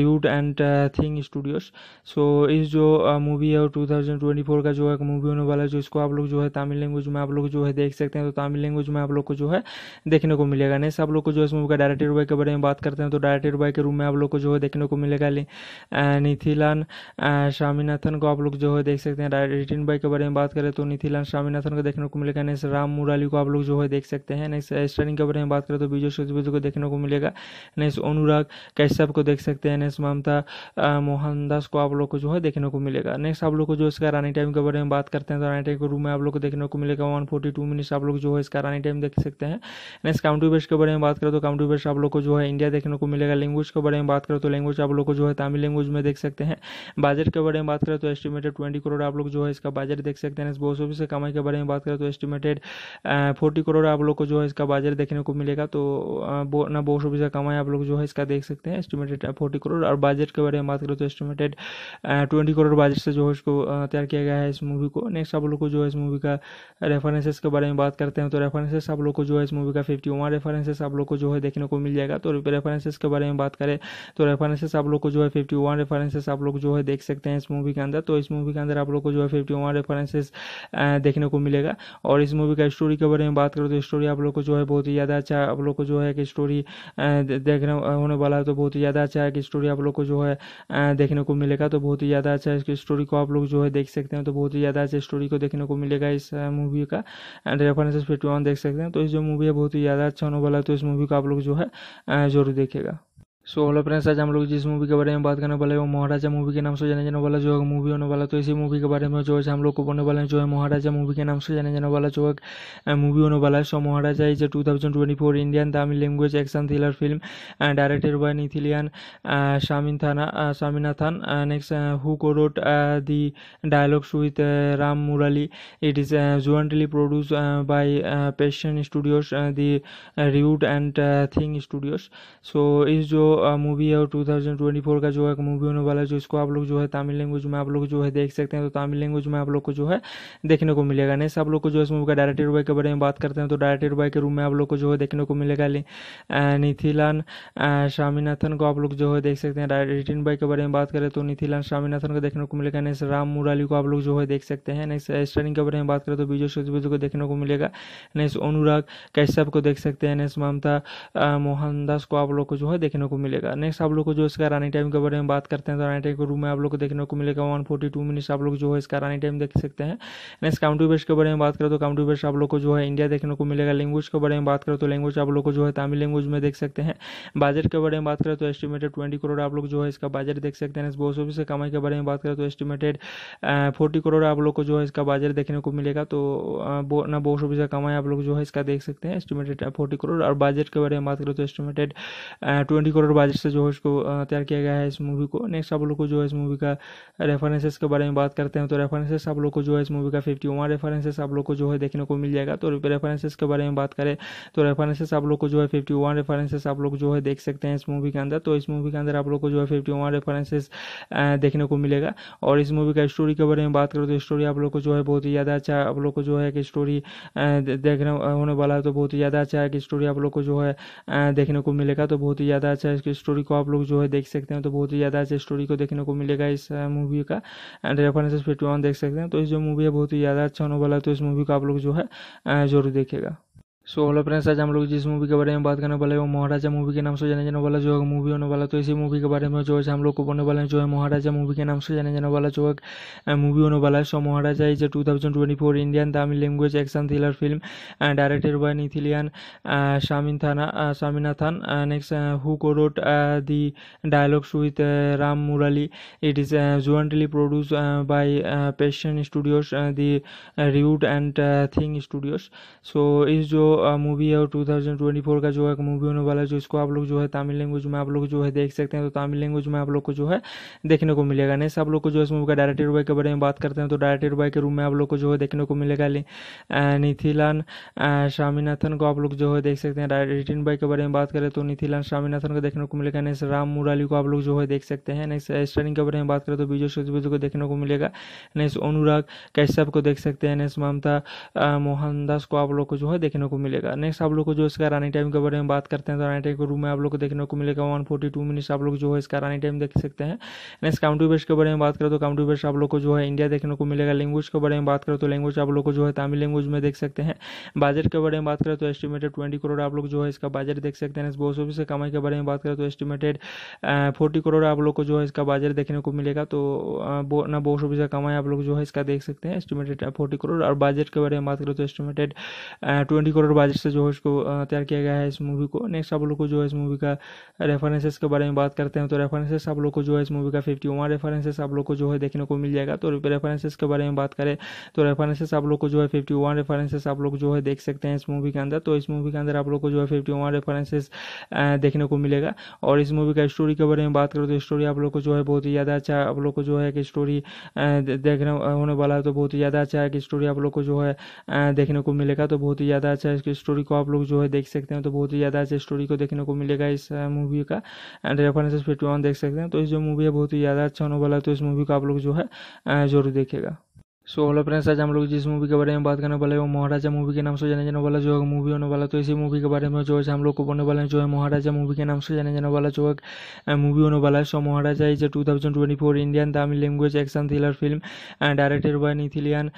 Root and Think studios so इस जो movie है और 2024 का जो है movie होने वाला है जो इसको आप लोग जो है तमिल लैंग्वेज में आप लोग जो है देख सकते हैं तो तमिल लैंग्वेज में आप लोग को जो है देखने को मिलेगा नहीं आप लोग को जो है इस मूवी का डायरेक्टर बाई के बारे में बात करते हैं तो डायरेक्टर बाई के रूम में आप लोग को जो है देखने को मिलेगा निथिलान स्वामीनाथन को आप लोग जो है देख सकते हैं रिटिन बॉय के बारे में बात करें तो निथिलान स्वामीनाथन को देखने को मिलेगा नेक्स्ट राम मुराली को आप लोग जो है देख सकते हैं नेक्स्ट स्टारिंग के बारे में बात करें तो विजय सेतुपति को देखने को मिलेगा नेक्स्ट अनुराग कश्यप को देख सकते हैं नेक्स्ट ममता मोहनदास को आप लोग को जो है देखने को मिलेगा मिलेगा नेक्स्ट आप लोग को जो इसका रनिंग टाइम के बारे में बात करते हैं तो रनिंग टाइम के रूम में आप लोग को देखने को मिलेगा वन फोर्टी टू मिनट्स आप लोग जो है इसका रनिंग टाइम देख सकते हैं नेक्स्ट काउंटी बेस्ट के बारे में बात करें तो काउंटी बेस्ट आप लोग को जो है इंडिया देखने को मिलेगा लैंग्वेज के बारे में बात करें तो लैंग्वेज आप लोग को जो है तमिल लैंग्वेज में देख सकते हैं बजट के बारे में बात करें तो एस्टिमेटेड ट्वेंटी करोड़ आप लोग जो है इसका बजट देख सकते हैं बॉस ऑफिस से कमाई के बारे में बात करें तो एस्टिमेटेड फोर्टी करोड़ आप लोग को जो है इसका बजट देखने को मिलेगा तो ना बॉस ऑफिस का कमाई आप लोग जो है इसका देख सकते हैं एस्टिमेटेड फोर्टी करोड़ और बजट के बारे में बात करें तो estimated twenty crore crore budget से जो है इसको तैयार किया गया है इस मूवी को नेक्स्ट आप लोग को जो है इस मूवी का रेफरेंसेस के बारे में बात करते हैं तो रेफरेंसेस आप लोग को जो है इस मूवी का फिफ्टी वन रेफरेंसेस आप लोग को जो है देखने को मिल जाएगा तो रेफरेंसेस के बारे में बात करें तो रेफरेंसेस आप लोग को जो है फिफ्टी वन रेफरेंसेस आप लोग जो है देख सकते हैं इस मूवी के अंदर तो इस मूवी के अंदर आप लोग को जो है फिफ्टी वन रेफरेंसेस देखने को मिलेगा और इस मूवी का स्टोरी के बारे में बात करें तो स्टोरी आप लोग को जो है बहुत ही ज़्यादा अच्छा आप लोग को जो है कि स्टोरी देखने होने वाला है तो बहुत ही ज़्यादा अच्छा है कि स्टोरी आप लोग को जो है देखने को मिलेगा तो बहुत ही ज़्यादा अच्छा इसकी स्टोरी को आप लोग जो है देख सकते हैं तो बहुत ही ज़्यादा अच्छी स्टोरी को देखने को मिलेगा इस मूवी का एंड रेफरेंस फिफ्टी देख सकते हैं तो इस जो मूवी है बहुत ही ज़्यादा अच्छा होने वाला है तो इस मूवी को आप लोग जो है ज़रूर देखेगा सो हेलो फ्रेंड्स आज हम लोग जिस मूवी के बारे में बात करने वाले हैं वो महाराजा मूवी के नाम से जाने जाने वाला जो है मूवी होने वाला तो इसी मूवी के बारे में जो है हम लोग को बोलने वाले हैं जो है महाराजा मूवी के नाम से जाने जाने वाला जो है मूवी होने वाला है so Maharaja is a two thousand twenty four Indian Tamil language action thriller film directed by Nithilan शामिन थाना शामिनाथन नेक्स्ट हु को road the dialogues with Ram Murali it is jointly produce by Passion studios the Route and Think studios so इस जो movie है और four का जो है movie होने वाला है जो इसको आप लोग जो है तमिल लैंग्वेज में आप लोग जो है देख सकते हैं तो तमिल लैंग्वेज में आप लोग को जो है देखने को मिलेगा नहीं सब लोग को जो है इस मूवी का डायरेक्टर बॉय के बारे में बात करते हैं तो डायरेक्टर बाई के रूम में आप लोग को जो है देखने को मिलेगा निथिलान स्वामीनाथन को आप लोग जो है देख सकते हैं रिटिन बॉय के बारे में बात करें तो निथिलान स्वामीनाथन को देखने को मिलेगा नेक्स्ट राम मुराली को आप लोग जो है देख सकते हैं नेक्स्ट स्टारिंग के बारे में बात करें तो विजय सतुपति को देखने को मिलेगा नेक्स्ट अनुराग कैश्यप को देख सकते हैं नेक्स्ट ममता मोहनदास को आप लोग को जो है देखने को मिलेगा नेक्स्ट आप लोग को जो इसका रनिंग टाइम के बारे में बात करते हैं तो रनिंग टाइम के रूम में आप लोग को देखने को मिलेगा वन फोर्टी टू मिनट्स आप लोग जो है इसका रनिंग टाइम देख सकते हैं नेक्स्ट काउंट्री बेस्ट के बारे में बात करें तो काउंट्री बेस्ट आप लोग को जो है इंडिया देखने को मिलेगा लैंग्वेज के बारे में बात करें तो लैंग्वेज आप लोग को जो है तमिल लैंग्वेज में देख सकते हैं बजट के बारे में बात करें तो एस्टिमेटेड ट्वेंटी करोड़ आप लोग जो है इसका बजट देख सकते हैं बॉस ऑफिस से कमाई के बारे में बात करें तो एस्टिमेटेड फोर्टी करोड़ आप लोग को जो है इसका बजट देखने को मिलेगा तो ना बॉस ऑफिस से कमाई आप लोग जो है इसका देख सकते हैं एस्टिमेटेड फोर्टी करोड़ और बजट के बारे में बात करें तो estimated twenty crore crore budget से जो है इसको तैयार किया गया है इस मूवी को नेक्स्ट आप लोग को जो है इस मूवी का रेफरेंसेस के बारे में बात करते हैं तो रेफरेंसेस आप लोग को जो है इस मूवी का फिफ्टी वन रेफरेंसेस आप लोग को जो है देखने को मिल जाएगा तो रेफरेंसेस के बारे में बात करें तो रेफरेंसेस आप लोग को जो है फिफ्टी वन रेफरेंसेस आप लोग जो है देख सकते हैं इस मूवी के अंदर तो इस मूवी के अंदर आप लोग को जो है फिफ्टी वन रेफरेंसेस देखने को मिलेगा और इस मूवी का स्टोरी के बारे में बात करो तो स्टोरी आप लोग को जो है बहुत ही ज़्यादा अच्छा आप लोग को जो है कि स्टोरी देखने होने वाला है तो बहुत ही ज़्यादा अच्छा है कि स्टोरी आप लोग को जो है देखने को मिलेगा तो बहुत ही ज़्यादा अच्छा की स्टोरी को आप लोग जो है देख सकते हैं तो बहुत ही ज़्यादा अच्छी स्टोरी को देखने को मिलेगा इस मूवी का एंड रेफरेंस फिफ्टी देख सकते हैं तो इस जो मूवी है बहुत ही ज़्यादा अच्छा होने वाला है तो इस मूवी को आप लोग जो है ज़रूर देखेगा सो हेलो फ्रेंड्स आज हम लोग जिस मूवी के बारे में बात करने वाले हैं वो महाराजा मूवी के नाम से जाने जाने वाला जो है मूवी होने वाला तो इसी मूवी के बारे में जो है हम लोग को बोलने वाले हैं जो है महाराजा मूवी के नाम से जाने जाने वाला जो है मूवी होने वाला है so Maharaja is two thousand twenty four Indian Tamil language action thriller film directed by Nithilan शामिन थाना शामिनाथन नेक्स्ट हु को road the dialogues with Ram Murali it is jointly produce by Passion studios the Route and Think studios so इस जो movie है और to thousand twenty four का जो है movie होने वाला है जो इसको आप लोग जो है तमिल लैंग्वेज में आप लोग जो है देख सकते हैं तो तमिल लैंग्वेज में आप लोग को जो है देखने को मिलेगा नहीं सब लोग को जो है इस मूवी का डायरेक्टर बॉय के बारे में बात करते हैं तो डायरेक्टर बॉय के रूम में आप लोग को जो है देखने को मिलेगा निथिलान स्वामीनाथन को आप लोग जो है देख सकते हैं रिटिन बॉय के बारे में बात करें तो निथिलान स्वामीनाथन को देखने को मिलेगा नेक्स्ट राम मुरली को आप लोग जो है देख सकते हैं नेक्स्ट स्टारिंग के बारे में बात करें तो विजय सचबुज को देखने को मिलेगा नेक्स्ट अनुराग कैश्यप को देख सकते हैं नेक्स्ट ममता मोहनदास को आप लोग को जो है देखने को मिलेगा नेक्स्ट आप लोग को जो इसका रनिंग टाइम के बारे में बात करते हैं तो रनिंग टाइम के रूम में आप लोग को देखने को मिलेगा वन फोर्टी टू मिनट्स आप लोग जो है इसका रनिंग टाइम देख सकते हैं नेक्स्ट काउंटी बेस्ट के बारे में बात करें तो काउंटी बेस्ट आप लोग को जो है इंडिया देखने को मिलेगा लैंग्वेज के बारे में बात करें तो लैंग्वेज आप लोग को जो है तमिल लैंग्वेज में देख सकते हैं बजट के बारे में बात करें तो एस्टिमेटेड ट्वेंटी करोड़ आप लोग जो है इसका बजट देख सकते हैं बॉस ऑफिस से कमाई के बारे में बात करें तो एस्टिमेटेड फोर्टी करोड़ आप लोग को जो है इसका बजट देखने को मिलेगा तो ना बॉस ऑफिस से कमाई आप लोग जो है इसका देख सकते हैं एस्टिमेटेड फोर्टी करोड़ और बजट के बारे में बात करें तो estimated twenty crore crore budget से जो है इसको तैयार किया गया है इस मूवी को नेक्स्ट आप लोग को जो है इस मूवी का रेफरेंसेस के बारे में बात करते हैं तो रेफरेंसेस आप लोग को जो है इस मूवी का फिफ्टी वन रेफरेंसेस आप लोग को जो है देखने को मिल जाएगा तो रेफरेंसेस के बारे में बात करें तो रेफरेंसेस आप लोग को जो है फिफ्टी वन रेफरेंसेस आप लोग जो है देख सकते हैं इस मूवी के अंदर तो इस मूवी के अंदर आप लोग को जो है फिफ्टी वन रेफरेंसेस देखने को मिलेगा और इस मूवी का स्टोरी के बारे में बात करो तो स्टोरी आप लोग को जो है बहुत ही ज़्यादा अच्छा आप लोग को जो है कि स्टोरी देखने होने वाला है तो बहुत ही ज़्यादा अच्छा है कि स्टोरी आप लोग को जो है देखने को मिलेगा तो बहुत ही ज़्यादा अच्छा इसकी स्टोरी को आप लोग जो है देख सकते हैं तो बहुत ही ज़्यादा अच्छी स्टोरी को देखने को मिलेगा इस मूवी का एंड रेफरेंस फिफ्टी देख सकते हैं तो इस जो मूवी है बहुत ही ज़्यादा अच्छा होने वाला है तो इस मूवी को आप लोग जो है ज़रूर देखेगा सो हेलो फ्रेंड्स आज हम लोग जिस मूवी के बारे में बात करने वाले हैं वो महाराजा मूवी के नाम से जाने जाने वाला जो है मूवी होने वाला तो इसी मूवी के बारे में जो है हम लोग को बोलने वाले हैं जो है महाराजा मूवी के नाम से जाने जाने वाला जो है मूवी होने वाला है so Maharaja is a two thousand twenty four Indian Tamil language action thriller film directed by Nithilan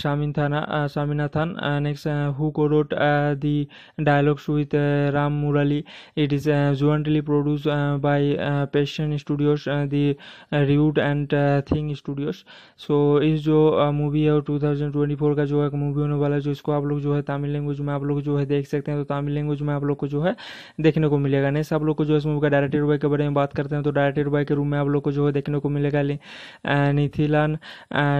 शामिन थाना शामिनाथन नेक्स्ट हु को road the dialogues with Ram Murali it is jointly produce by Passion studios the Route and Think studios so इस जो movie है और four का जो है movie होने वाला है जो इसको आप लोग जो है तमिल लैंग्वेज में आप लोग जो है देख सकते हैं तो तमिल लैंग्वेज में आप लोग को जो है देखने को मिलेगा नहीं आप लोग को जो है इस मूवी का डायरेक्टर बाई के बारे में बात करते हैं तो डायरेक्टर बाई के रूम में आप लोग को जो है देखने को मिलेगा निथिलान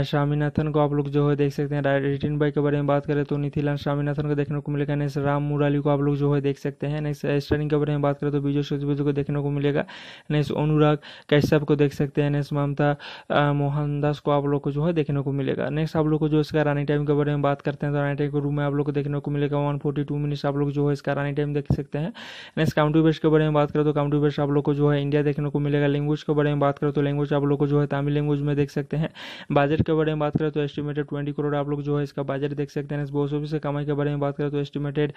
स्वामीनाथन को आप लोग जो है देख सकते हैं रिटिन बॉय के बारे में बात करें तो निथिलान स्वामीनाथन को देखने को मिलेगा नेक्स्ट राम मुराली को आप लोग जो है देख सकते हैं नेक्स्ट के बारे में बात करें तो विजय सतुपति को देखने को मिलेगा नेक्स्ट अनुराग कैश्यप को देख सकते हैं नेक्स्ट ममता मोहनदास को आप लोग को जो है देखने को मिलेगा नेक्स्ट आप लोग को जो इसका रनिंग टाइम के बारे में बात करते हैं तो रनिंग टाइम के रूम में आप लोग को देखने को मिलेगा वन फोर्टी टू मिनट्स आप लोग जो है इसका रनिंग टाइम देख सकते हैं नेक्स्ट काउंटी बेस्ट के बारे में बात करें तो काउंटी बेस्ट आप लोग को जो है इंडिया देखने को मिलेगा लैंग्वेज के बारे में बात करें तो लैंग्वेज आप लोग को जो है तमिल लैंग्वेज में देख सकते हैं बजट के बारे में बात करें तो एस्टिमेटेड ट्वेंटी करोड़ आप लोग जो है इसका बजट देख सकते हैं बॉस ऑफिस से कमाई के बारे में बात करें तो एस्टिमेटेड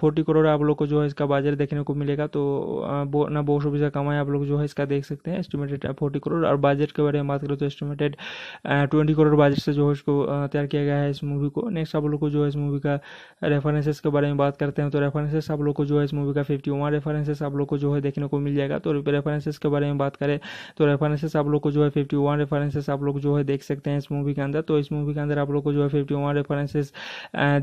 फोर्टी करोड़ आप लोग को जो है इसका बजट देखने को मिलेगा तो ना बॉस ऑफिस का कमाई आप लोग जो है इसका देख सकते हैं एस्टिमेटेड फोर्टी करोड़ और बजट के बारे में बात करें तो estimated twenty crore crore budget से जो है इसको तैयार किया गया है इस मूवी को नेक्स्ट आप लोग को जो है इस मूवी का रेफरेंसेस के बारे में बात करते हैं तो रेफरेंसेस आप लोग को जो है इस मूवी का फिफ्टी वन रेफरेंसेस आप लोग को जो है देखने को मिल जाएगा तो रेफरेंसेस के बारे में बात करें तो रेफरेंसेस आप लोग को जो है फिफ्टी वन रेफरेंसेस आप लोग जो है देख सकते हैं इस मूवी के अंदर तो इस मूवी के अंदर आप लोग को जो है फिफ्टी वन रेफरेंसेस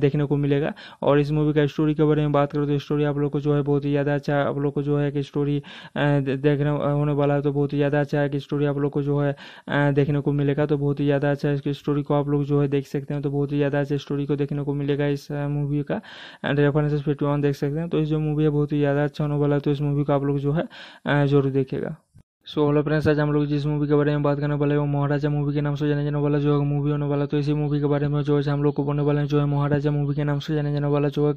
देखने को मिलेगा और इस मूवी का स्टोरी के बारे में बात करें तो स्टोरी आप लोग को जो है बहुत ही ज़्यादा अच्छा आप लोग को जो है एक स्टोरी देखने होने वाला है तो बहुत ही ज़्यादा अच्छा कि स्टोरी आप लोग को जो है देखने को मिलेगा तो बहुत ही ज़्यादा अच्छा इसकी स्टोरी को आप लोग जो है देख सकते हैं तो बहुत ही ज़्यादा ऐसे स्टोरी को देखने को मिलेगा इस मूवी का एंड रेफरेंस फिफ्टी देख सकते हैं तो इस जो मूवी है बहुत ही ज़्यादा अच्छा होने वाला है तो इस मूवी को आप लोग जो है ज़रूर देखेगा सो हेलो फ्रेंड्स आज हम लोग जिस मूवी के बारे में बात करने वाले हैं वो महाराजा मूवी के नाम से जाने जाने वाला जो है मूवी होने वाला तो इसी मूवी के बारे में जो है हम लोग को बोलने वाले हैं जो है महाराजा मूवी के नाम से जाने जाने वाला जो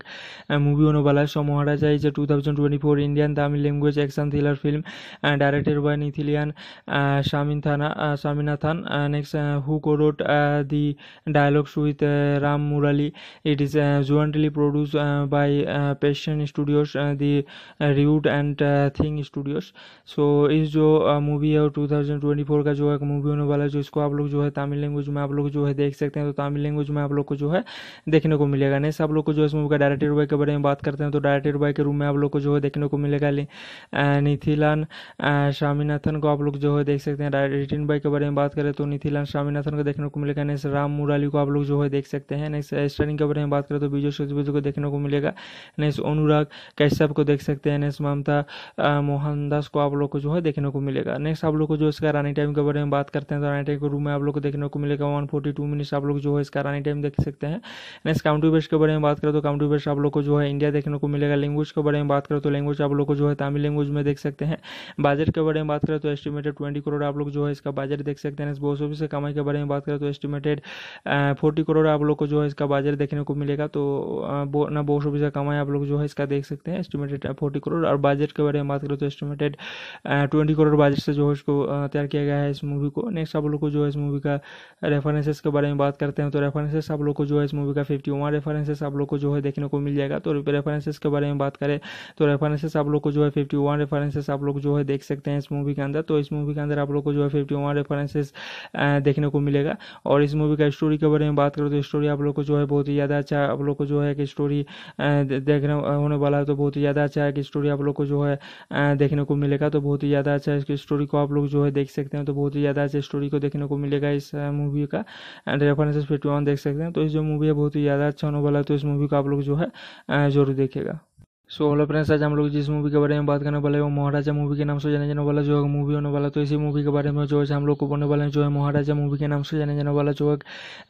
है मूवी होने वाला है so Maharaja is a two thousand twenty four Indian Tamil language action thriller film directed by Nithilan शामिन थाना शामिनाथन नेक्स्ट हु को road the dialogues with Ram Murali it is jointly produce by Passion studios the Route and Think studios so इस जो movie है और 2024 का जो है movie होने वाला है जो इसको आप लोग जो है तमिल लैंग्वेज में आप लोग जो है देख सकते हैं तो तमिल लैंग्वेज में आप लोग को जो है देखने को मिलेगा नहीं सब लोग को जो है इस मूवी का डायरेक्टर बॉय के बारे में बात करते हैं तो डायरेक्टर बॉय के रूम में आप लोग को जो है देखने को मिलेगा निथिलान स्वामीनाथन को आप लोग जो है देख सकते हैं रिटिन बॉय के बारे में बात करें तो निथिलान स्वामीनाथन को देखने को मिलेगा नेक्स्ट राम मुराली को आप लोग जो है देख सकते हैं नेक्स्ट स्टारिंग के बारे में बात करें तो विजय सतुपति को देखने को मिलेगा नेक्स्ट अनुराग कैश्यप को देख सकते हैं नेक्स्ट ममता मोहनदास को आप लोग को जो है देखने को मिलेगा नेक्स्ट आप लोग को जो इसका रनिंग टाइम के बारे में बात करते हैं तो रनिंग टाइम के रूम में आप लोग को देखने को मिलेगा वन फोर्टी टू मिनट्स आप लोग जो है इसका रनिंग टाइम देख सकते हैं नेक्स्ट काउंटी बेस्ट के बारे में बात करें तो काउंटी बेस्ट आप लोग को जो है इंडिया देखने को मिलेगा लैंग्वेज के बारे में बात करें तो लैंग्वेज आप लोग को जो है तमिल लैंग्वेज में देख सकते हैं बजट के बारे में बात करें तो एस्टिमेटेड ट्वेंटी करोड़ आप लोग जो है इसका बजट देख सकते हैं बॉस ऑफिस से कमाई के बारे में बात करें तो एस्टिमेटेड फोर्टी करोड़ आप लोग को जो है इसका बजट देखने को मिलेगा तो ना बॉस ऑफिस का कमाई आप लोग जो है इसका देख सकते हैं एस्टिमेटेड फोर्टी करोड़ और बजट के बारे में बात करें तो estimated twenty crore crore budget से जो है इसको तैयार किया गया है इस मूवी को नेक्स्ट आप लोग को जो है इस मूवी का रेफरेंसेस के बारे में बात करते हैं तो रेफरेंसेस आप लोग को जो है इस मूवी का फिफ्टी वन रेफरेंसेस आप लोग को जो है देखने को मिल जाएगा तो रेफरेंसेस के बारे में बात करें तो रेफरेंसेस आप लोग को जो है फिफ्टी वन रेफरेंसेस आप लोग जो है देख सकते हैं इस मूवी के अंदर तो इस मूवी के अंदर आप लोग को जो है फिफ्टी वन रेफरेंसेस देखने को मिलेगा और इस मूवी का स्टोरी के बारे में बात करें तो स्टोरी आप लोग को जो है बहुत ही ज़्यादा अच्छा आप लोग को जो है कि स्टोरी देखने होने वाला है तो बहुत ही ज़्यादा अच्छा है कि स्टोरी आप लोग को जो है देखने को मिलेगा तो बहुत ही ज़्यादा अच्छा इसकी स्टोरी को आप लोग जो है देख सकते हैं तो बहुत ही ज़्यादा ऐसे स्टोरी को देखने को मिलेगा इस मूवी का एंड रेफरेंस फिफ्टी देख सकते हैं तो इस जो मूवी है बहुत ही ज़्यादा अच्छा होने वाला है तो इस मूवी को आप लोग जो है ज़रूर देखेगा सो हेलो फ्रेंड्स आज हम लोग जिस मूवी के बारे में बात करने वाले हैं वो महाराजा मूवी के नाम से जाने जाने वाला जो है मूवी होने वाला तो इसी मूवी के बारे में जो है हम लोग को बोलने वाले हैं जो है महाराजा मूवी के नाम से जाने जाने वाला जो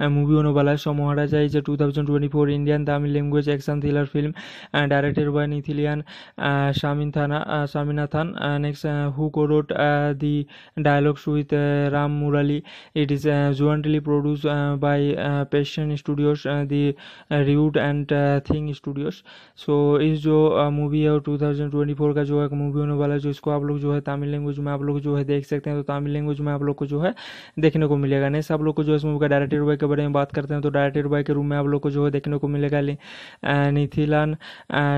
है मूवी होने वाला है so Maharaja is a two thousand twenty four Indian Tamil language action thriller film directed by Nithilan शामिन थाना शामिनाथन नेक्स्ट हु को road the dialogues with Ram Murali it is jointly produce by Passion studios the Root and Think studios so इस जो movie है और 2024 का जो है movie होने वाला है जो इसको आप लोग जो है तमिल लैंग्वेज में आप लोग जो है देख सकते हैं तो तमिल लैंग्वेज में आप लोग को जो है देखने को मिलेगा नेक्स्ट आप लोग को जो है इस मूवी का डायरेक्टर बॉय के बारे में बात करते हैं तो डायरेक्टर बॉय के रूम में आप लोग को जो है देखने को मिलेगा नीथिलान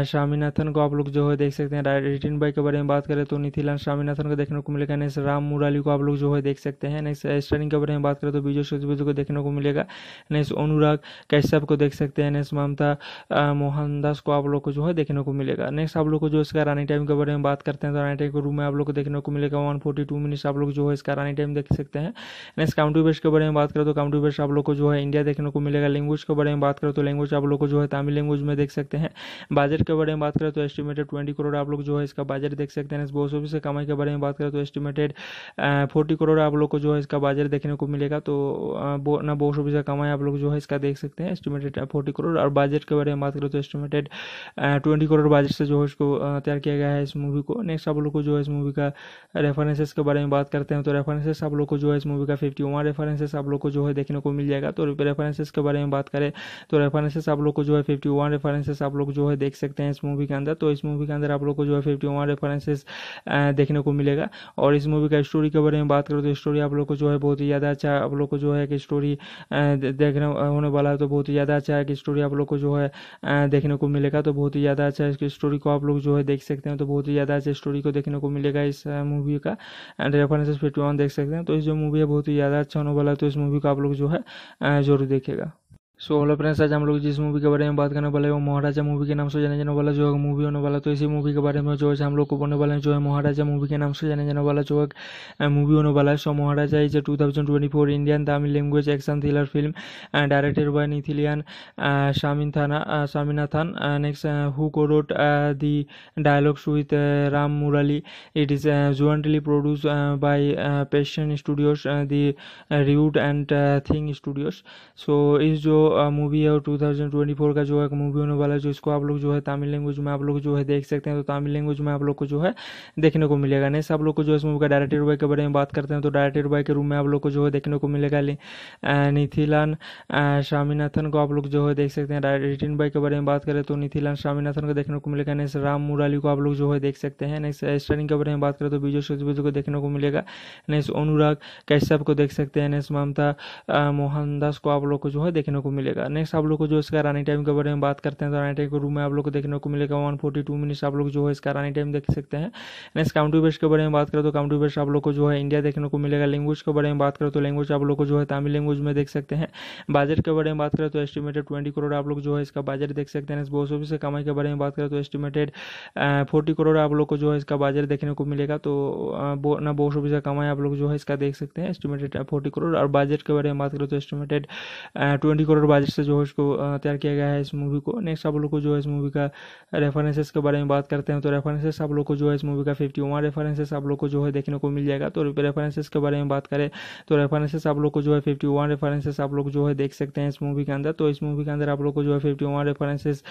स्वामीनाथन को आप लोग जो है देख सकते हैं रिटिन बॉय के बारे में बात करें तो नीथिलान स्वामीनाथन को देखने को मिलेगा नेक्स्ट राम मुराली को आप लोग जो है देख सकते हैं नेक्स्ट स्टरिंग के बारे में बात करें तो विजय सतबुद्ध को देखने को मिलेगा नेक्स्ट अनुराग कैश्यप को देख सकते हैं नेक्स्ट ममता मोहनदास को आप लोग को जो है देखने को मिलेगा मिलेगा नेक्स्ट आप लोग को जो इसका रनिंग टाइम के बारे में बात करते हैं तो रनिंग टाइम के रूम में आप लोग को देखने को मिलेगा वन फोर्टी टू मिनट्स आप लोग जो है इसका रनिंग टाइम देख सकते हैं नेक्स्ट काउंटी बेस्ट के बारे में बात करें तो काउंटी बेस्ट आप लोग को जो है इंडिया देखने को मिलेगा लैंग्वेज के बारे में बात करें तो लैंग्वेज आप लोग को जो है तमिल लैंग्वेज में देख सकते हैं बजट के बारे में बात करें तो एस्टिमेटेड ट्वेंटी करोड़ आप लोग जो है इसका बजट देख सकते हैं बॉस ऑफिस के कमाई के बारे में बात करें तो एस्टिमेटेड फोर्टी करोड़ आप लोग को जो है इसका बजट देखने को मिलेगा तो ना बॉस ऑफिस का कमाई आप लोग जो है इसका देख सकते हैं एस्टिमेटेड फोर्टी करोड़ और बजट के बारे में बात करें तो estimated twenty crore crore budget से जो है इसको तैयार किया गया है इस मूवी को नेक्स्ट आप लोग को जो है इस मूवी का रेफरेंसेस के बारे में बात करते हैं तो रेफरेंसेस आप लोग को जो है इस मूवी का फिफ्टी वन रेफरेंसेस आप लोग को जो है देखने को मिल जाएगा तो रेफरेंसेस के बारे में बात करें तो रेफरेंसेस आप लोग को जो है फिफ्टी वन रेफरेंसेस आप लोग जो है देख सकते हैं इस मूवी के अंदर तो इस मूवी के अंदर आप लोग को जो है फिफ्टी वन रेफरेंसेस देखने को मिलेगा और इस मूवी का स्टोरी के बारे में बात करें तो स्टोरी आप लोग को जो है बहुत ही ज़्यादा अच्छा आप लोग को जो है कि स्टोरी देखने होने वाला है तो बहुत ही ज़्यादा अच्छा है कि स्टोरी आप लोग को जो है देखने को मिलेगा तो बहुत ही ज़्यादा अच्छा इसकी स्टोरी को आप लोग जो है देख सकते हैं तो बहुत ही ज़्यादा ऐसे स्टोरी को देखने को मिलेगा इस मूवी का एंड रेफरेंस फिफ्टी वन देख सकते हैं तो इस जो मूवी है बहुत ही ज़्यादा अच्छा होने वाला है तो इस मूवी को आप लोग जो है जरूर देखेगा सो हेलो फ्रेंड्स आज हम लोग जिस मूवी के बारे में बात करने वाले हैं वो महाराजा मूवी के नाम से जाने जाने वाला जो है मूवी होने वाला तो इसी मूवी के बारे में जो है हम लोग को बोलने वाले हैं जो है महाराजा मूवी के नाम से जाने जाने वाला जो है मूवी होने वाला है so Maharaja is two thousand twenty four Indian Tamil language action thriller film directed by Nithilan शामिन थाना शामिनाथन नेक्स्ट हु को road the dialogues with Ram Murali it is jointly produce by Passion studios the Route and Think studios so इस जो movie है और 2024 का जो है movie होने वाला है जो इसको आप लोग जो है तमिल लैंग्वेज में आप लोग जो है देख सकते हैं तो तमिल लैंग्वेज में आप लोग को जो है देखने को मिलेगा नहीं सब लोग को जो है इस मूवी का डायरेक्टर बाय के बारे में बात करते हैं तो डायरेक्टर बाय के रूम में आप लोग को जो है देखने को मिलेगा नीथिलान स्वामीनाथन को आप लोग जो है देख सकते हैं रिटिन बॉय के बारे में बात करें तो नीथिलान स्वामीनाथन को देखने को मिलेगा नेक्स्ट राम मुराली को आप लोग जो है देख सकते हैं नेक्स्ट स्टारिंग के बारे में बात करें तो विजय सचबुज को देखने को मिलेगा नेक्स्ट अनुराग कैश्यप को देख सकते हैं नेक्स्ट ममता मोहनदास को आप लोग को जो है देखने को मिलेगा नेक्स्ट आप लोग को जो इसका रनिंग टाइम के बारे में बात करते हैं तो रनिंग टाइम के रूम में आप लोग को देखने को मिलेगा वन फोर्टी टू मिनट्स आप लोग जो है इसका रनिंग टाइम देख सकते हैं नेक्स्ट काउंटी बेस्ट के बारे में बात करें तो काउंटी बेस्ट आप लोग को जो है इंडिया देखने को मिलेगा लैंग्वेज के बारे में बात करें तो लैंग्वेज आप लोग को जो है तमिल लैंग्वेज में देख सकते हैं बजट के बारे में बात करें तो एस्टिमेटेड ट्वेंटी करोड़ आप लोग जो है इसका बजट देख सकते हैं बॉस ऑफिस से कमाई के बारे में बात करें तो एस्टिमेटेड फोर्टी करोड़ आप लोग को जो है इसका बजट देखने को मिलेगा तो ना बॉस ऑफिस से कमाई आप लोग जो है इसका देख सकते हैं एस्टिमेटेड फोर्टी करोड़ और बजट के बारे में बात करें तो estimated twenty crore crore budget से जो है इसको तैयार किया गया है इस मूवी को नेक्स्ट आप लोग को जो है इस मूवी का रेफरेंसेस के बारे में बात करते हैं तो रेफरेंसेस आप लोग को जो है इस मूवी का फिफ्टी वन रेफरेंसेस आप लोग को जो है देखने को मिल जाएगा तो रेफरेंसेस के बारे में बात करें तो रेफरेंसेस आप लोग को जो है फिफ्टी वन रेफरेंसेस आप लोग जो है देख सकते हैं इस मूवी के अंदर तो इस मूवी के अंदर आप लोग को जो है फिफ्टी वन रेफरेंसेस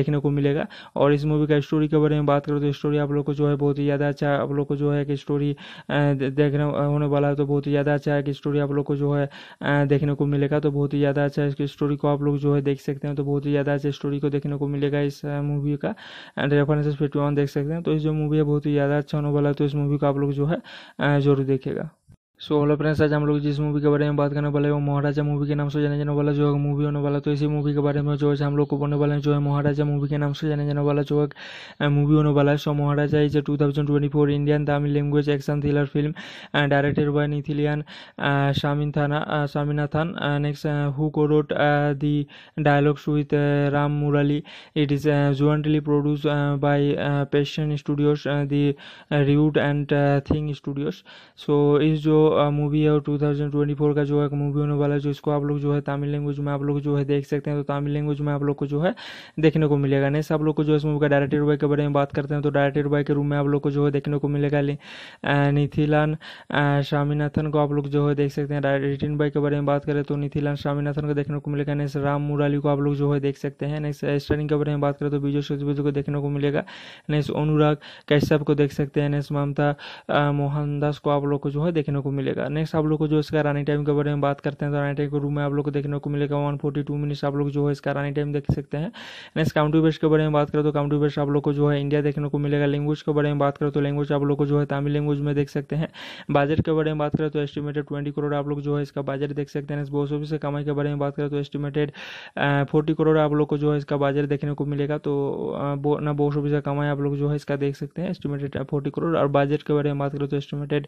देखने को मिलेगा और इस मूवी का स्टोरी के बारे में बात करें तो स्टोरी आप लोग को जो है बहुत ही ज़्यादा अच्छा आप लोग को जो है कि स्टोरी देखने होने वाला है तो बहुत ही ज़्यादा अच्छा है कि स्टोरी आप लोग को जो है देखने को मिलेगा तो बहुत ही ज़्यादा अच्छा की स्टोरी को आप लोग जो है देख सकते हैं तो बहुत ही ज़्यादा अच्छी स्टोरी को देखने को मिलेगा इस मूवी का एंड रेफरेंस फिफ्टी देख सकते हैं तो इस जो मूवी है बहुत ही ज़्यादा अच्छा होने वाला है तो इस मूवी को आप लोग जो है ज़रूर देखेगा सो हेलो फ्रेंड्स आज हम लोग जिस मूवी के बारे में बात करने वाले हैं वो महाराजा मूवी के नाम से जाने जाने वाला जो है मूवी होने वाला तो इसी मूवी के बारे में जो है हम लोग को बोलने वाले हैं जो है महाराजा मूवी के नाम से जाने जाने वाला जो है मूवी होने वाला है so Maharaja is a two thousand twenty four Indian Tamil language action thriller film directed by Nithilan शामिन थाना शामिनाथन नेक्स्ट हु को road the dialogues with Ram Murali it is jointly produce by Passion studios the Route and Think studios so इस जो movie है और four का जो है movie होने वाला है जो इसको आप लोग जो है तमिल लैंग्वेज में आप लोग जो है देख सकते हैं तो तमिल लैंग्वेज में आप लोग को जो है देखने को मिलेगा नहीं सब लोग को जो है इस मूवी का डायरेक्टर बॉय के बारे में बात करते हैं तो डायरेक्टर बॉय के रूम में आप लोग को जो है देखने को मिलेगा नीथिलान स्वामीनाथन को आप लोग जो है देख सकते हैं रिटिन बॉय के बारे में बात करें तो नीथिलान स्वामीनाथन को देखने को मिलेगा नेक्स्ट राम मुराली को आप लोग जो है देख सकते हैं नेक्स्ट स्टारिंग के बारे में बात करें तो विजय सचबुद्ध को देखने को मिलेगा नेक्स्ट अनुराग कैश्यप को देख सकते हैं नेक्स्ट ममता मोहनदास को आप लोग को जो है देखने को मिलेगा नेक्स्ट आप लोग को जो इसका रनिंग टाइम के बारे में बात करते हैं तो रनिंग टाइम के रूम में आप लोग को देखने को मिलेगा वन फोर्टी टू मिनट्स आप लोग जो है इसका रनिंग टाइम देख सकते हैं नेक्स्ट काउंट्री बेस्ट के बारे में बात करें तो काउंट्री बेस्ट आप लोग को जो है इंडिया देखने को मिलेगा लैंग्वेज के बारे में बात करें तो लैंग्वेज आप लोग को जो है तमिल लैंग्वेज में देख सकते हैं बजट के बारे में बात करें तो एस्टिमेटेड ट्वेंटी करोड़ आप लोग जो है इसका बजट देख सकते हैं बॉक्स ऑफिस से कमाई के बारे में बात करें तो एस्टिमेटेड फोर्टी करोड़ आप लोग को जो है इसका बजट देखने को मिलेगा तो ना बॉक्स ऑफिस से कमाई आप लोग जो है इसका देख सकते हैं एस्टिमेटेड फोर्टी करोड़ और बजट के बारे में बात करें तो estimated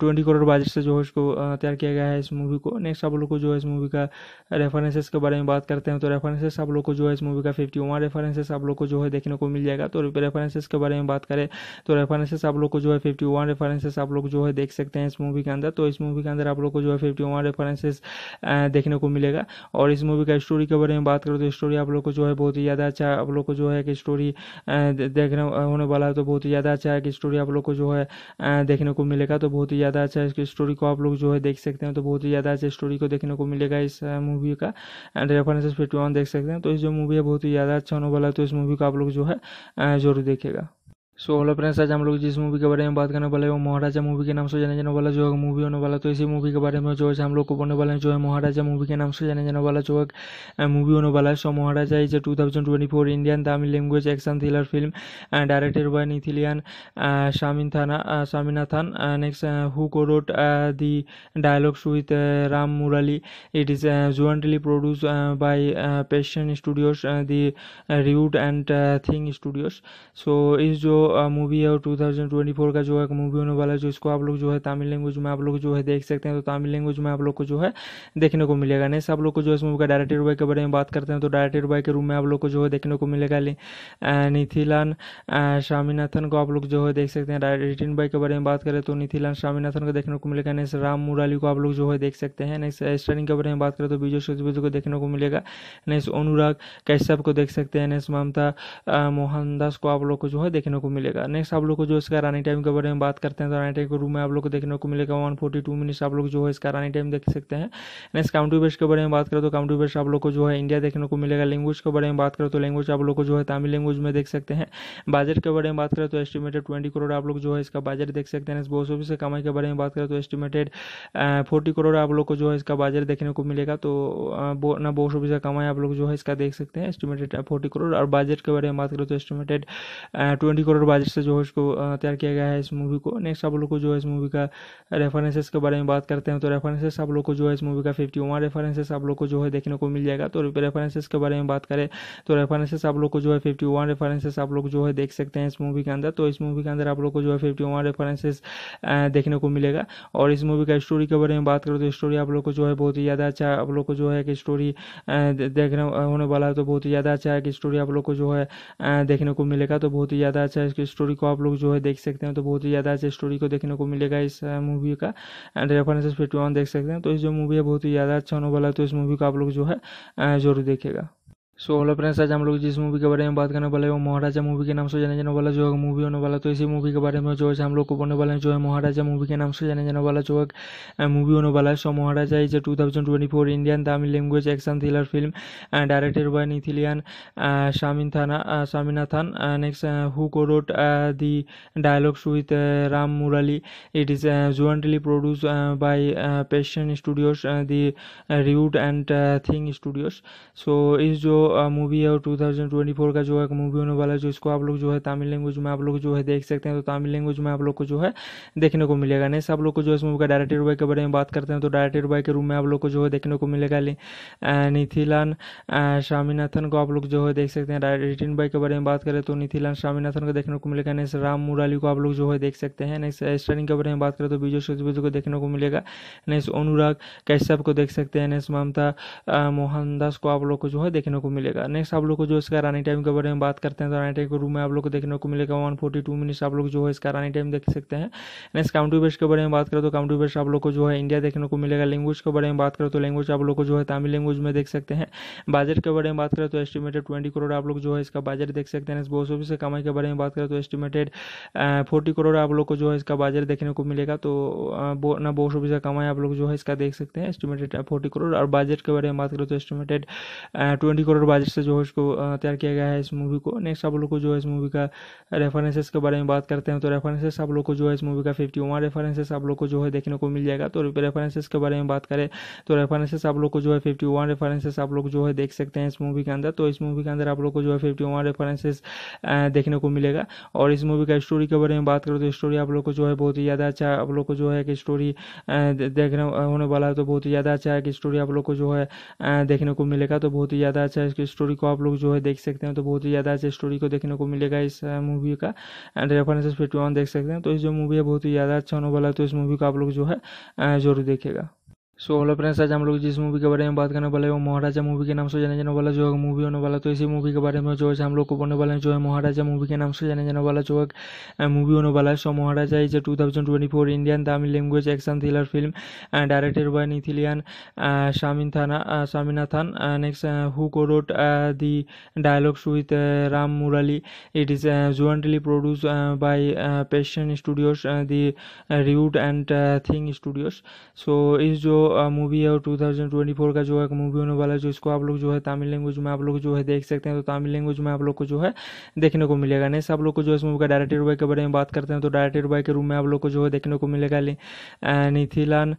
twenty crore crore budget से जो है इसको तैयार किया गया है इस मूवी को नेक्स्ट आप लोग को जो है इस मूवी का रेफरेंसेस के बारे में बात करते हैं तो रेफरेंसेस आप लोग को जो है इस मूवी का फिफ्टी वन रेफरेंसेस आप लोग को जो है देखने को मिल जाएगा तो रेफरेंसेस के बारे में बात करें तो रेफरेंसेस आप लोग को जो है फिफ्टी वन रेफरेंसेस आप लोग जो है देख सकते हैं इस मूवी के अंदर तो इस मूवी के अंदर आप लोग को जो है फिफ्टी वन रेफरेंसेस देखने को मिलेगा और इस मूवी का स्टोरी के बारे में बात करें तो स्टोरी आप लोग को जो है बहुत ही ज़्यादा अच्छा आप लोग को जो है कि स्टोरी देखने होने वाला है तो बहुत ही ज़्यादा अच्छा है कि स्टोरी आप लोग को जो है देखने को मिलेगा तो बहुत ही ज़्यादा अच्छा की स्टोरी को आप लोग जो है देख सकते हैं तो बहुत ही ज़्यादा अच्छे स्टोरी को देखने को मिलेगा इस मूवी का एंड रेफरेंस फिफ्टी देख सकते हैं तो इस जो मूवी है बहुत ही ज़्यादा अच्छा होने वाला है तो इस मूवी को आप लोग जो है ज़रूर देखेगा सो हेलो फ्रेंड्स आज हम लोग जिस मूवी के बारे में बात करने वाले हैं वो महाराजा मूवी के नाम से जाने जाने वाला जो है मूवी होने वाला तो इसी मूवी के बारे में जो है हम लोग को बोलने वाले हैं जो है महाराजा मूवी के नाम से जाने जाने वाला जो है मूवी होने वाला है so Maharaja is a two thousand twenty four Indian Tamil language action thriller film directed by Nithilan शामिन थाना शामिनाथन नेक्स्ट हु को road the dialogues with Ram Murali it is jointly produce by Passion studios the Route and Think studios so इस जो movie है और four का जो है movie होने वाला है जो इसको आप लोग जो है तमिल लैंग्वेज में आप लोग जो है देख सकते हैं तो तमिल लैंग्वेज में आप लोग को जो है देखने को मिलेगा नहीं सब लोग को जो है इस मूवी का डायरेक्टर बॉय के बारे में बात करते हैं तो डायरेक्टर बॉय के रूम में आप लोग को जो है देखने को मिलेगा निथिलान स्वामीनाथन को आप लोग जो है देख सकते हैं रिटिन बॉय के बारे में बात करें तो नीथिलान स्वामीनाथन को देखने को मिलेगा नेक्स्ट राम मुराली को आप लोग जो है देख सकते हैं नेक्स्ट स्टारिंग के बारे में बात करें तो विजय सतुपति को देखने को मिलेगा नेक्स्ट अनुराग कैश्यप को देख सकते हैं नेक्स्ट ममता मोहनदास को आप लोग को जो है देखने को मिलेगा नेक्स्ट आप लोग को जो इसका रनिंग टाइम के बारे में बात करते हैं तो रनिंग टाइम के रूम में आप लोग को देखने को मिलेगा वन फोर्टी टू मिनट्स आप लोग जो है इसका रनिंग टाइम देख सकते हैं नेक्स्ट काउंट्री बेस्ट के बारे में बात करें तो काउंट्री बेस्ट आप लोग को जो है इंडिया देखने को मिलेगा लैंग्वेज के बारे में बात करें तो लैंग्वेज आप लोग को जो है तमिल लैंग्वेज में देख सकते हैं बजट के बारे में बात करें तो एस्टिमेटेड ट्वेंटी करोड़ आप लोग जो है इसका बजट देख सकते हैं बॉस ऑफिस से कमाई के बारे में बात करें तो एस्टिमेटेड फोर्टी करोड़ आप लोग को जो है इसका बजट देखने को मिलेगा तो ना बॉस ऑफिस से कमाई आप लोग जो है इसका देख सकते हैं एस्टिमेटेड फोर्टी करोड़ और बजट के बारे में बात करें तो estimated twenty crore crore budget से जो है इसको तैयार किया गया है इस मूवी को नेक्स्ट आप लोग को जो है इस मूवी का रेफरेंसेस के बारे में बात करते हैं तो रेफरेंसेस आप लोग को जो है इस मूवी का फिफ्टी वन रेफरेंसेस आप लोग को जो है देखने को मिल जाएगा तो रेफरेंसेस के बारे में बात करें तो रेफरेंसेस आप लोग को जो है फिफ्टी वन रेफरेंसेस आप लोग जो है देख सकते हैं इस मूवी के अंदर तो इस मूवी के अंदर आप लोग को जो है फिफ्टी वन रेफरेंसेस देखने को मिलेगा और इस मूवी का स्टोरी के बारे में बात करो तो स्टोरी आप लोग को जो है बहुत ही ज़्यादा अच्छा आप लोग को जो है कि स्टोरी देखने होने वाला है तो बहुत ही ज़्यादा अच्छा है कि स्टोरी आप लोग को जो है देखने को मिलेगा तो बहुत ही ज़्यादा अच्छा की स्टोरी को आप लोग जो है देख सकते हैं तो बहुत ही ज़्यादा अच्छी स्टोरी को देखने को मिलेगा इस मूवी का एंड रेफरेंस फिफ्टी देख सकते हैं तो इस जो मूवी है बहुत ही ज़्यादा अच्छा होने वाला है तो इस मूवी को आप लोग जो है ज़रूर देखेगा सो हेलो फ्रेंड्स आज हम लोग जिस मूवी के बारे में बात करने वाले हैं वो महाराजा मूवी के नाम से जाने जाने वाला जो है मूवी होने वाला तो इसी मूवी के बारे में जो है हम लोग को बोलने वाले हैं जो है महाराजा मूवी के नाम से जाने जाने वाला जो है मूवी होने वाला है so Maharaja is two thousand twenty four Indian Tamil language action thriller film directed by Nithilan शामिन थाना शामिनाथन नेक्स्ट हु को road the dialogues with Ram Murali it is jointly produce by Passion studios the Route and Think studios so इस जो movie है और to thousand twenty four का जो है movie होने वाला है जो इसको आप लोग जो है तमिल लैंग्वेज में आप लोग जो है देख सकते हैं तो तमिल लैंग्वेज में आप लोग को जो है देखने को मिलेगा नहीं सब लोग को जो है इस मूवी का डायरेक्टर बॉय के बारे में बात करते हैं तो डायरेक्टर बॉय के रूम में आप लोग को जो है देखने को मिलेगा नीथिलान स्वामीनाथन को आप लोग जो है देख सकते हैं रिटिन बॉय के बारे में बात करें तो नीथिलान स्वामीनाथन को देखने को मिलेगा नेक्स्ट राम मुरली को आप लोग जो है देख सकते हैं नेक्स्ट स्टारिंग के बारे में बात करें तो विजय सचबुज को देखने को मिलेगा नेक्स्ट अनुराग कैश्यप को देख सकते हैं नेक्स्ट ममता मोहनदास को आप लोग को जो है देखने को मिलेगा नेक्स्ट आप लोग को जो इसका रनिंग टाइम के बारे में बात करते हैं तो रनिंग टाइम के रूम में आप लोग को देखने को मिलेगा वन फोर्टी टू मिनट्स आप लोग जो है इसका रनिंग टाइम देख सकते हैं नेक्स्ट काउंटी बेस्ट के बारे में बात करें तो काउंटी बेस्ट आप लोग को जो है इंडिया देखने को मिलेगा लैंग्वेज के बारे में बात करें तो लैंग्वेज आप लोग को जो है तमिल लैंग्वेज में देख सकते हैं बजट के बारे में बात करें तो एस्टिमेटेड ट्वेंटी करोड़ आप लोग जो है इसका बजट देख सकते हैं बॉस ऑफिस से कमाई के बारे में बात करें तो एस्टिमेटेड फोर्टी करोड़ आप लोग को जो है इसका बजट देखने को मिलेगा तो ना बॉस ऑफिस से कमाई आप लोग जो है इसका देख सकते हैं एस्टिमेटेड फोर्टी करोड़ और बजट के बारे में बात करें तो estimated twenty crore crore budget से जो है इसको तैयार किया गया है इस मूवी को नेक्स्ट आप लोग को जो है इस मूवी का रेफरेंसेस के बारे में बात करते हैं तो रेफरेंसेस आप लोग को जो है इस मूवी का फिफ्टी वन रेफरेंसेस आप लोग को जो है देखने को मिल जाएगा तो रेफरेंसेस के बारे में बात करें तो रेफरेंसेस आप लोग को जो है फिफ्टी वन रेफरेंसेस आप लोग जो है देख सकते हैं इस मूवी के अंदर तो इस मूवी के अंदर आप लोग को जो है फिफ्टी वन रेफरेंसेस देखने को मिलेगा और इस मूवी का स्टोरी के बारे में बात करो तो स्टोरी आप लोग को जो है बहुत ही ज़्यादा अच्छा आप लोग को जो है कि स्टोरी देखने होने वाला है तो बहुत ही ज़्यादा अच्छा है कि स्टोरी आप लोग को जो है देखने को मिलेगा तो बहुत ही ज़्यादा अच्छा की स्टोरी को आप लोग जो है देख सकते हैं तो बहुत ही ज़्यादा अच्छी स्टोरी को देखने को मिलेगा इस मूवी का एंड रेफरेंस फिफ्टी वन देख सकते हैं तो इस जो मूवी है बहुत ही ज़्यादा अच्छा होने वाला है तो इस मूवी को आप लोग जो है ज़रूर देखेगा सो हेलो फ्रेंड्स आज हम लोग जिस मूवी के बारे में बात करने वाले हैं वो महाराजा मूवी के नाम से जाने जाने वाला जो है मूवी होने वाला तो इसी मूवी के बारे में जो है हम लोग को बोलने वाले हैं जो है महाराजा मूवी के नाम से जाने जाने वाला जो है मूवी होने वाला है so Maharaja is a two thousand twenty four Indian Tamil language action thriller film directed by Nithilan शामिन थाना शामिनाथन नेक्स्ट हु को road the dialogues with Ram Murali it is jointly produce by Passion studios the Route and Think studios so इस जो movie है और four का जो है movie होने वाला है जो इसको आप लोग जो है तमिल लैंग्वेज में आप लोग जो है देख सकते हैं तो तमिल लैंग्वेज में आप लोग को जो है देखने को मिलेगा नहीं आप लोग को जो इस मूवी का डायरेक्टर बॉय के बारे में बात करते हैं तो डायरेक्टर बॉय के रूम में आप लोग को जो है देखने को मिलेगा निथिलान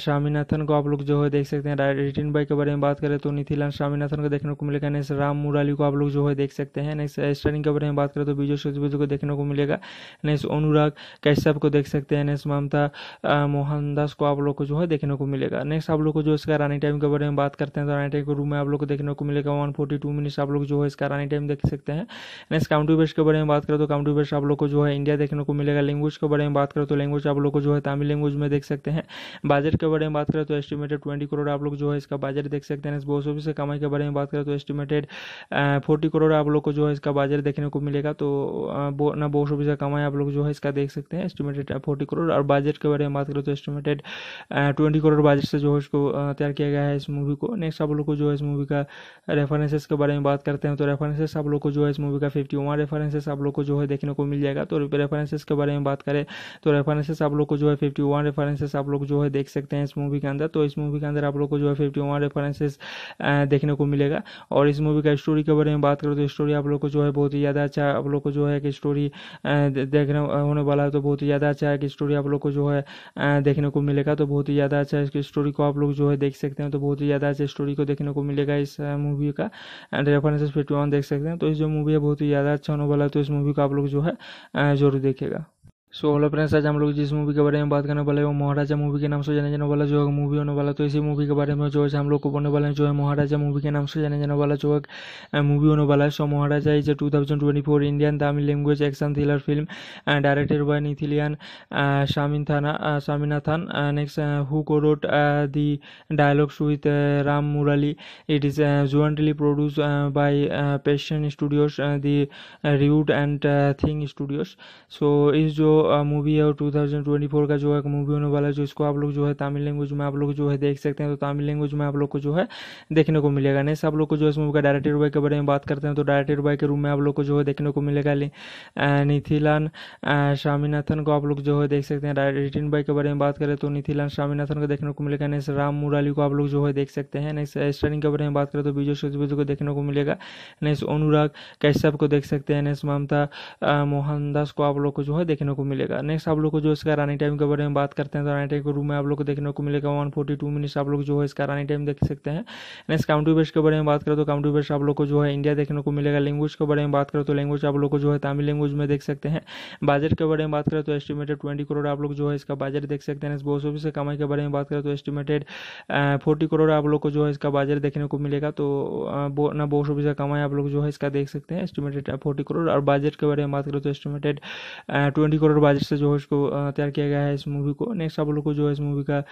स्वामीनाथन को आप लोग जो है देख सकते हैं रिटर्न बॉय के बारे में बात करें तो नीथिलान स्वामीनाथन को देखने को मिलेगा नेक्स्ट राम मुराली को आप लोग जो है देख सकते हैं नेक्स्ट के बारे में बात करें तो विजय सचबुज को देखने को मिलेगा नेक्स्ट अनुराग कैश्यप को देख सकते हैं नेक्स्ट ममता मोहनदास को आप लोग को जो है देखने को मिलेगा नेक्स्ट आप लोग को जो इसका रनिंग टाइम के बारे में बात करते हैं तो रनिंग टाइम के रूम में आप लोग को देखने को मिलेगा वन फोर्टी टू मिनट्स आप लोग जो है इसका रनिंग टाइम देख सकते हैं नेक्स्ट काउंटी बेस्ट के बारे में बात करें तो काउंटी बेस्ट आप लोग को जो है इंडिया देखने को मिलेगा लैंग्वेज के बारे में बात करें तो लैंग्वेज आप लोग को जो है तमिल लैंग्वेज में देख सकते हैं बजट के बारे में बात करें तो एस्टिमेटेड ट्वेंटी करोड़ आप लोग जो है इसका बजट देख सकते हैं बॉस ऑफिस से कमाई के बारे में बात करें तो एस्टिमेटेड फोर्टी करोड़ आप लोग को जो है इसका बजट देखने को मिलेगा तो ना बॉस ऑफिस का कमाई आप लोग जो है इसका देख सकते हैं एस्टिमेटेड फोर्टी करोड़ और बजट के बारे में बात करें तो estimated twenty crore crore budget से जो है इसको तैयार किया गया है इस मूवी को नेक्स्ट आप लोग को जो है इस मूवी का रेफरेंसेस के बारे में बात करते हैं तो रेफरेंसेस आप लोग को जो है इस मूवी का फिफ्टी वन रेफरेंसेस आप लोग को जो है देखने को मिल जाएगा तो रेफरेंसेस के बारे में बात करें तो रेफरेंसेस आप लोग को जो है फिफ्टी वन रेफरेंसेस आप लोग जो है देख सकते हैं इस मूवी के अंदर तो इस मूवी के अंदर आप लोग को जो है फिफ्टी वन रेफरेंसेस देखने को मिलेगा और इस मूवी का स्टोरी के बारे में बात करें तो स्टोरी आप लोग को जो है बहुत ही ज़्यादा अच्छा आप लोग को जो है एक स्टोरी देखने होने वाला है तो बहुत ही ज़्यादा अच्छा कि स्टोरी आप लोग को जो है देखने को मिलेगा तो बहुत ही ज़्यादा अच्छा इसकी स्टोरी को आप लोग जो है देख सकते हैं तो बहुत ही ज़्यादा ऐसे स्टोरी को देखने को मिलेगा इस मूवी का एंड रेफरेंस फिफ्टी देख सकते हैं तो इस जो मूवी है बहुत ही ज़्यादा अच्छा होने वाला है तो इस मूवी को आप लोग जो है ज़रूर देखेगा सो हेलो फ्रेंड्स आज हम लोग जिस मूवी के बारे में बात करने वाले हैं वो महाराजा मूवी के नाम से जाने जाने वाला जो है मूवी होने वाला तो इसी मूवी के बारे में जो है हम लोग को बोलने वाले हैं जो है महाराजा मूवी के नाम से जाने जाने वाला जो है मूवी होने वाला है so Maharaja is a two thousand twenty four Indian Tamil language action thriller film directed by Nithilan शामिन थाना शामिनाथन नेक्स्ट हु को road the dialogues with Ram Murali it is jointly produce by Passion studios the Route and Think studios so इस जो movie है और four का जो है movie होने वाला है जो इसको आप लोग जो है तमिल लैंग्वेज में आप लोग जो है देख सकते हैं तो तमिल लैंग्वेज में आप लोग को जो है देखने को मिलेगा नहीं आप लोग को जो है इस मूवी का डायरेक्टर बाय के बारे में बात करते हैं तो डायरेक्टर बॉय के रूम में आप लोग को जो है देखने को मिलेगा निथिलान स्वामीनाथन को आप लोग जो है देख सकते हैं रिटिन बॉय के बारे में बात करें तो निथिलान स्वामीनाथन को देखने को मिलेगा नेक्स्ट राम मुराली को आप लोग जो है देख सकते हैं नेक्स्ट के बारे में बात करें तो विजय सचबुज को देखने को मिलेगा नेक्स्ट अनुराग कैश्यप को देख सकते हैं नेक्स्ट ममता मोहनदास को आप लोग को जो है देखने को मिलेगा नेक्स्ट आप लोग को जो इसका रनिंग टाइम के बारे में बात करते हैं तो रनिंग टाइम के रूम में आप लोग को देखने को मिलेगा वन फोर्टी टू मिनट्स आप लोग जो है इसका रनिंग टाइम देख सकते हैं नेक्स्ट काउंटी बेस्ट के बारे में बात करें तो काउंटी बेस्ट आप लोग को जो है इंडिया देखने को मिलेगा लैंग्वेज के बारे में बात करें तो लैंग्वेज आप लोग को जो है तमिल लैंग्वेज में देख सकते हैं बजट के बारे में बात करें तो एस्टिमेटेड ट्वेंटी करोड़ आप लोग जो है इसका बजट देख सकते हैं बॉस ऑफिस के कमाई के बारे में बात करें तो एस्टिमेटेड फोर्टी करोड़ आप लोग को जो है इसका बजट देखने को मिलेगा तो ना बॉस ऑफिस का कमाई आप लोग जो है इसका देख सकते हैं एस्टिमेटेड फोर्टी करोड़ और बजट के बारे में बात करें तो एस्टिमेटेड ट्वेंटी करोड़ बाजर से जो है इसको तैयार किया गया है इस मूवी को नेक्स्ट आप लोग को जो है इस मूवी का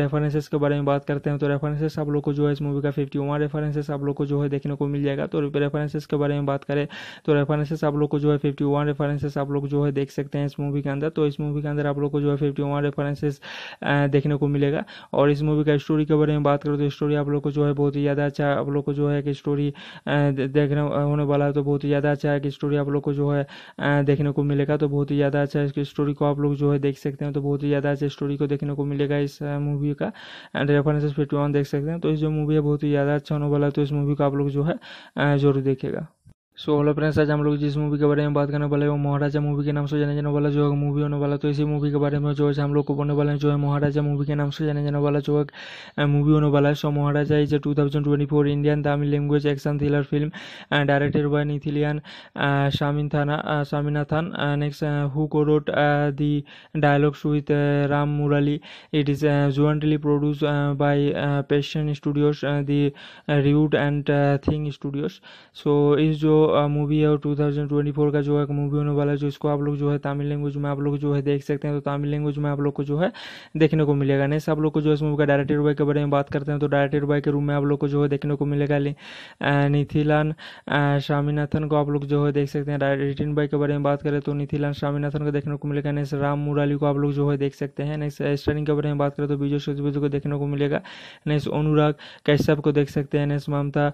रेफरेंसेस के बारे में बात करते हैं तो रेफरेंसेस आप लोग को जो है इस मूवी का फिफ्टी वन रेफरेंसेस आप लोग को जो है देखने को मिल जाएगा तो रेफरेंसेस के बारे में बात करें तो रेफरेंसेस आप लोग को जो है फिफ्टी वन रेफरेंसेस आप लोग जो है देख सकते हैं इस मूवी के अंदर तो इस मूवी के अंदर आप लोग को जो है फिफ्टी वन रेफरेंसेस देखने को मिलेगा और इस मूवी का स्टोरी के बारे में बात करें तो स्टोरी आप लोग को जो है बहुत ही ज़्यादा अच्छा आप लोग को जो है कि स्टोरी देखने होने वाला है तो बहुत ही ज़्यादा अच्छा है कि स्टोरी आप लोग को जो है देखने को मिलेगा तो बहुत ही ज़्यादा अच्छा की स्टोरी को आप लोग जो है देख सकते हैं तो बहुत ही ज़्यादा अच्छी स्टोरी को देखने को मिलेगा इस मूवी का एंड रेफरेंस फिफ्टी देख सकते हैं तो इस जो मूवी है बहुत ही ज़्यादा अच्छा होने वाला है तो इस मूवी को आप लोग जो है ज़रूर देखेगा सो हेलो फ्रेंड्स आज हम लोग जिस मूवी के बारे में बात करने वाले हैं वो महाराजा मूवी के नाम से जाने जाने वाला जो है मूवी होने वाला तो इसी मूवी के बारे में जो है हम लोग को बोलने वाले हैं जो है महाराजा मूवी के नाम से जाने जाने वाला जो है मूवी होने वाला है so Maharaja is two thousand twenty four Indian Tamil language action thriller film directed by Nithilan शामिन थाना शामिनाथन नेक्स्ट हु को road the dialogues with Ram Murali it is jointly produce by Passion studios the Route and Think studios so इस जो movie है और 2024 का जो है movie होने वाला है जो इसको आप लोग जो है तमिल लैंग्वेज में आप लोग जो है देख सकते हैं तो तमिल लैंग्वेज में आप लोग को जो है देखने को मिलेगा नहीं सब लोग को जो है इस मूवी का डायरेक्टर बॉय के बारे में बात करते हैं तो डायरेक्टर बॉय के रूम में आप लोग को जो है देखने को मिलेगा नीथिलान स्वामीनाथन को आप लोग जो है देख सकते हैं रिटिन बॉय के बारे में बात करें तो नीथिलान स्वामीनाथन को देखने को मिलेगा नेक्स्ट राम मुराली को आप लोग जो है देख सकते हैं नेक्स्ट के बारे में बात करें तो विजय सचबुज को देखने को मिलेगा नेक्स्ट अनुराग कैश्यप को देख सकते हैं नेक्स्ट ममता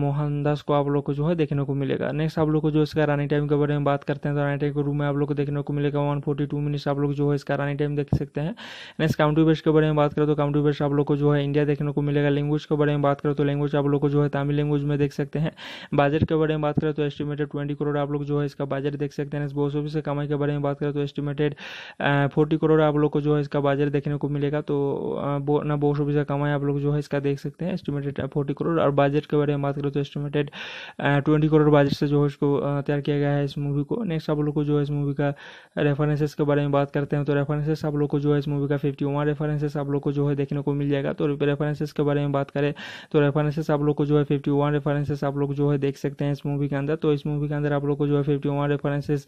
मोहनदास को आप लोग को जो है देखने को मिलेगा नेक्स्ट आप लोग को जो इसका रनिंग टाइम के बारे में बात करते हैं तो रनिंग टाइम के रूम में आप लोग को देखने को मिलेगा वन फोर्टी टू मिनट्स आप लोग जो है इसका रनिंग टाइम देख सकते हैं नेक्स्ट काउंट्री बेस्ट के बारे में बात करें तो काउंट्री बेस्ट आप लोग को जो है इंडिया देखने को मिलेगा लैंग्वेज के बारे में बात करें तो लैंग्वेज आप लोग को जो है तमिल लैंग्वेज में देख सकते हैं बजट के बारे में बात करें तो एस्टिमेटेड ट्वेंटी करोड़ आप लोग जो है इसका बजट देख सकते हैं बॉस ऑफिस के कमाई के बारे में बात करें तो एस्टिमेटेड फोर्टी करोड़ आप लोग को जो है इसका बजट देखने को मिलेगा तो ना बॉस ऑफिस का कमाई आप लोग जो है इसका देख सकते हैं एस्टिमेटेड फोर्टी करोड़ और बजट के बारे में बात करें तो estimated twenty crore crore budget से जो है इसको तैयार किया गया है इस मूवी को नेक्स्ट आप लोग को जो है इस मूवी का रेफरेंसेस के बारे में बात करते हैं तो रेफरेंसेस आप लोग को जो है इस मूवी का फिफ्टी वन रेफरेंसेस आप लोग को जो है देखने को मिल जाएगा तो रेफरेंसेस के बारे में बात करें तो रेफरेंसेस आप लोग को जो है फिफ्टी वन रेफरेंसेस आप लोग जो है देख सकते हैं इस मूवी के अंदर तो इस मूवी के अंदर आप लोग को जो है फिफ्टी वन रेफरेंसेस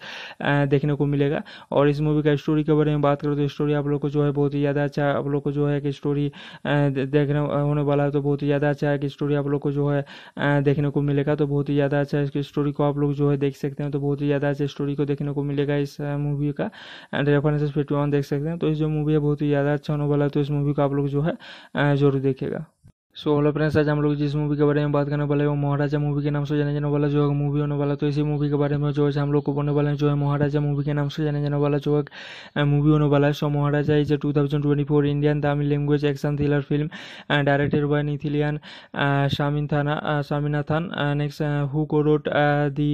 देखने को मिलेगा और इस मूवी का स्टोरी के बारे में बात करें तो स्टोरी आप लोग को जो है बहुत ही ज़्यादा अच्छा आप लोग को जो है कि स्टोरी देखने होने वाला है तो बहुत ही ज़्यादा अच्छा है कि स्टोरी आप लोग को जो है देखने को मिलेगा तो बहुत ही ज़्यादा अच्छा की स्टोरी को आप लोग जो है देख सकते हैं तो बहुत ही ज़्यादा अच्छी स्टोरी को देखने को मिलेगा इस मूवी का एंड रेफरेंस फिफ्टी देख सकते हैं तो इस जो मूवी है बहुत ही ज़्यादा अच्छा होने वाला है तो इस मूवी को आप लोग जो है ज़रूर देखेगा सो हेलो फ्रेंड्स आज हम लोग जिस मूवी के बारे में बात करने वाले हैं वो महाराजा मूवी के नाम से जाने जाने वाला जो है मूवी होने वाला तो इसी मूवी के बारे में जो है हम लोग को बोलने वाले हैं जो है महाराजा मूवी के नाम से जाने जाने वाला जो है मूवी होने वाला है so Maharaja is two thousand twenty four Indian Tamil language action thriller film directed by Nithilan शामिन थाना शामिनाथन नेक्स्ट हु को road the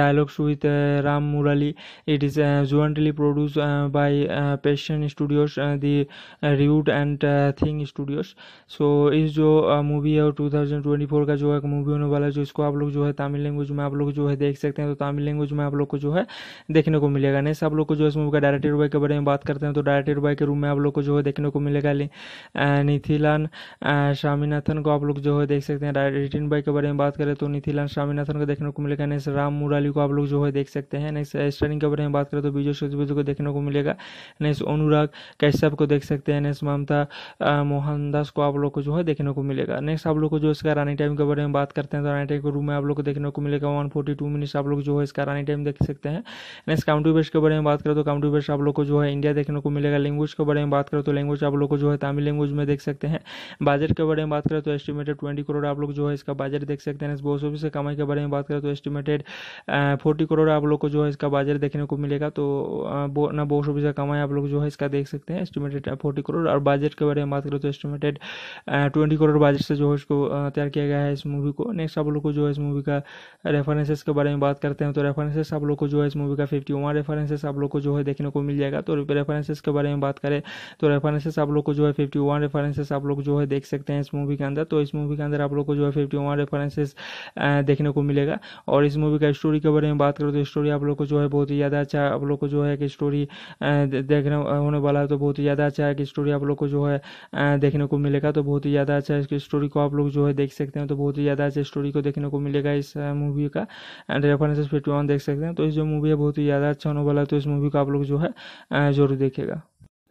dialogues with Ram Murali it is jointly produce by Passion studios the Route and Think studios so इस जो movie है और 2024 का जो है movie होने वाला है जो इसको आप लोग जो है तमिल लैंग्वेज में आप लोग जो है देख सकते हैं तो तमिल लैंग्वेज में आप लोग को जो है देखने को मिलेगा नहीं सब लोग को जो है इस मूवी का डायरेक्टर बाय के बारे में बात करते हैं तो डायरेक्टर बाय के रूम में आप लोग को जो है देखने को मिलेगा नीथिलान स्वामीनाथन को आप लोग जो है देख सकते हैं रिटिन बॉय के बारे में बात करें तो नीथिलान स्वामीनाथन को देखने को मिलेगा नेक्स्ट राम मुराली को आप लोग जो है देख सकते हैं नेक्स्ट स्टारिंग के बारे में बात करें तो विजय सचबुज को देखने को मिलेगा नेक्स्ट अनुराग कैश्यप को देख सकते हैं नेक्स्ट ममता मोहनदास को आप लोग को जो है देखने को मिलेगा नेक्स्ट आप लोग को जो इसका रनिंग टाइम के बारे में बात करते हैं तो रनिंग टाइम के रूम में आप लोग को देखने को मिलेगा वन फोर्टी टू मिनट्स आप लोग जो है इसका रनिंग टाइम देख सकते हैं नेक्स्ट काउंटी बेस्ट के बारे में बात करें तो काउंटी बेस्ट आप लोग को जो है इंडिया देखने को मिलेगा लैंग्वेज के बारे में बात करें तो लैंग्वेज आप लोग को जो है तमिल लैंग्वेज में देख सकते हैं बजट के बारे में बात करें तो एस्टिमेटेड ट्वेंटी करोड़ आप लोग जो है इसका बजट देख सकते हैं बॉस ऑफिस के कमाई के बारे में बात करें तो एस्टिमेटेड फोर्टी करोड़ आप लोग को जो है इसका बजट देखने को मिलेगा तो ना बॉस ऑफिस का कमाई आप लोग जो है इसका देख सकते हैं एस्टिमेटेड फोर्टी करोड़ और बजट के बारे में बात करें तो estimated twenty crore crore budget से जो है इसको तैयार किया गया है इस मूवी को नेक्स्ट आप लोग को जो है इस मूवी का रेफरेंसेस के बारे में बात करते हैं तो रेफरेंसेस आप लोग को जो है इस मूवी का फिफ्टी वन रेफरेंसेस आप लोग को जो है देखने को मिल जाएगा तो रेफरेंसेस के बारे में बात करें तो रेफरेंसेस आप लोग को जो है फिफ्टी वन रेफरेंसेस आप लोग जो है देख सकते हैं इस मूवी के अंदर तो इस मूवी के अंदर आप लोग को जो है फिफ्टी वन रेफरेंसेस देखने को मिलेगा और इस मूवी का स्टोरी के बारे में बात करो तो स्टोरी आप लोग को जो है बहुत ही ज़्यादा अच्छा आप लोग को जो है कि स्टोरी देखने होने वाला है तो बहुत ही ज़्यादा अच्छा है कि स्टोरी आप लोग को जो है देखने को मिलेगा तो बहुत ही ज़्यादा अच्छा की स्टोरी को आप लोग जो है देख सकते हैं तो बहुत ही ज़्यादा अच्छी स्टोरी को देखने को मिलेगा इस मूवी का एंड रेफरेंस फिफ्टी देख सकते हैं तो इस जो मूवी है बहुत ही ज़्यादा अच्छा होने वाला है तो इस मूवी को आप लोग जो है ज़रूर देखेगा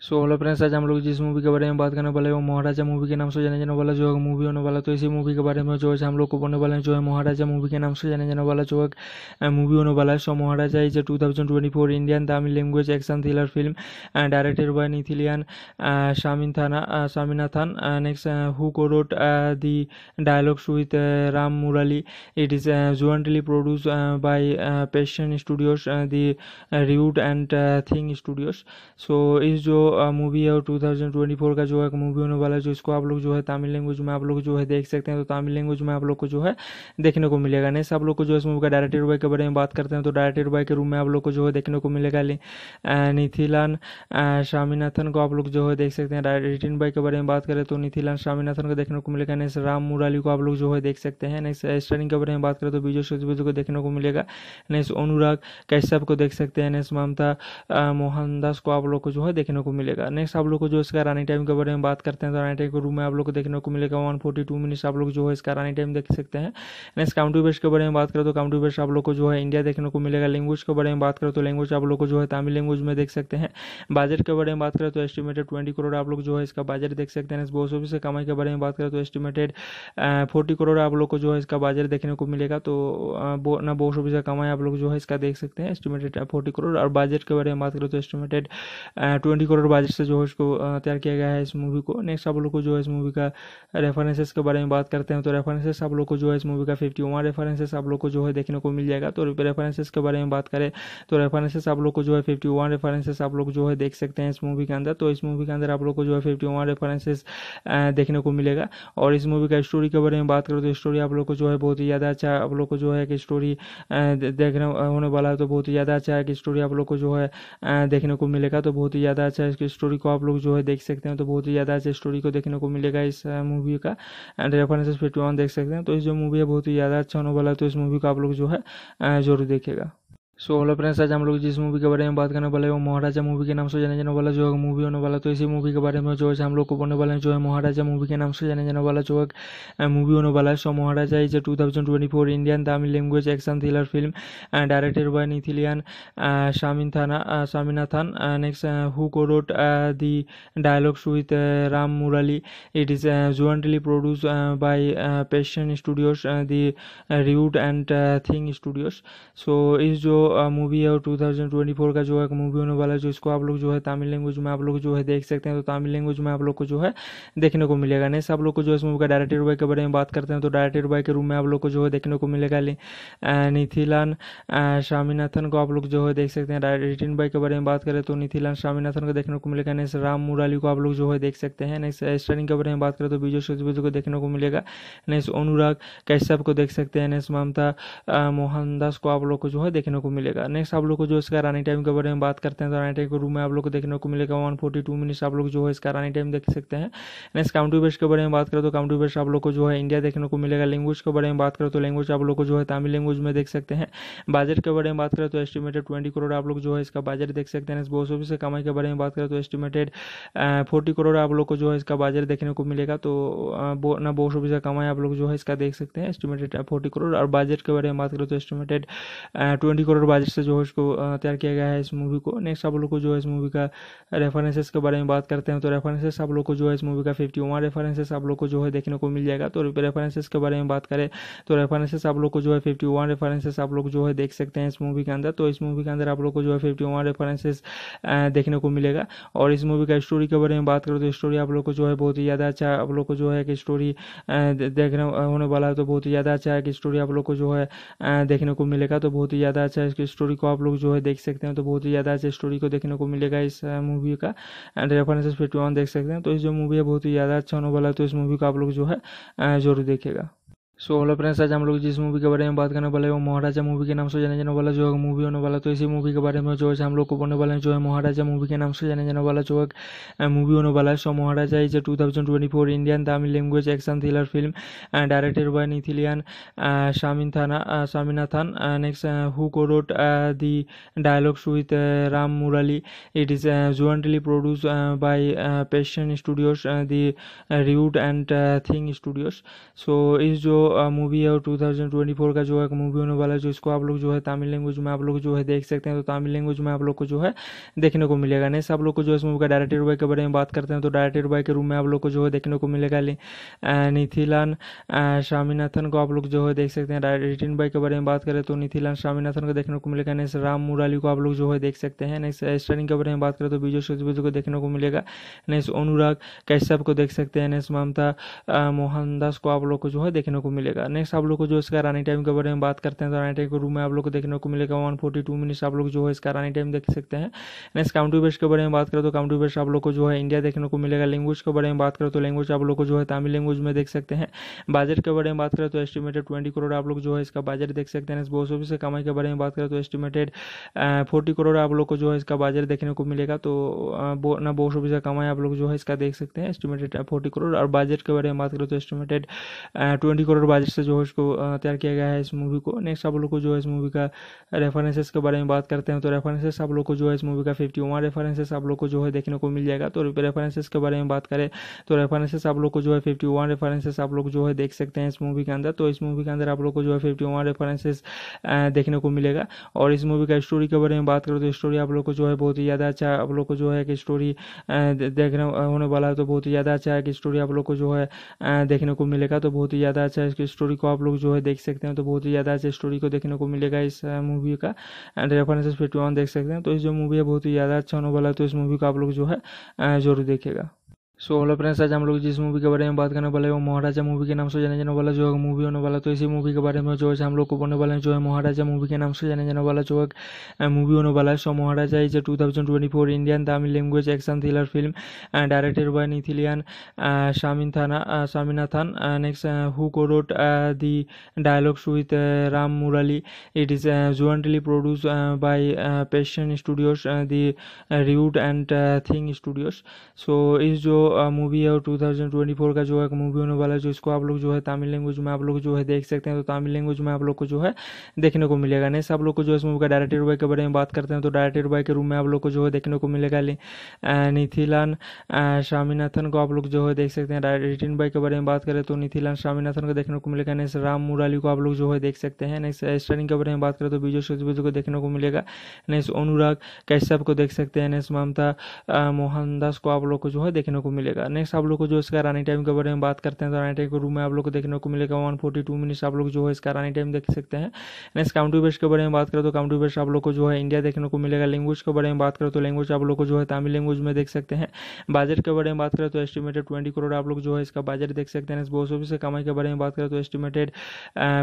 सो हेलो फ्रेंड्स आज हम लोग जिस मूवी के बारे में बात करने वाले हैं वो महाराजा मूवी के नाम से जाने जाने वाला जो है मूवी होने वाला तो इसी मूवी के बारे में जो है हम लोग को बोलने वाले हैं जो है महाराजा मूवी के नाम से जाने जाने वाला जो है मूवी होने वाला है so Maharaja is a two thousand twenty four Indian Tamil language action thriller film directed by Nithilan शामिन थाना शामिनाथन नेक्स्ट हु को road the dialogues with Ram Murali it is jointly produce by Passion studios the Route and Think studios so इस जो movie है और four का जो है movie होने वाला है जो इसको आप लोग जो है तमिल लैंग्वेज में आप लोग जो है देख सकते हैं तो तमिल लैंग्वेज में आप लोग को जो है देखने को मिलेगा नहीं सब लोग को जो है इस मूवी का डायरेक्टर बॉय के बारे में बात करते हैं तो डायरेक्टर बाय के रूम में आप लोग को जो है देखने को मिलेगा नीथिलान स्वामीनाथन को आप लोग जो है देख सकते हैं रिटिन बॉय के बारे में बात करें तो नीथिलान स्वामीनाथन को देखने को मिलेगा नेक्स्ट राम मुराली को आप लोग जो है देख सकते हैं नेक्स्ट स्टारिंग के बारे में बात करें तो विजय सचबुज को देखने को मिलेगा नेक्स्ट अनुराग कैश्यप को देख सकते हैं नेक्स्ट ममता मोहनदास को आप लोग को जो है देखने को मिलेगा नेक्स्ट आप लोग को जो इसका रनिंग टाइम के बारे में बात करते हैं तो रनिंग टाइम के रूम में आप लोग को देखने को मिलेगा वन फोर्टी टू मिनट्स आप लोग जो है इसका रनिंग टाइम देख सकते हैं नेक्स्ट काउंटी बेस्ट के बारे में बात करें तो काउंटी बेस्ट आप लोग को जो है इंडिया देखने को मिलेगा लैंग्वेज के बारे में बात करें तो लैंग्वेज आप लोग को जो है तमिल लैंग्वेज में देख सकते हैं बजट के बारे में बात करें तो एस्टिमेटेड ट्वेंटी करोड़ आप लोग जो है इसका बजट देख सकते हैं बॉस ऑफिस से कमाई के बारे में बात करें तो एस्टिमेटेड फोर्टी करोड़ आप लोग को जो है इसका बजट देखने को मिलेगा तो ना बॉस ऑफिस से कमाई आप लोग जो है इसका देख सकते हैं एस्टिमेटेड फोर्टी करोड़ और बजट के बारे में बात करें तो estimated twenty crore crore budget से जो है इसको तैयार किया गया है इस मूवी को नेक्स्ट आप लोग को जो है इस मूवी का रेफरेंसेस के बारे में बात करते हैं तो रेफरेंसेस आप लोग को जो है इस मूवी का फिफ्टी वन रेफरेंसेस आप लोग को जो है देखने को मिल जाएगा तो रेफरेंसेस के बारे में बात करें तो रेफरेंसेस आप लोग को जो है फिफ्टी वन रेफरेंसेस आप लोग जो है देख सकते हैं इस मूवी के अंदर तो इस मूवी के अंदर आप लोग को जो है फिफ्टी वन रेफरेंसेस देखने को मिलेगा और इस मूवी का स्टोरी के बारे में बात करें तो स्टोरी आप लोग को जो है बहुत ही ज़्यादा अच्छा आप लोग को जो है कि स्टोरी देखने होने वाला है तो बहुत ही ज़्यादा अच्छा है कि स्टोरी आप लोग को जो है देखने को मिलेगा तो बहुत ही ज़्यादा अच्छा के स्टोरी को आप लोग जो है देख सकते हैं तो बहुत ही ज़्यादा अच्छे स्टोरी को देखने को मिलेगा इस मूवी का एंड रेफरेंस फिफ्टी देख सकते हैं तो इस जो मूवी है बहुत ही ज़्यादा अच्छा होने वाला है तो इस मूवी को आप लोग जो है ज़रूर देखेगा सो हेलो फ्रेंड्स आज हम लोग जिस मूवी के बारे में बात करने वाले हैं वो महाराजा मूवी के नाम से जाने जाने वाला जो है मूवी होने वाला तो इसी मूवी के बारे में जो है हम लोग को बोलने वाले हैं जो है महाराजा मूवी के नाम से जाने जाने वाला जो है मूवी होने वाला है so Maharaja is two thousand twenty four Indian Tamil language action thriller film directed by Nithilan शामिन थाना शामिनाथन नेक्स्ट हु को road the dialogues with Ram Murali it is jointly produce by Passion studios the Route and Think studios so इस जो movie है और 2024 का जो है movie होने वाला है जो इसको आप लोग जो है तमिल लैंग्वेज में आप लोग जो है देख सकते हैं तो तमिल लैंग्वेज में आप लोग को जो है देखने को मिलेगा नेक्स्ट आप लोग को जो है इस मूवी का डायरेक्टर बाय के बारे में बात करते हैं तो डायरेक्टर बाय के रूम में आप लोग को जो है देखने को मिलेगा निथिलान स्वामीनाथन को आप लोग जो है देख सकते हैं रिटिन बॉय के बारे में बात करें तो निथिलान स्वामीनाथन को देखने को मिलेगा नेक्स्ट राम मुराली को आप लोग जो है देख सकते हैं नेक्स्ट के बारे में बात करें तो विजय सेतुपति को देखने को मिलेगा नेक्स्ट अनुराग कश्यप को देख सकते हैं नेक्स्ट ममता मोहनदास को आप लोग को जो है देखने को मिलेगा नेक्स्ट आप लोग को जो इसका रनिंग टाइम के बारे में बात करते हैं तो रनिंग टाइम के रूम में आप लोग को देखने को मिलेगा वन फोर्टी टू मिनट्स आप लोग जो है इसका रनिंग टाइम देख सकते हैं नेक्स्ट काउंटी बेस्ट के बारे में बात करें तो काउंटी बेस्ट आप लोग को जो है इंडिया देखने को मिलेगा लैंग्वेज के बारे में बात करें तो लैंग्वेज आप लोग को जो है तमिल लैंग्वेज में देख सकते हैं बजट के बारे में बात करें तो एस्टिमेटेड ट्वेंटी करोड़ आप लोग जो है इसका बजट देख सकते हैं बॉस ऑफिस के कमाई के बारे में बात करें तो एस्टिमेटेड फोर्टी करोड़ आप लोग को जो है इसका बजट देखने को मिलेगा तो ना बॉस ऑफिस का कमाई आप लोग जो है इसका देख सकते हैं एस्टिमेटेड फोर्टी करोड़ और बजट के बारे में बात करें तो एस्टिमेटेड ट्वेंटी करोड़ बजट से जो है इसको तैयार किया गया है इस मूवी को नेक्स्ट आप लोग को जो है इस मूवी का रेफरेंसेस के बारे में बात करते हैं तो रेफरेंसेस आप लोग को जो है इस मूवी का फिफ्टी वन रेफरेंसेस आप लोग को जो है देखने को मिल जाएगा तो रेफरेंसेस के बारे में बात करें तो रेफरेंसेस आप लोग को जो है फिफ्टी वन रेफरेंसेस आप लोग जो है देख सकते हैं इस मूवी के अंदर तो इस मूवी के अंदर आप लोग को जो है फिफ्टी वन रेफरेंसेस देखने को मिलेगा और इस मूवी का स्टोरी के बारे में बात करें तो स्टोरी आप लोग को जो है बहुत ही ज़्यादा अच्छा आप लोग को जो है कि स्टोरी देखने होने वाला है तो बहुत ही ज़्यादा अच्छा है कि स्टोरी आप लोग को जो है देखने को मिलेगा तो बहुत ही ज़्यादा अच्छा की स्टोरी को आप लोग जो है देख सकते हैं तो बहुत ही ज़्यादा अच्छी स्टोरी को देखने को मिलेगा इस मूवी का एंड रेफरेंसेस फिफ्टी वन देख सकते हैं तो इस जो मूवी है बहुत ही ज़्यादा अच्छा होने वाला है तो इस मूवी को आप लोग जो है जरूर देखेगा सो हेलो फ्रेंड्स आज हम लोग जिस मूवी के बारे में बात करने वाले हैं वो महाराजा मूवी के नाम से जाने जाने वाला जो है मूवी होने वाला तो इसी मूवी के बारे में जो है हम लोग को बोलने वाले हैं जो है महाराजा मूवी के नाम से जाने जाने वाला जो है मूवी होने वाला है so Maharaja is a two thousand twenty four Indian Tamil language action thriller film directed by Nithilan शामिन थाना शामिनाथन नेक्स्ट हु को road the dialogues with Ram Murali it is jointly produce by Passion studios the Route and Think studios so इस जो movie है और 2024 का जो है movie होने वाला है जो इसको आप लोग जो है तमिल लैंग्वेज में आप लोग जो है देख सकते हैं तो तमिल लैंग्वेज में आप लोग को जो है देखने को मिलेगा नेक्स्ट आप लोग को जो है इस मूवी का डायरेक्टर बॉय के बारे में बात करते हैं तो डायरेक्टर बॉय के रूम में आप लोग को जो है देखने को मिलेगा नीथिलान स्वामीनाथन को आप लोग जो है देख सकते हैं रिटिन बॉय के बारे में बात करें तो नीथिलान स्वामीनाथन को देखने को मिलेगा नेक्स्ट राम मुराली को आप लोग जो है देख सकते हैं नेक्स्ट के बारे में बात करें तो विजय सेतुपति को देखने को मिलेगा नेक्स्ट अनुराग कश्यप को देख सकते हैं नेक्स्ट ममता मोहनदास को आप लोग को जो है देखने को मिलेगा नेक्स्ट आप लोग को जो इसका रनिंग टाइम के बारे में बात करते हैं तो रनिंग टाइम के रूम में आप लोग को देखने को मिलेगा वन फोर्टी टू मिनट्स आप लोग जो है इसका रनिंग टाइम देख सकते हैं नेक्स्ट काउंटी बेस्ट के बारे में बात करें तो काउंटी बेस्ट आप लोग को जो है इंडिया देखने को मिलेगा लैंग्वेज के बारे में बात करें तो लैंग्वेज आप लोग को जो है तमिल लैंग्वेज में देख सकते हैं बजट के बारे में बात करें तो एस्टिमेटेड ट्वेंटी करोड़ आप लोग जो है इसका बजट देख सकते हैं बॉस ऑफिस के कमाई के बारे में बात करें तो एस्टिमेटेड फोर्टी करोड़ आप लोग को जो है इसका बजट देखने को मिलेगा तो ना बॉस ऑफिस का कमाई आप लोग जो है इसका देख सकते हैं एस्टिमेटेड फोर्टी करोड़ और बजट के बारे में बात करें तो एस्टिमेटेड ट्वेंटी करोड़ बजट से जो है इसको तैयार किया गया है इस मूवी को नेक्स्ट आप लोग को जो है इस मूवी का रेफरेंसेस के बारे में बात करते हैं तो रेफरेंसेस आप लोग को जो है इस मूवी का फिफ्टी वन रेफरेंसेस आप लोग को जो है देखने को मिल जाएगा तो रेफरेंसेस के बारे में बात करें तो रेफरेंसेस आप लोग को जो है फिफ्टी वन रेफरेंसेस आप लोग जो है देख सकते हैं इस मूवी के अंदर तो इस मूवी के अंदर आप लोग को जो है फिफ्टी वन रेफरेंसेस देखने को मिलेगा और इस मूवी का स्टोरी के बारे में बात करें तो स्टोरी आप लोग को जो है बहुत ही ज़्यादा अच्छा आप लोग को जो है कि स्टोरी देखने होने वाला है तो बहुत ही ज़्यादा अच्छा है कि स्टोरी आप लोग को जो है देखने को मिलेगा तो बहुत ही ज़्यादा अच्छा की स्टोरी को आप लोग जो है देख सकते हैं तो बहुत ही ज़्यादा अच्छे स्टोरी को देखने को मिलेगा इस मूवी का एंड रेफरेंसेस फिफ्टी वन देख सकते हैं तो इस जो मूवी है बहुत ही ज़्यादा अच्छा होने वाला है तो इस मूवी को आप लोग जो है ज़रूर देखेगा सो हेलो फ्रेंड्स आज हम लोग जिस मूवी के बारे में बात करने वाले हैं वो महाराजा मूवी के नाम से जाने जाने वाला जो है मूवी होने वाला तो इसी मूवी के बारे में जो है हम लोग को बोलने वाले हैं जो है महाराजा मूवी के नाम से जाने जाने वाला जो है मूवी होने वाला है so Maharaja is two thousand twenty four Indian Tamil language action thriller film directed by Nithilan शामिन थाना शामिनाथन next who co-wrote wrote the dialogues with Ram Murali it is jointly produce by Passion studios the Route and Think studios so इस जो movie है और 2024 का जो है movie होने वाला है जो इसको आप लोग जो है तमिल लैंग्वेज में आप लोग जो है देख सकते हैं तो तमिल लैंग्वेज में आप लोग को जो है देखने को मिलेगा नेक्स्ट आप लोग को जो है इस मूवी का डायरेक्टर बाय के बारे में बात करते हैं तो डायरेक्टर बॉय के रूम में आप लोग को जो है देखने को मिलेगा नीथिलान स्वामीनाथन को आप लोग जो है देख सकते हैं रिटिन बॉय के बारे में बात करें तो नीथिलान स्वामीनाथन को देखने को मिलेगा नेक्स्ट राम मुराली को आप लोग जो है देख सकते हैं नेक्स्ट के बारे में बात करें तो विजय सेतुपति को देखने को मिलेगा नेक्स्ट अनुराग कश्यप को देख सकते हैं नेक्स्ट ममता मोहनदास को आप लोग को जो है देखने को मिलेगा नेक्स्ट आप लोग को जो इसका रनिंग टाइम के बारे में बात करते हैं तो रनिंग टाइम के रूम में आप लोग को देखने को मिलेगा वन फोर्टी टू मिनट्स आप लोग जो है इसका रनिंग टाइम देख सकते हैं नेक्स्ट काउंट्री बेस्ट के बारे में बात करें तो काउंट्री बेस्ट आप लोग को जो है इंडिया देखने को मिलेगा लैंग्वेज के बारे में बात करें तो लैंग्वेज आप लोग को जो है तमिल लैंग्वेज में देख सकते हैं बजट के बारे में बात करें तो एस्टिमेटेड ट्वेंटी करोड़ आप लोग जो है इसका बजट देख सकते हैं बॉक्स ऑफिस के कमाई के बारे में बात करें तो एस्टिमेटेड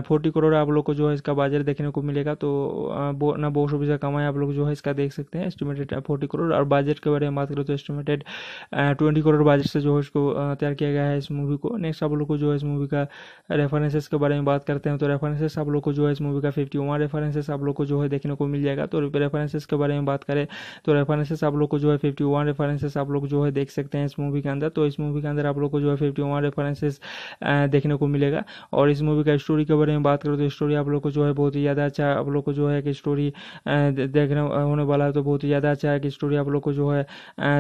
फोर्टी करोड़ आप लोग को जो है इसका बजट देखने को मिलेगा तो ना बॉक्स ऑफिस का कमाई आप लोग जो है इसका देख सकते हैं एस्टिमेटेड फोर्टी करोड़ और बजट के बारे में बात करें तो एस्टिमेटेड ट्वेंटी करोड़ बाजट से जो है इसको तैयार किया गया है इस मूवी को नेक्स्ट आप लोग को जो है इस मूवी का रेफरेंसेस के बारे में बात करते हैं तो रेफरेंसेस आप लोग को जो है इस मूवी का फिफ्टी वन रेफरेंसेस आप लोग को जो है देखने को मिल जाएगा तो रेफरेंसेस के बारे में बात करें तो रेफरेंसेस आप लोग को जो है फिफ्टी वन रेफरेंसेस आप लोग जो है देख सकते हैं इस मूवी के अंदर तो इस मूवी के अंदर आप लोग को जो है फिफ्टी वन रेफरेंसेस देखने को मिलेगा और इस मूवी का स्टोरी के बारे में बात करें तो स्टोरी आप लोग को जो है बहुत ही ज़्यादा अच्छा आप लोग को जो है कि स्टोरी देखने होने वाला है तो बहुत ही ज़्यादा अच्छा है कि स्टोरी आप लोग को जो है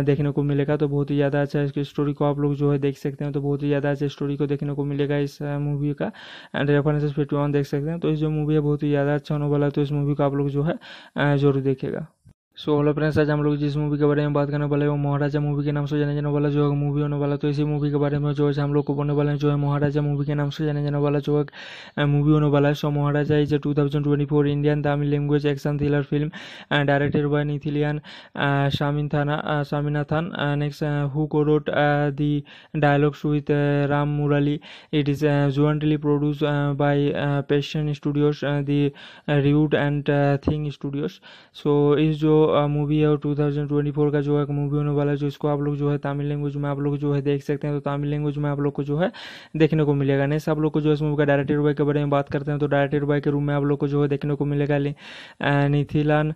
देखने को मिलेगा तो बहुत ही ज़्यादा अच्छा की स्टोरी को आप लोग जो है देख सकते हैं तो बहुत ही ज़्यादा अच्छे स्टोरी को देखने को मिलेगा इस मूवी का एंड रेफरेंसेस फिफ्टी देख सकते हैं तो इस जो मूवी है बहुत ही ज़्यादा अच्छा होने वाला है तो इस मूवी को आप लोग जो है जरूर देखेगा सो हेलो फ्रेंड्स आज हम लोग जिस मूवी के बारे में बात करने वाले हैं वो महाराजा मूवी के नाम से जाने जाने वाला जो है मूवी होने वाला तो इसी मूवी के बारे में जो है हम लोग को बोलने वाले हैं जो है महाराजा मूवी के नाम से जाने जाने वाला जो है मूवी होने वाला है so Maharaja is two thousand twenty four Indian Tamil language action thriller film directed by Nithilan शामिन थाना शामिनाथन नेक्स्ट हु को road the dialogues with Ram Murali it is jointly produce by Passion studios the Route and Think studios so इस जो movie है और four का जो है movie होने वाला है जो इसको आप लोग जो है तमिल लैंग्वेज में आप लोग जो है देख सकते हैं तो तमिल लैंग्वेज में आप लोग को जो है देखने को मिलेगा नहीं आप लोग को जो है इस मूवी का डायरेक्टर बॉय के बारे में बात करते हैं तो डायरेक्टर बॉय के रूम में आप लोग को जो है देखने को मिलेगा नीथिलान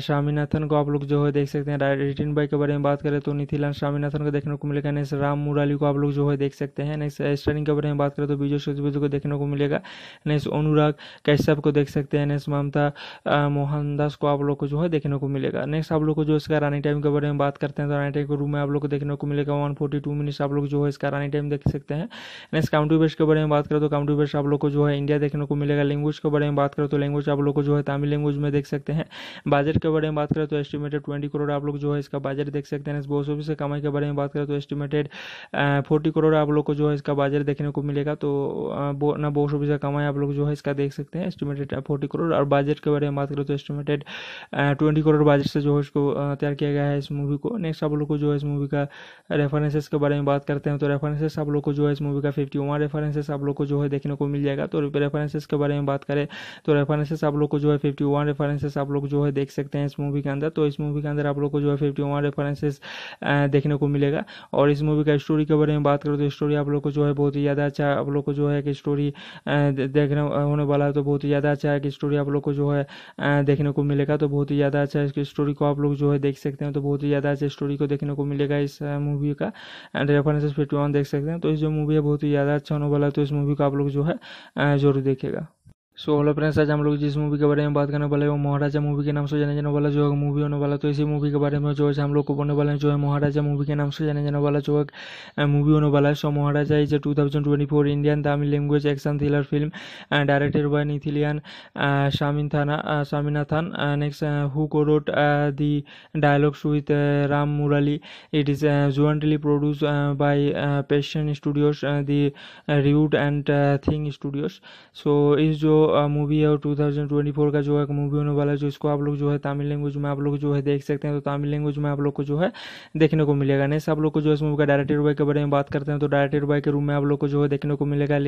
स्वामीनाथन को आप लोग जो है देख सकते हैं रिटिन बॉय के बारे में बात करें तो नीथिलान स्वामीनाथन को देखने को मिलेगा नेक्स्ट राम मुराली को आप लोग जो है देख सकते हैं नेक्स्ट के बारे में बात करें तो विजय सेतुपति को देखने को मिलेगा नेक्स्ट अनुराग कैश्यप को देख सकते हैं नेक्स्ट ममता मोहनदास को आप लोग को जो है देखने को मिलेगा नेक्स्ट आप लोग को जो इसका रनिंग टाइम के बारे में बात करते हैं तो रनिंग टाइम के रूम में आप लोग को देखने को मिलेगा वन फोर्टी टू मिनट्स आप लोग जो है इसका रनिंग टाइम देख सकते हैं नेक्स्ट काउंटी बेस्ट के बारे में बात करें तो काउंटी बेस्ट आप लोग को जो है इंडिया देखने को मिलेगा लैंग्वेज के बारे में बात करें तो लैंग्वेज आप लोग को जो है तमिल लैंग्वेज में देख सकते हैं बजट के बारे में बात करें तो एस्टिमेटेड ट्वेंटी करोड़ आप लोग जो है इसका बजट देख सकते हैं बॉस ऑफिस के कमाई के बारे में बात करें तो एस्टिमेटेड फोर्टी करोड़ आप लोग को जो है इसका बजट देखने को मिलेगा तो ना बॉस ऑफिस का कमाई आप लोग जो है इसका देख सकते हैं एस्टिमेटेड फोर्टी करोड़ और बजट के बारे में बात करें तो एस्टिमेटेड ट्वेंटी करोड़ बाजट से जो है इसको तैयार किया गया है इस मूवी को नेक्स्ट आप लोग को जो है इस मूवी का रेफरेंसेस के बारे में बात करते हैं तो रेफरेंसेस आप लोग को जो है इस मूवी का फिफ्टी वन रेफरेंसेस आप लोग को जो है देखने को मिल जाएगा तो रेफरेंसेस के बारे में बात करें तो रेफरेंसेस आप लोग को जो है फिफ्टी वन रेफरेंसेस आप लोग जो है देख सकते हैं इस मूवी के अंदर तो इस मूवी के अंदर आप लोग को जो है फिफ्टी वन रेफरेंसेस देखने को मिलेगा और इस मूवी का स्टोरी के बारे में बात करें तो स्टोरी आप लोग को जो है बहुत ही ज़्यादा अच्छा आप लोग को जो है कि स्टोरी देखने होने वाला है तो बहुत ही ज़्यादा अच्छा है कि स्टोरी आप लोग को जो है देखने को मिलेगा तो बहुत ही ज़्यादा अच्छा की स्टोरी को आप लोग जो है देख सकते हैं तो बहुत ही ज़्यादा अच्छी स्टोरी को देखने को मिलेगा इस मूवी का एंड रेफरेंस फिफ्टी देख सकते हैं तो इस जो मूवी है बहुत ही ज़्यादा अच्छा होने वाला है तो इस मूवी को आप लोग जो है ज़रूर देखेगा सो हेलो फ्रेंड्स आज हम लोग जिस मूवी के बारे में बात करने वाले हैं वो महाराजा मूवी के नाम से जाने जाने वाला जो है मूवी होने वाला तो इसी मूवी के बारे में जो है हम लोग को बोलने वाले हैं जो है महाराजा मूवी के नाम से जाने जाने वाला जो है मूवी होने वाला है so Maharaja is two thousand twenty four Indian Tamil language action thriller film directed by Nithilan शामिन थाना शामिनाथन नेक्स्ट हु को road the dialogues with Ram Murali it is jointly produce by Passion studios the Route and Think studios so इस जो movie है और 2024 का जो है movie होने वाला है जो इसको आप लोग जो है तमिल लैंग्वेज में आप लोग जो है देख सकते हैं तो तमिल लैंग्वेज में आप लोग को जो है देखने को मिलेगा नहीं सब लोग को जो है इस मूवी का डायरेक्टर बॉय के बारे में बात करते हैं तो डायरेक्टर बॉय के रूम में आप लोग को जो है देखने को मिलेगा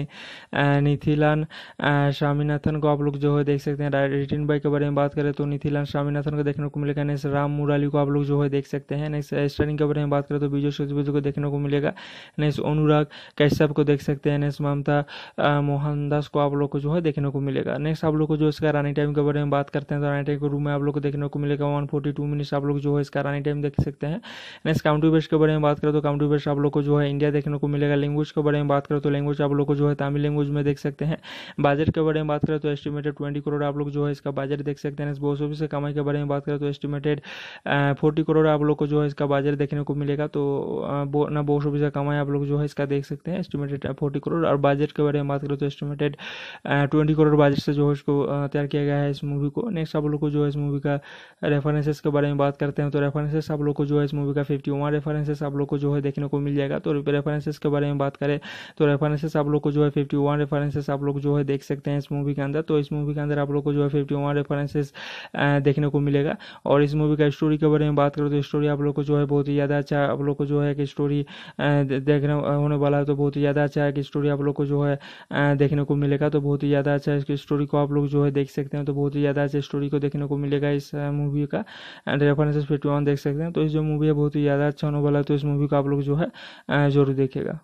नीथिलान स्वामीनाथन को आप लोग जो है देख सकते हैं रिटिन बॉय के बारे में बात करें तो नीथिलान स्वामीनाथन को देखने को मिलेगा नेक्स्ट राम मुराली को आप लोग जो है देख सकते हैं नेक्स्ट के बारे में बात करें तो विजय सेतुपति को देखने को मिलेगा नेक्स्ट अनुराग कैश्यप को देख सकते हैं नेक्स्ट ममता मोहनदास को आप लोग को जो है देखने को मिलेगा नेक्स्ट आप लोग को जो इसका रनिंग टाइम के बारे में बात करते हैं तो रनिंग टाइम के रूम में आप लोग को देखने को मिलेगा वन फोर्टी टू मिनट्स आप लोग जो है इसका रनिंग टाइम देख सकते हैं नेक्स्ट काउंट्री बेस्ट के बारे में बात करें तो काउंट्री बेस्ट आप लोग को जो है इंडिया देखने को मिलेगा लैंग्वेज के बारे में बात करें तो लैंग्वेज आप लोग को जो है तमिल लैंग्वेज में देख सकते हैं बजट के बारे में बात करें तो एस्टिमेटेड ट्वेंटी करोड़ आप लोग जो है इसका बजट देख सकते हैं बॉस ऑफिस के कमाई के बारे में बात करें तो एस्टिमेटेड फोर्टी करोड़ आप लोग को जो है इसका बजट देखने को मिलेगा तो ना बॉस ऑफिस का कमाई आप लोग जो है इसका देख सकते हैं एस्टिमेटेड फोर्टी करोड़ और बजट के बारे में बात करें तो estimated twenty crore crore budget से जो है इसको तैयार किया गया है इस मूवी को नेक्स्ट आप लोग को जो है इस मूवी का रेफरेंसेस के बारे में बात करते हैं तो रेफरेंसेस आप लोग को जो है इस मूवी का फिफ्टी वन रेफरेंसेस आप लोग को जो है देखने को मिल जाएगा तो रेफरेंसेस के बारे में बात करें तो रेफरेंसेस आप लोग को जो है फिफ्टी वन रेफरेंसेस आप लोग जो है देख सकते हैं इस मूवी के अंदर तो इस मूवी के अंदर आप लोग को जो है फिफ्टी वन रेफरेंसेस देखने को मिलेगा और इस मूवी का स्टोरी के बारे में बात करें तो स्टोरी आप लोग को जो है बहुत ही ज़्यादा अच्छा आप लोग को जो है कि स्टोरी देखने होने वाला है तो बहुत ही ज़्यादा अच्छा है कि स्टोरी आप लोग को जो है देखने को मिलेगा तो बहुत ही ज़्यादा अच्छा की स्टोरी को आप लोग जो है देख सकते हैं तो बहुत ही ज़्यादा अच्छी स्टोरी को देखने को मिलेगा इस मूवी का एंड रेफरेंस फिफ्टी देख सकते हैं तो इस जो मूवी है बहुत ही ज़्यादा अच्छा होने वाला है तो इस मूवी को आप लोग जो है ज़रूर देखेगा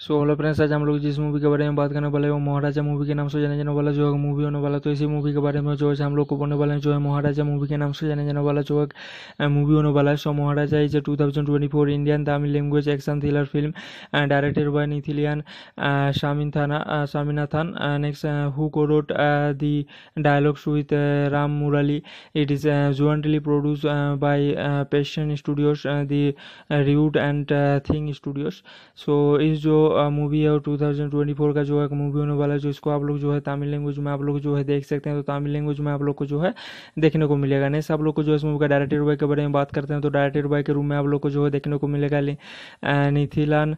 सो हेलो फ्रेंड्स आज हम लोग जिस मूवी के बारे में बात करने वाले हैं वो महाराजा मूवी के नाम से जाने जाने वाला जो है मूवी होने वाला तो इसी मूवी के बारे में जो है हम लोग को बोलने वाले हैं जो है महाराजा मूवी के नाम से जाने जाने वाला जो है मूवी होने वाला है so Maharaja is a two thousand twenty four Indian Tamil language action thriller film directed by Nithilan शामिन थाना शामिनाथन नेक्स्ट हु को road the dialogues with Ram Murali it is jointly produce by Passion studios the Route and Think studios so इस जो movie है और 2024 का जो है movie होने वाला है जो इसको आप लोग जो है तमिल लैंग्वेज में आप लोग जो है देख सकते हैं तो तमिल लैंग्वेज में आप लोग को जो है देखने को मिलेगा नेक्स्ट आप लोग को जो है इस मूवी का डायरेक्टर बाय के बारे में बात करते हैं तो डायरेक्टर बाय के रूम में आप लोग को जो है देखने को मिलेगा निथिलान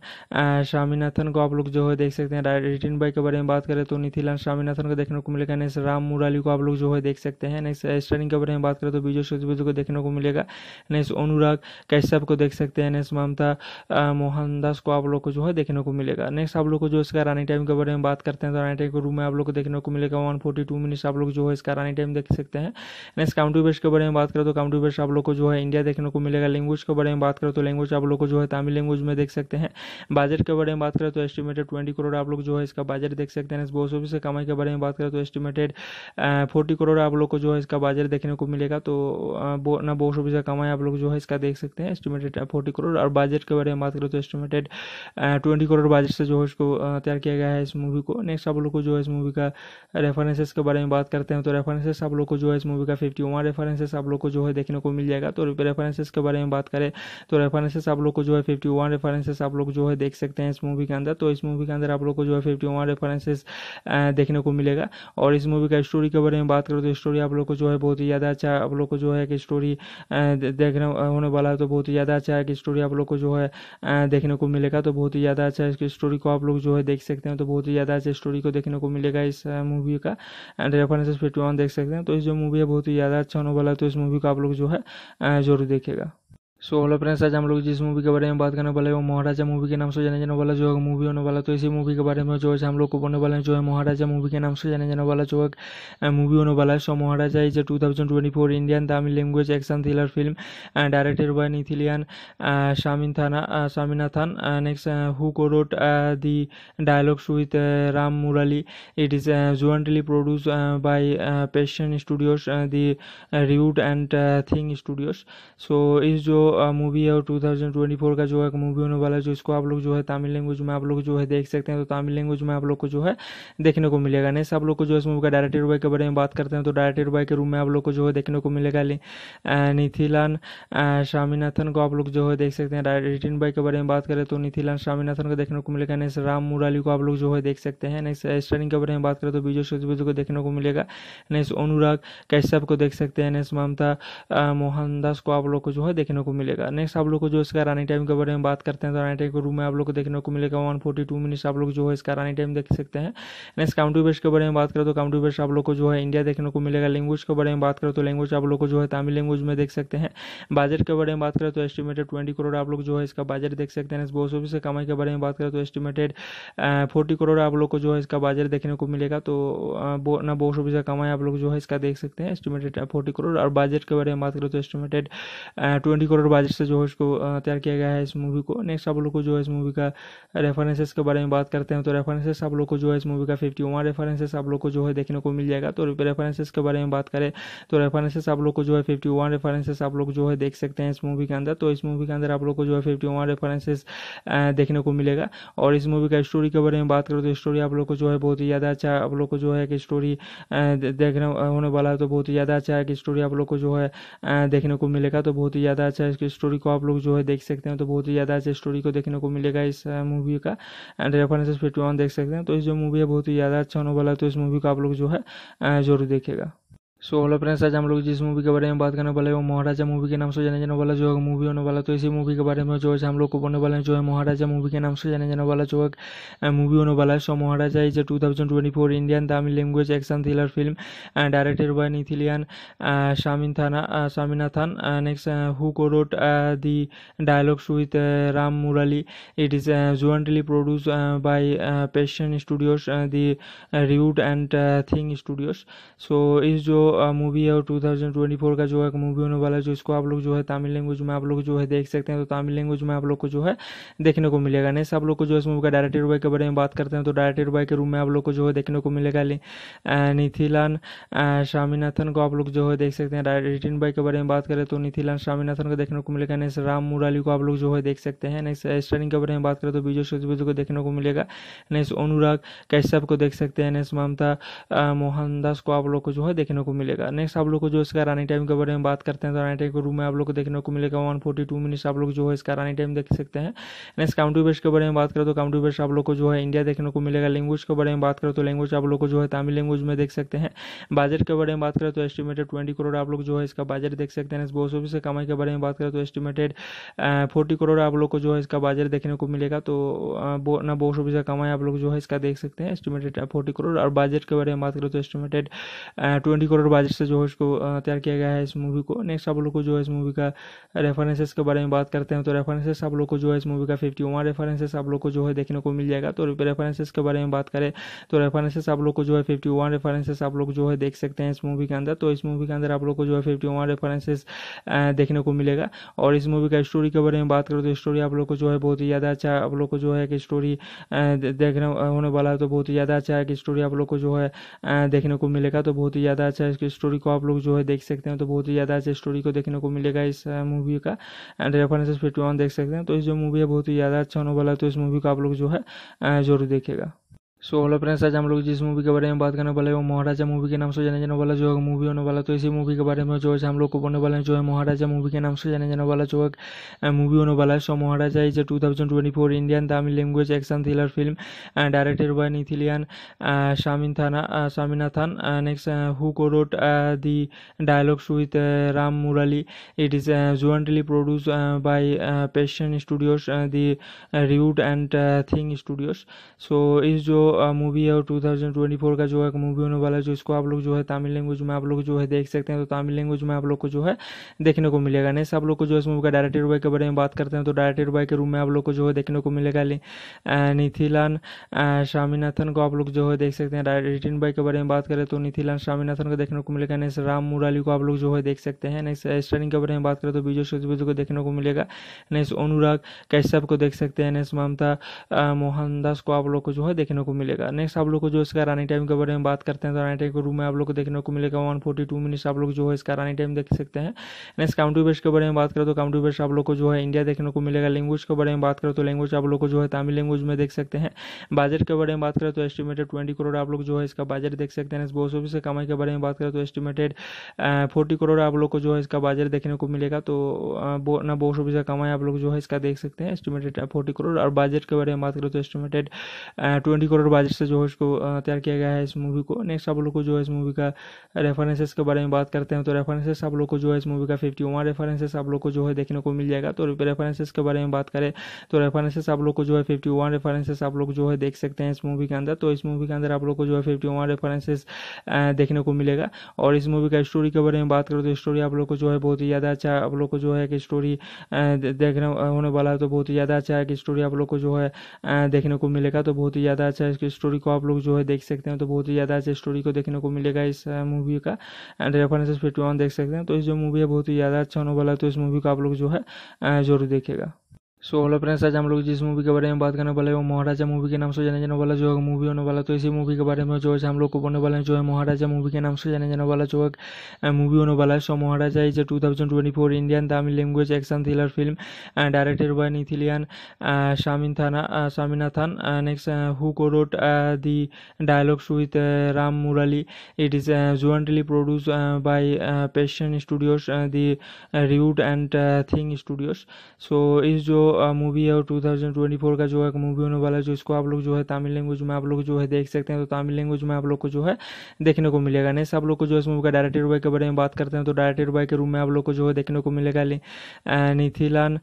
स्वामीनाथन को आप लोग जो है देख सकते हैं रिटिन बाय के बारे में बात करें तो नीथिलान स्वामीनाथन को देखने को मिलेगा नेक्स्ट राम मुराली को आप लोग जो है देख सकते हैं नेक्स्ट स्टरिंग के बारे में बात करें तो विजय सेतुपति को देखने को मिलेगा नेक्स्ट अनुराग कैश्यप को देख सकते हैं नेक्स्ट ममता मोहनदास को आप लोग को जो है देखने को मिलेगा नेक्स्ट आप लोग को जो इसका रनिंग टाइम के बारे में बात करते हैं तो रनिंग टाइम के रूम में आप लोग को देखने को मिलेगा वन फोर्टी टू मिनट्स आप लोग जो है इसका रनिंग टाइम देख सकते हैं नेक्स्ट काउंटी बेस्ट के बारे में बात करें तो काउंटी बेस्ट आप लोग को जो है इंडिया देखने को मिलेगा लैंग्वेज के बारे में बात करें तो लैंग्वेज आप लोग को जो है तमिल लैंग्वेज में देख सकते हैं बजट के बारे में बात करें तो एस्टिमेटेड ट्वेंटी करोड़ आप लोग जो है इसका बजट देख सकते हैं बॉस ऑफिस की कमाई के बारे में बात करें तो एस्टिमेटेड फोर्टी करोड़ आप लोग को जो है इसका बजट देखने को मिलेगा तो ना बॉस ऑफिस का कमाई आप लोग जो है इसका देख सकते हैं एस्टिमेटेड फोर्टी करोड़ और बजट के बारे में बात करें तो एस्टिमेटेड ट्वेंटी करोड़ बजट से जो है उसको तैयार किया गया है इस मूवी को नेक्स्ट आप लोग को जो है इस मूवी का रेफरेंसेस के बारे में बात करते हैं तो रेफरेंसेस आप लोग को जो है इस मूवी का फिफ्टी वन रेफरेंसेस आप लोग को जो है देखने को मिल जाएगा तो रेफरेंसेस के बारे में बात करें तो रेफरेंसेस आप लोग को जो है फिफ्टी वन रेफरेंसेस आप लोग जो है देख सकते हैं इस मूवी के अंदर तो इस मूवी के अंदर आप लोग को जो है फिफ्टी वन रेफरेंसेस देखने को मिलेगा और इस मूवी का स्टोरी के बारे में बात करें तो स्टोरी आप लोग को जो है बहुत ही ज़्यादा अच्छा आप लोग को जो है कि स्टोरी देखने होने वाला है तो बहुत ही ज़्यादा अच्छा है कि स्टोरी आप लोग को जो है देखने को मिलेगा तो बहुत ही ज़्यादा अच्छा की स्टोरी को आप लोग जो है देख सकते हैं तो बहुत ही ज़्यादा अच्छी स्टोरी को देखने को मिलेगा इस मूवी का एंड रेफरेंसेस फिफ्टी वन देख सकते हैं तो इस जो मूवी है बहुत ही ज़्यादा अच्छा होने वाला है तो इस मूवी को आप लोग जो है जरूर देखेगा सो हेलो फ्रेंड्स आज हम लोग जिस मूवी के बारे में बात करने वाले हैं वो महाराजा मूवी के नाम से जाने जाने वाला जो है मूवी होने वाला तो इसी मूवी के बारे में जो है हम लोग को बोलने वाले हैं जो है महाराजा मूवी के नाम से जाने जाने वाला जो है मूवी होने वाला है so Maharaja is a two thousand twenty four Indian Tamil language action thriller film directed by Nithilan शामिन थाना शामिनाथन नेक्स्ट हु को road the dialogues with Ram Murali it is jointly produce by Passion studios the Route and Think studios so इस जो movie है और 2024 का जो है movie होने वाला है जो इसको आप लोग जो है तमिल लैंग्वेज में आप लोग जो है देख सकते हैं तो तमिल लैंग्वेज में आप लोग को जो है देखने को मिलेगा नेक्स्ट आप लोग को जो है इस मूवी का डायरेक्टर बाय के बारे में बात करते हैं तो डायरेक्टर बाय के रूम में आप लोग को जो है देखने को मिलेगा निथिलान स्वामीनाथन को आप लोग जो है देख सकते हैं रिटिन बॉय के बारे में बात करें तो नीथिलान स्वामीनाथन को देखने को मिलेगा नेक्स्ट राम मुराली को आप लोग जो है देख सकते हैं नेक्स्ट के बारे में बात करें तो विजय सेतुपति को देखने को मिलेगा नेक्स्ट अनुराग कैश्यप को देख सकते हैं नेक्स्ट ममता मोहनदास को आप लोग को जो है देखने को मिलेगा नेक्स्ट आप लोग को जो इसका रनिंग टाइम के बारे में बात करते हैं तो रनिंग टाइम के रूम में आप लोग को देखने को मिलेगा वन फोर्टी टू मिनट्स आप लोग जो है इसका रनिंग टाइम देख सकते हैं नेक्स्ट काउंटी बेस्ट के बारे में बात करें तो काउंटी बेस्ट आप लोग को जो है इंडिया देखने को मिलेगा लैंग्वेज के बारे में बात करें तो लैंग्वेज आप लोग को जो है तमिल लैंग्वेज में देख सकते हैं बजट के बारे में बात करें तो एस्टिमेटेड ट्वेंटी करोड़ आप लोग जो है इसका बजट देख सकते हैं बॉस ऑफिस के कमाई के बारे में बात करें तो एस्टिमेटेड फोर्टी करोड़ आप लोग को जो है इसका बजट देखने को मिलेगा तो ना बॉस ऑफिस का कमाई आप लोग जो है इसका देख सकते हैं एस्टिमेटेड फोर्टी करोड़ और बजट के बारे में बात करें तो एस्टिमेटेड ट्वेंटी करोड़ बजट से जो है इसको तैयार किया गया है इस मूवी को नेक्स्ट आप लोग को जो है इस मूवी का रेफरेंसेस के बारे में बात करते हैं तो रेफरेंसेस आप लोग को जो है इस मूवी का फिफ्टी वन रेफरेंसेस आप लोग को जो है देखने को मिल जाएगा तो रेफरेंसेस के बारे में बात करें तो रेफरेंसेस आप लोग को जो है फिफ्टी वन रेफरेंसेस आप लोग जो है देख सकते हैं इस मूवी के अंदर तो इस मूवी के अंदर आप लोग को जो है फिफ्टी वन रेफरेंसेस देखने को मिलेगा और इस मूवी का स्टोरी के बारे में बात करें तो स्टोरी आप लोग को जो है बहुत ही ज़्यादा अच्छा आप लोग को जो है कि स्टोरी देखने होने वाला है तो बहुत ही ज़्यादा अच्छा है कि स्टोरी आप लोग को जो है देखने को मिलेगा तो बहुत ही ज़्यादा अच्छा की स्टोरी को आप लोग जो है देख सकते हैं तो बहुत ही ज़्यादा अच्छी स्टोरी को देखने को मिलेगा इस मूवी का एंड रेफरेंसेस फिफ्टी वन देख सकते हैं तो इस जो मूवी है बहुत ही ज़्यादा अच्छा होने वाला है तो इस मूवी को आप लोग जो है जरूर देखेगा सो हेलो फ्रेंड्स आज हम लोग जिस मूवी के बारे में बात करने वाले हैं वो महाराजा मूवी के नाम से जाने जाने वाला जो है मूवी होने वाला तो इसी मूवी के बारे में जो है हम लोग को बोलने वाले हैं जो है महाराजा मूवी के नाम से जाने जाने वाला जो है मूवी होने वाला है so Maharaja is a two thousand twenty four Indian Tamil language action thriller film directed by Nithilan शामिन थाना शामिनाथन नेक्स्ट हु को road the dialogues with Ram Murali it is jointly produce by Passion studios the Route and Think studios so इस जो movie है और 2024 का जो है movie होने वाला है जो इसको आप लोग जो है तमिल लैंग्वेज में आप लोग जो है देख सकते हैं तो तमिल लैंग्वेज में आप लोग को जो है देखने को मिलेगा नेक्स्ट आप लोग को जो है इस मूवी का डायरेक्टर बाय के बारे में बात करते हैं तो डायरेक्टर बाय के रूम में आप लोग को जो है देखने को मिलेगा निथिलान स्वामीनाथन को आप लोग जो है देख सकते हैं रिटिन बॉय के बारे में बात करें तो निथिलान स्वामीनाथन को देखने को मिलेगा नेक्स्ट राम मुराली को आप लोग जो है देख सकते हैं नेक्स्ट के बारे में बात करें तो विजय सेतुपति को देखने को मिलेगा नेक्स्ट अनुराग कश्यप को देख सकते हैं नेक्स्ट ममता मोहनदास को आप लोग को जो है देखने को मिलेगा नेक्स्ट आप लोग को जो इसका रनिंग टाइम के बारे में बात करते हैं तो रनिंग टाइम के रूम में आप लोग को देखने को मिलेगा वन फोर्टी टू मिनट्स आप लोग जो है इसका रनिंग टाइम देख सकते हैं नेक्स्ट काउंटी बेस्ट के बारे में बात करें तो काउंटी बेस्ट आप लोग को जो है इंडिया देखने को मिलेगा लैंग्वेज के बारे में बात करें तो लैंग्वेज आप लोग को जो है तमिल लैंग्वेज में देख सकते हैं बजट के बारे में बात करें तो एस्टिमेटेड ट्वेंटी करोड़ आप लोग जो है इसका बजट देख सकते हैं बॉस ऑफिस के कमाई के बारे में बात करें तो एस्टिमेटेड फोर्टी करोड़ आप लोग को जो है इसका बजट देखने को मिलेगा तो ना बॉस ऑफिस का कमाई आप लोग जो है इसका देख सकते हैं एस्टिमेटेड फोर्टी करोड़ और बजट के बारे में बात करें तो एस्टिमेटेड ट्वेंटी करोड़ बजट से जो है इसको तैयार किया गया है इस मूवी को नेक्स्ट आप लोग को जो है इस मूवी का रेफरेंसेस के बारे में बात करते हैं तो रेफरेंसेस आप लोग को जो है इस मूवी का फिफ्टी वन रेफरेंसेस आप लोग को जो है देखने को मिल जाएगा तो रेफरेंसेस के बारे में बात करें तो रेफरेंसेस आप लोग को जो है फिफ्टी वन रेफरेंसेस आप लोग जो है देख सकते हैं इस मूवी के अंदर तो इस मूवी के अंदर आप लोग को जो है फिफ्टी वन रेफरेंसेस देखने को मिलेगा और इस मूवी का स्टोरी के बारे में बात करें तो स्टोरी आप लोग को जो है बहुत ही ज़्यादा अच्छा आप लोग को जो है कि स्टोरी देखने होने वाला है तो बहुत ही ज़्यादा अच्छा है कि स्टोरी आप लोग को जो है देखने को मिलेगा तो बहुत ही ज़्यादा अच्छा की स्टोरी को आप लोग जो है देख सकते हैं तो बहुत ही ज़्यादा अच्छी स्टोरी को देखने को मिलेगा इस मूवी का एंड रेफरेंसेस फिफ्टी वन देख सकते हैं तो इस जो मूवी है बहुत ही ज़्यादा अच्छा होने वाला है तो इस मूवी को आप लोग जो है जरूर देखेगा सो हेलो फ्रेंड्स आज हम लोग जिस मूवी के बारे में बात करने वाले हैं वो महाराजा मूवी के नाम से जाने जाने वाला जो है मूवी होने वाला तो इसी मूवी के बारे में जो है हम लोग को बोलने वाले हैं जो है महाराजा मूवी के नाम से जाने जाने वाला जो है मूवी होने वाला है so Maharaja is a two thousand twenty four Indian Tamil language action thriller film directed by Nithilan शामिन थाना शामिनाथन नेक्स्ट हु को road the dialogues with Ram Murali it is jointly produce by Passion studios the Route and Think studios so इस जो movie है और 2024 का जो है movie होने वाला है जो इसको आप लोग जो है तमिल लैंग्वेज में आप लोग जो है देख सकते हैं तो तमिल लैंग्वेज में आप लोग को जो है देखने को मिलेगा नेक्स्ट आप लोग को जो है इस मूवी का डायरेक्टर बॉय के बारे में बात करते हैं तो डायरेक्टर बॉय के रूम में आप लोग को जो है देखने को मिलेगा नीथिलान स्वामीनाथन को आप लोग जो है देख सकते हैं रिटिन बाय के बारे में बात करें तो नीथिलान स्वामीनाथन को देखने को मिलेगा नेक्स्ट राम मुराली को आप लोग जो है देख सकते हैं नेक्स्ट के बारे में बात करें तो विजय सेतुपति को देखने को मिलेगा नेक्स्ट अनुराग कश्यप को देख सकते हैं नेक्स्ट ममता मोहनदास को आप लोग को जो है देखने को मिलेगा नेक्स्ट आप लोग को जो इसका रनिंग टाइम के बारे में बात करते हैं तो रनिंग टाइम के रूम में आप लोग को देखने को मिलेगा वन फोर्टी टू मिनट्स आप लोग जो है इसका रनिंग टाइम देख सकते हैं नेक्स्ट काउंटी बेस्ट के बारे में बात करें तो काउंटी बेस्ट आप लोग को जो है इंडिया देखने को मिलेगा लैंग्वेज के बारे में बात करें तो लैंग्वेज आप लोग को जो है तमिल लैंग्वेज में देख सकते हैं बजट के बारे में बात करें तो एस्टिमेटेड ट्वेंटी करोड़ आप लोग जो है इसका बजट देख सकते हैं बॉस ऑफिस के कमाई के बारे में बात करें तो एस्टिमेटेड फोर्टी करोड़ आप लोग को जो है इसका बजट देखने को मिलेगा तो ना बॉस ऑफिस का कमाई आप लोग जो है इसका देख सकते हैं एस्टिमेटेड फोर्टी करोड़ और बजट के बारे में बात करें तो एस्टिमेटेड ट्वेंटी करोड़ बाजट से जो है इसको तैयार किया गया है इस मूवी को नेक्स्ट आप लोग को जो है इस मूवी का रेफरेंसेस के बारे में बात करते हैं तो रेफरेंसेस आप लोग को जो है इस मूवी का फिफ्टी वन रेफरेंसेस आप लोग को जो है देखने को मिल जाएगा तो रेफरेंसेस के बारे में बात करें तो रेफरेंसेस आप लोग को जो है फिफ्टी वन रेफरेंसेस आप लोग जो है देख सकते हैं इस मूवी के अंदर तो इस मूवी के अंदर आप लोग को जो है फिफ्टी वन रेफरेंसेस देखने को मिलेगा और इस मूवी का स्टोरी के बारे में बात करें तो स्टोरी आप लोग को जो है बहुत ही ज़्यादा अच्छा आप लोग को जो है कि स्टोरी देखने होने वाला है तो बहुत ही ज़्यादा अच्छा है कि स्टोरी आप लोग को जो है देखने को मिलेगा तो बहुत ही ज़्यादा अच्छा की स्टोरी को आप लोग जो है देख सकते हैं तो बहुत ही ज़्यादा अच्छे स्टोरी को देखने को मिलेगा इस मूवी का एंड रेफरेंसेस फिफ्टी वन देख सकते हैं तो इस जो मूवी है बहुत ही ज़्यादा अच्छा होने वाला है तो इस मूवी को आप लोग जो है ज़रूर देखेगा सो हेलो फ्रेंड्स आज हम लोग जिस मूवी के बारे में बात करने वाले हैं वो महाराजा मूवी के नाम से जाने जाने वाला जो है मूवी होने वाला तो इसी मूवी के बारे में जो है हम लोग को बोलने वाले हैं जो है महाराजा मूवी के नाम से जाने जाने वाला जो है मूवी होने वाला है so Maharaja is two thousand twenty four Indian Tamil language action thriller film directed by Nithilan शामिन थाना शामिनाथन next who co-wrote wrote the dialogues with Ram Murali it is jointly produce by Passion studios the Route and Think studios so इस जो movie है और 2024 का जो है movie होने वाला है जो इसको आप लोग जो है तमिल लैंग्वेज में आप लोग जो है देख सकते हैं तो तमिल लैंग्वेज में आप लोग को जो है देखने को मिलेगा नेक्स्ट आप लोग को जो है इस मूवी का डायरेक्टर बॉय के बारे में बात करते हैं तो डायरेक्टर बॉय के रूम में आप लोग को जो है देखने को मिलेगा नीथिलान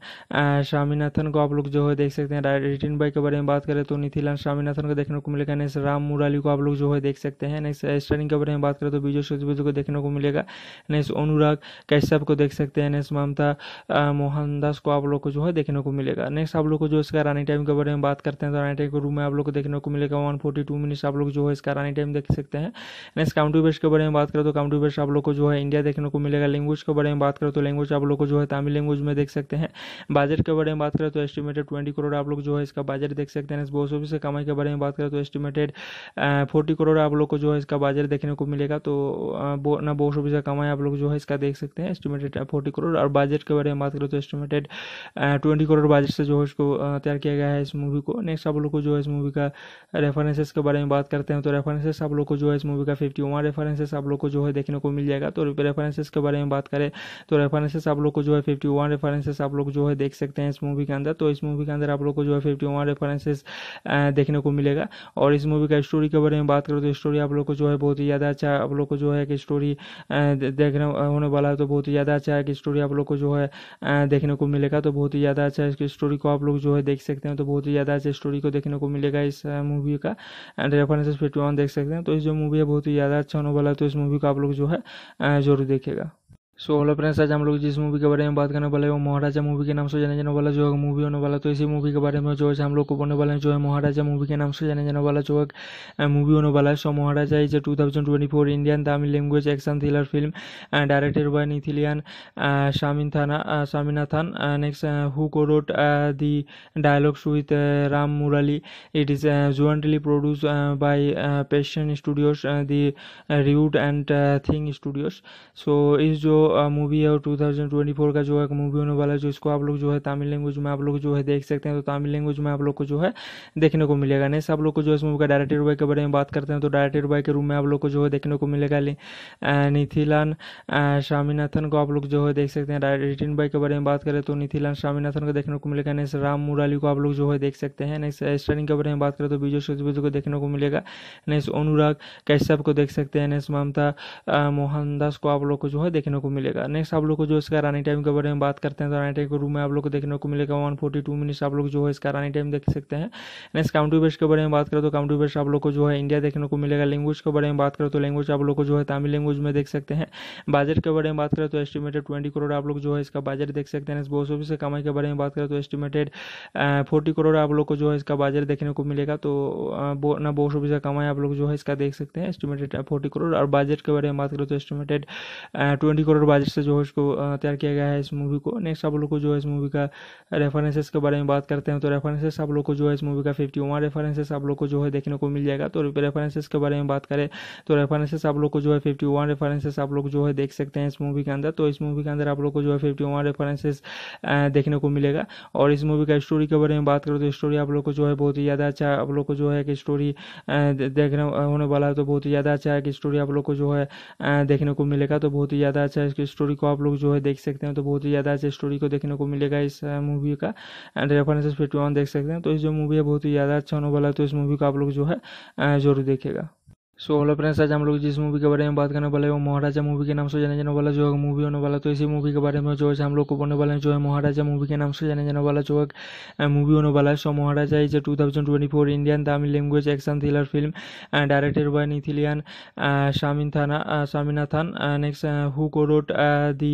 स्वामीनाथन को आप लोग जो है देख सकते हैं रिटिन बॉय के बारे में बात करें तो नीथिलान स्वामीनाथन को देखने को मिलेगा नेक्स्ट राम मुराली को आप लोग जो है देख सकते हैं नेक्स्ट के बारे में बात करें तो विजय सेतुपति को देखने को मिलेगा नेक्स्ट अनुराग कश्यप को देख सकते हैं नेक्स्ट ममता मोहनदास को आप लोग को जो है देखने को मिलेगा नेक्स्ट आप लोग को जो इसका रनिंग टाइम के बारे में बात करते हैं तो रनिंग टाइम के रूम में आप लोग को देखने को मिलेगा वन फोर्टी टू मिनट्स आप लोग जो है इसका रनिंग टाइम देख सकते हैं नेक्स्ट काउंटी बेस्ट के बारे में बात करें तो काउंटी बेस्ट आप लोग को जो है इंडिया देखने को मिलेगा लैंग्वेज के बारे में बात करें तो लैंग्वेज आप लोग को जो है तमिल लैंग्वेज में देख सकते हैं बजट के बारे में बात करें तो एस्टिमेटेड ट्वेंटी करोड़ आप लोग जो है इसका बजट देख सकते हैं बॉस ऑफिस के कमाई के बारे में बात करें तो एस्टिमेटेड फोर्टी करोड़ आप लोग को जो है इसका बजट देखने को मिलेगा तो ना बॉस ऑफिस का कमाई आप लोग जो है इसका देख सकते हैं एस्टिमेटेड फोर्टी करोड़ और बजट के बारे में बात करें तो एस्टिमेटेड ट्वेंटी करोड़ बाजट से जो है इसको तैयार किया गया है इस मूवी को नेक्स्ट आप लोग को जो है इस मूवी का रेफरेंसेस के बारे में बात करते हैं तो रेफरेंसेस आप लोग को जो है इस मूवी का फिफ्टी वन रेफरेंसेस आप लोग को जो है देखने को मिल जाएगा तो रेफरेंसेस के बारे में बात करें तो रेफरेंसेस आप लोग को जो है फिफ्टी वन रेफरेंसेस आप लोग जो है देख सकते हैं इस मूवी के अंदर तो इस मूवी के अंदर आप लोग को जो है फिफ्टी वन रेफरेंसेस देखने को मिलेगा और इस मूवी का स्टोरी के बारे में बात करें तो स्टोरी आप लोग को जो है बहुत ही ज़्यादा अच्छा आप लोग को जो है कि स्टोरी देखने होने वाला है तो बहुत ही ज़्यादा अच्छा है कि स्टोरी आप लोग को जो है देखने को मिलेगा तो बहुत ही ज़्यादा अच्छा की स्टोरी को आप लोग जो है देख सकते हैं तो बहुत ही ज़्यादा अच्छे स्टोरी को देखने को मिलेगा इस मूवी का एंड रेफरेंसेस फिफ्टी वन देख सकते हैं तो इस जो मूवी है बहुत ही ज़्यादा अच्छा होने वाला है तो इस मूवी को आप लोग जो है जरूर देखेगा सो हेलो फ्रेंड्स आज हम लोग जिस मूवी के बारे में बात करने वाले हैं वो महाराजा मूवी के नाम से जाने जाने वाला जो है मूवी होने वाला तो इसी मूवी के बारे में जो है हम लोग को बोलने वाले हैं जो है महाराजा मूवी के नाम से जाने जाने वाला जो है मूवी होने वाला है so Maharaja is a two thousand twenty four Indian Tamil language action thriller film directed by Nithilan शामिन थाना शामिनाथन नेक्स्ट हु को road the dialogues with Ram Murali it is jointly produce by Passion studios the Route and Think studios so इस जो movie है और 2024 का जो है movie होने वाला है जो इसको आप लोग जो है तमिल लैंग्वेज में आप लोग जो है देख सकते हैं तो तमिल लैंग्वेज में आप लोग को जो है देखने को मिलेगा नेक्स्ट आप लोग को जो है इस मूवी का डायरेक्टर बाय के बारे में बात करते हैं तो डायरेक्टर बाय के रूम में आप लोग को जो है देखने को मिलेगा निथिलान स्वामीनाथन को आप लोग जो है देख सकते हैं रिटिन बाय के बारे में बात करें तो निथिलान स्वामीनाथन को देखने को मिलेगा नेक्स्ट राम मुराली को आप लोग जो है देख सकते हैं नेक्स्ट स्टरिंग के बारे में बात करें तो विजय सेतुपति को देखने को मिलेगा नेक्स्ट अनुराग कैश्यप को देख सकते हैं नेक्स्ट ममता मोहनदास को आप लोग को जो है देखने को मिलेगा नेक्स्ट आप लोग को जो इसका रनिंग टाइम के बारे में बात करते हैं तो रनिंग टाइम के रूम में आप लोग को देखने को मिलेगा वन फोर्टी टू मिनट्स आप लोग जो है इसका रनिंग टाइम देख सकते हैं नेक्स्ट काउंटी बेस्ट के बारे में बात करें तो काउंटी बेस्ट आप लोग को जो है इंडिया देखने को मिलेगा लैंग्वेज के बारे में बात करें तो लैंग्वेज आप लोग को जो है तमिल लैंग्वेज में देख सकते हैं बजट के बारे में बात करें तो एस्टिमेटेड ट्वेंटी करोड़ आप लोग जो है इसका बजट देख सकते हैं बॉस ऑफिस के कमाई के बारे में बात करें तो एस्टिमेटेड फोर्टी करोड़ आप लोग को जो है इसका बजट देखने को मिलेगा तो ना बॉस ऑफिस का कमाई आप लोग जो है इसका देख सकते हैं एस्टिमेटेड फोर्टी करोड़ और बजट के बारे में बात करें तो एस्टिमेटेड ट्वेंटी करोड़ बजट से जो है उसको तैयार किया गया है इस मूवी को नेक्स्ट आप लोग को जो है इस मूवी का रेफरेंसेस के बारे में बात करते हैं तो रेफरेंसेस आप लोग को जो है इस मूवी का फिफ्टी वन रेफरेंसेस आप लोग को जो है देखने को मिल जाएगा तो रेफरेंसेस के बारे में बात करें तो रेफरेंसेस आप लोग को जो है फिफ्टी वन रेफरेंसेस आप लोग जो है देख सकते हैं इस मूवी के अंदर तो इस मूवी के अंदर आप लोग को जो है फिफ्टी वन रेफरेंसेस देखने को मिलेगा और इस मूवी का स्टोरी के बारे में बात करें तो स्टोरी आप लोग को जो है बहुत ही ज़्यादा अच्छा आप लोग को जो है कि स्टोरी देखने होने वाला है तो बहुत ही ज़्यादा अच्छा है कि स्टोरी आप लोग को जो है देखने को मिलेगा तो बहुत ही ज़्यादा अच्छा की स्टोरी को आप लोग जो है देख सकते हैं तो बहुत ही ज़्यादा अच्छी स्टोरी को देखने को मिलेगा इस मूवी का एंड रेफरेंसेस फिफ्टी वन देख सकते हैं तो इस जो मूवी है बहुत ही ज़्यादा अच्छा होने वाला है तो इस मूवी को आप लोग जो है जरूर देखेगा सो हेलो फ्रेंड्स आज हम लोग जिस मूवी के बारे में बात करने वाले हैं वो महाराजा मूवी के नाम से जाने जाने वाला जो है मूवी होने वाला तो इसी मूवी के बारे में जो है हम लोग को बोलने वाले हैं जो है महाराजा मूवी के नाम से जाने जाने वाला जो है मूवी होने वाला है so Maharaja is two thousand twenty four Indian Tamil language action thriller film directed by Nithilan शामिन थाना शामिनाथन नेक्स्ट हु को road the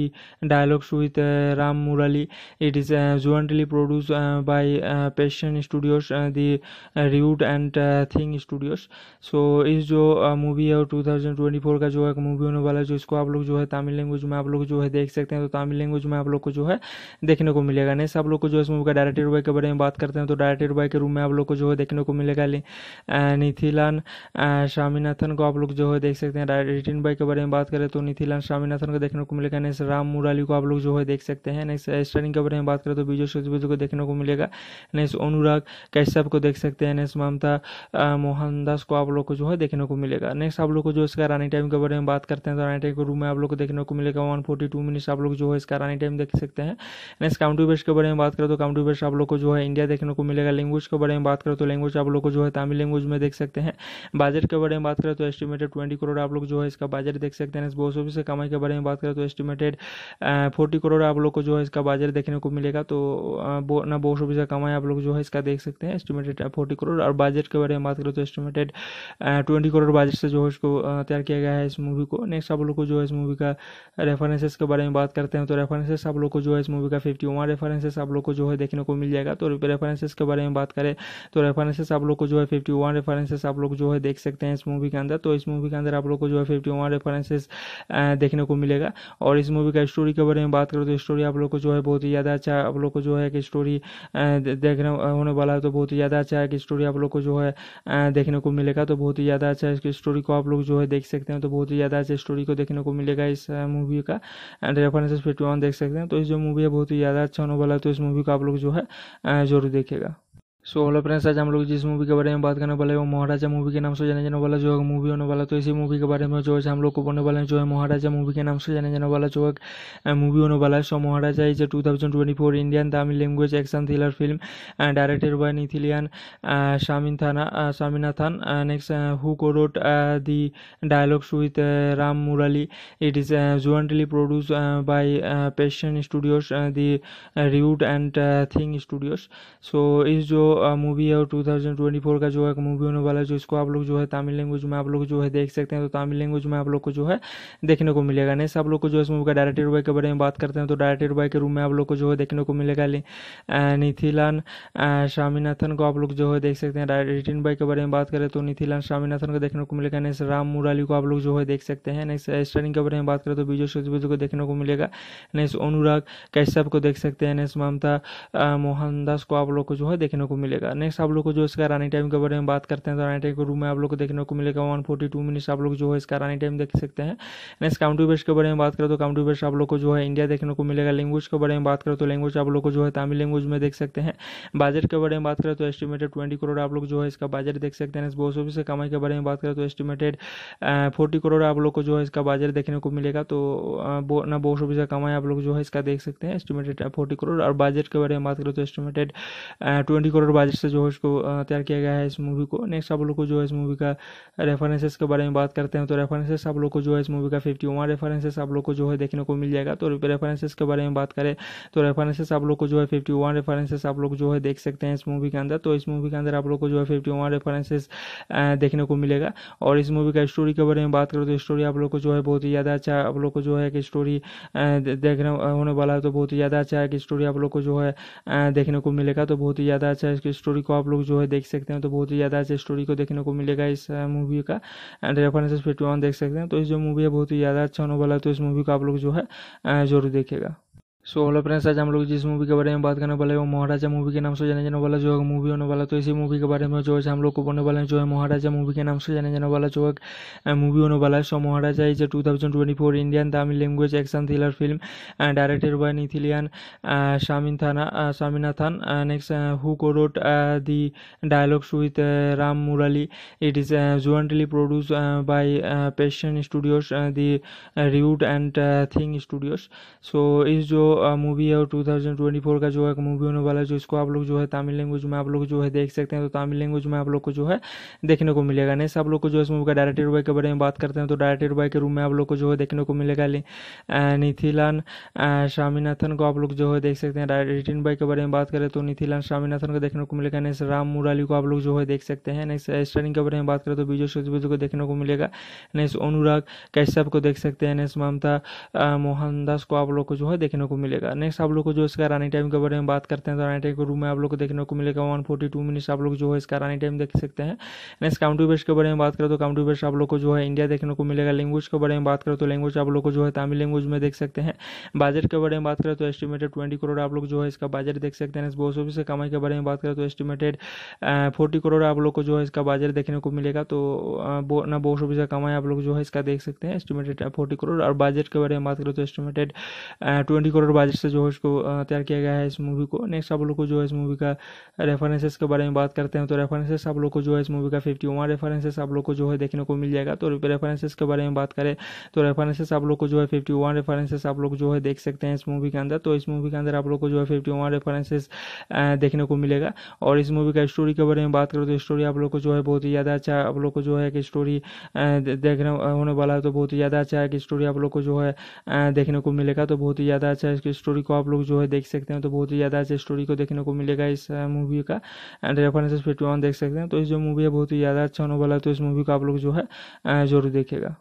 dialogues with Ram Murali it is jointly produce by Passion studios the Route and Think studios so इस जो movie है और 2024 का जो है movie होने वाला है जो इसको आप लोग जो है तमिल लैंग्वेज में आप लोग जो है देख सकते हैं तो तमिल लैंग्वेज में आप लोग को जो है देखने को मिलेगा नेक्स्ट आप लोग को जो है इस मूवी का डायरेक्टर बाय के बारे में बात करते हैं तो डायरेक्टर बाय के रूम में आप लोग को जो है देखने को मिलेगा निथिलान स्वामीनाथन को आप लोग जो है देख सकते हैं रिटिन बाय के बारे में बात करें तो नीथिलान स्वामीनाथन को देखने को मिलेगा नेक्स्ट राम मुराली को आप लोग जो है देख सकते हैं नेक्स्ट स्टरिंग के बारे में बात करें तो विजय सेतुपति को देखने को मिलेगा नेक्स्ट अनुराग कैश्यप को देख सकते हैं नेक्स्ट ममता मोहनदास को आप लोग को जो है देखने को मिलेगा नेक्स्ट आप लोग को जो इसका रनिंग टाइम के बारे में बात करते हैं तो रनिंग टाइम के रूम में आप लोग को देखने को मिलेगा वन फोर्टी टू मिनट्स आप लोग जो है इसका रनिंग टाइम देख सकते हैं नेक्स्ट काउंटी बेस्ट के बारे में बात करें तो काउंटी बेस्ट आप लोग को जो है इंडिया देखने को मिलेगा लैंग्वेज के बारे में बात करें तो लैंग्वेज आप लोग को जो है तमिल लैंग्वेज में देख सकते हैं बजट के बारे में बात करें तो एस्टिमेटेड ट्वेंटी करोड़ आप लोग जो है इसका बजट देख सकते हैं बॉस ऑफिस के कमाई के बारे में बात करें तो एस्टिमेटेड फोर्टी करोड़ आप लोग को जो है इसका बजट देखने को मिलेगा तो ना बॉस ऑफिस का कमाई आप लोग जो है इसका देख सकते हैं एस्टिमेटेड फोर्टी करोड़ और बजट के बारे में बात करें तो एस्टिमेटेड ट्वेंटी करोड़ बजट से जो है उसको तैयार किया गया है इस मूवी को नेक्स्ट आप लोग को जो है इस मूवी का रेफरेंसेस के बारे में बात करते हैं तो रेफरेंसेस आप लोग को जो है इस मूवी का फिफ्टी वन रेफरेंसेस आप लोग को जो है देखने को मिल जाएगा तो रेफरेंसेस के बारे में बात करें तो रेफरेंसेस आप लोग को जो है फिफ्टी वन रेफरेंसेस आप लोग जो है देख सकते हैं इस मूवी के अंदर तो इस मूवी के अंदर आप लोग को जो है फिफ्टी वन रेफरेंसेस देखने को मिलेगा और इस मूवी का स्टोरी के बारे में बात करें तो स्टोरी आप लोग को जो है बहुत ही ज़्यादा अच्छा आप लोग को जो है कि स्टोरी देखने होने वाला है तो बहुत ही ज़्यादा अच्छा है कि स्टोरी आप लोग को जो है देखने को मिलेगा तो बहुत ही ज़्यादा अच्छा की स्टोरी को आप लोग जो है देख सकते हैं तो बहुत ही ज़्यादा अच्छी स्टोरी को देखने को मिलेगा इस मूवी का एंड रेफरेंसेस फिफ्टी वन देख सकते हैं तो इस जो मूवी है बहुत ही ज़्यादा अच्छा होने वाला है तो इस मूवी को आप लोग जो है जरूर देखेगा सो हेलो फ्रेंड्स आज हम लोग जिस मूवी के बारे में बात करने वाले हैं वो महाराजा मूवी के नाम से जाने जाने वाला जो है मूवी होने वाला तो इसी मूवी के बारे में जो है हम लोग को बोलने वाले हैं जो है महाराजा मूवी के नाम से जाने जाने वाला जो है मूवी होने वाला है so Maharaja is a two thousand twenty four Indian Tamil language action thriller film directed by Nithilan शामिन थाना शामिनाथन नेक्स्ट हु को road the dialogues with Ram Murali it is jointly produce by Passion studios the Route and Think studios so इस जो movie है और 2024 का जो है movie होने वाला है जो इसको आप लोग जो है तमिल लैंग्वेज में आप लोग जो है देख सकते हैं तो तमिल लैंग्वेज में आप लोग को जो है देखने को मिलेगा नेक्स्ट आप लोग को जो है इस मूवी का डायरेक्टर बाय के बारे में बात करते हैं तो डायरेक्टर बाय के रूम में आप लोग को जो है देखने को मिलेगा निथिलान स्वामीनाथन को आप लोग जो है देख सकते हैं रिटिन बाय के बारे में बात करें तो नीथिलान स्वामीनाथन को देखने को मिलेगा नेक्स्ट राम मुराली को आप लोग जो है देख सकते हैं नेक्स्ट स्टरिंग के बारे में बात करें तो विजय सेतुपति को देखने को मिलेगा नेक्स्ट अनुराग कैश्यप को देख सकते हैं नेक्स्ट ममता मोहनदास को आप लोग को जो है देखने को मिलेगा नेक्स्ट आप लोग को जो इसका रनिंग टाइम के बारे में बात करते हैं तो रनिंग टाइम के रूम में आप लोग को देखने को मिलेगा वन फोर्टी टू मिनट्स आप लोग जो है इसका रनिंग टाइम देख सकते हैं नेक्स्ट काउंटी बेस्ट के बारे में बात करें तो काउंटी बेस्ट आप लोग को जो है इंडिया देखने को मिलेगा लैंग्वेज के बारे में बात करें तो लैंग्वेज आप लोग को जो है तमिल लैंग्वेज में देख सकते हैं बजट के बारे में बात करें तो एस्टिमेटेड ट्वेंटी करोड़ आप लोग जो है इसका बजट देख सकते हैं बॉस ऑफिस के कमाई के बारे में बात करें तो एस्टिमेटेड फोर्टी करोड़ आप लोग को जो है इसका बजट देखने को मिलेगा तो ना बॉस ऑफिस का कमाई आप लोग जो है इसका देख सकते हैं एस्टिमेटेड फोर्टी करोड़ और बजट के बारे में बात करें तो एस्टिमेटेड ट्वेंटी करोड़ बजट से जो है उसको तैयार किया गया है इस मूवी को नेक्स्ट आप लोग को जो है इस मूवी का रेफरेंसेस के बारे में बात करते हैं तो रेफरेंसेस आप लोग को जो है इस मूवी का फिफ्टी वन रेफरेंसेस आप लोग को जो है देखने को मिल जाएगा तो रेफरेंसेस के बारे में बात करें तो रेफरेंसेस आप लोग को जो है फिफ्टी वन रेफरेंसेस आप लोग जो है देख सकते हैं इस मूवी के अंदर तो इस मूवी के अंदर आप लोग को जो है फिफ्टी वन रेफरेंसेस देखने को मिलेगा और इस मूवी का स्टोरी के बारे में बात करें तो स्टोरी आप लोग को जो है बहुत ही ज़्यादा अच्छा आप लोग को जो है कि स्टोरी देखने होने वाला है तो बहुत ही ज़्यादा अच्छा है कि स्टोरी आप लोग को जो है देखने को मिलेगा तो बहुत ही ज़्यादा अच्छा की स्टोरी को आप लोग जो है देख सकते हैं तो बहुत ही ज़्यादा अच्छी स्टोरी को देखने को मिलेगा इस मूवी का एंड रेफरेंसेस फिफ्टी वन देख सकते हैं तो इस जो मूवी है बहुत ही ज़्यादा अच्छा होने वाला है तो इस मूवी को आप लोग जो है जरूर देखेगा सो हेलो फ्रेंड्स आज हम लोग जिस मूवी के बारे में बात करने वाले हैं वो महाराजा मूवी के नाम से जाने जाने वाला जो है मूवी होने वाला तो इसी मूवी के बारे में जो है हम लोग को बोलने वाले हैं जो है महाराजा मूवी के नाम से जाने जाने वाला जो है मूवी होने वाला है so Maharaja is a two thousand twenty four Indian Tamil language action thriller film directed by Nithilan शामिन थाना शामिनाथन नेक्स्ट हु को road the dialogues with Ram Murali it is jointly produce by Passion studios the Route and Think studios so इस जो movie है और 2024 का जो है movie होने वाला है जो इसको आप लोग जो है तमिल लैंग्वेज में आप लोग जो है देख सकते हैं तो तमिल लैंग्वेज में आप लोग को जो है देखने को मिलेगा नेक्स्ट आप लोग को जो है इस मूवी का डायरेक्टर बाय के बारे में बात करते हैं तो डायरेक्टर बाय के रूम में आप लोग को जो है देखने को मिलेगा निथिलान स्वामीनाथन को आप लोग जो है देख सकते हैं रिटिन बॉय के बारे में बात करें तो नीथिलान स्वामीनाथन को देखने को मिलेगा नेक्स्ट राम मुराली को आप लोग जो है देख सकते हैं नेक्स्ट के बारे में बात करें तो विजय सेतुपति को देखने को मिलेगा नेक्स्ट अनुराग कैश्यप को देख सकते हैं नेक्स्ट ममता मोहनदास को आप लोग को जो है देखने को मिलेगा नेक्स्ट आप लोग को जो इसका रनिंग टाइम के बारे में बात करते हैं तो रनिंग टाइम के रूम में आप लोग को देखने को मिलेगा वन फोर्टी टू मिनट्स आप लोग जो है इसका रनिंग टाइम देख सकते हैं नेक्स्ट काउंटी बेस्ट के बारे में बात करें तो काउंटी बेस्ट आप लोग को जो है इंडिया देखने को मिलेगा लैंग्वेज के बारे में बात करें तो लैंग्वेज आप लोग को जो है तमिल लैंग्वेज में देख सकते हैं बजट के बारे में बात करें तो एस्टिमेटेड ट्वेंटी करोड़ आप लोग जो है इसका बजट देख सकते हैं बॉस ऑफिस के कमाई के बारे में बात करें तो एस्टिमेटेड फोर्टी करोड़ आप लोग को जो है इसका बजट देखने को मिलेगा तो ना बॉस ऑफिस का कमाई आप लोग जो है इसका देख सकते हैं एस्टिमेटेड फोर्टी करोड़ और बजट के बारे में बात करें तो एस्टिमेटेड ट्वेंटी करोड़ बजट से जो है इसको तैयार किया गया है इस मूवी को नेक्स्ट आप लोग को जो है इस मूवी का रेफरेंसेस के बारे में बात करते हैं तो रेफरेंसेस आप लोग को जो है इस मूवी का फिफ्टी वन रेफरेंसेस आप लोग को जो है देखने को मिल जाएगा तो रेफरेंसेस के बारे में बात करें तो रेफरेंसेस आप लोग को जो है फिफ्टी वन रेफरेंसेस आप लोग जो है देख सकते हैं इस मूवी के अंदर तो इस मूवी के अंदर आप लोग को जो है फिफ्टी वन रेफरेंसेस देखने को मिलेगा और इस मूवी का स्टोरी के बारे में बात करें तो स्टोरी आप लोग को जो है बहुत ही ज़्यादा अच्छा आप लोग को जो है कि स्टोरी देखने होने वाला है तो बहुत ही ज़्यादा अच्छा है कि स्टोरी आप लोग को जो है देखने को मिलेगा तो बहुत ही ज़्यादा अच्छा की स्टोरी को आप लोग जो है देख सकते हैं तो बहुत ही ज़्यादा अच्छी स्टोरी को देखने को मिलेगा इस मूवी का एंड रेफरेंसेस फिफ्टी वन देख सकते हैं तो इस जो मूवी है बहुत ही ज़्यादा अच्छा होने वाला है तो इस मूवी को आप लोग जो है जरूर देखेगा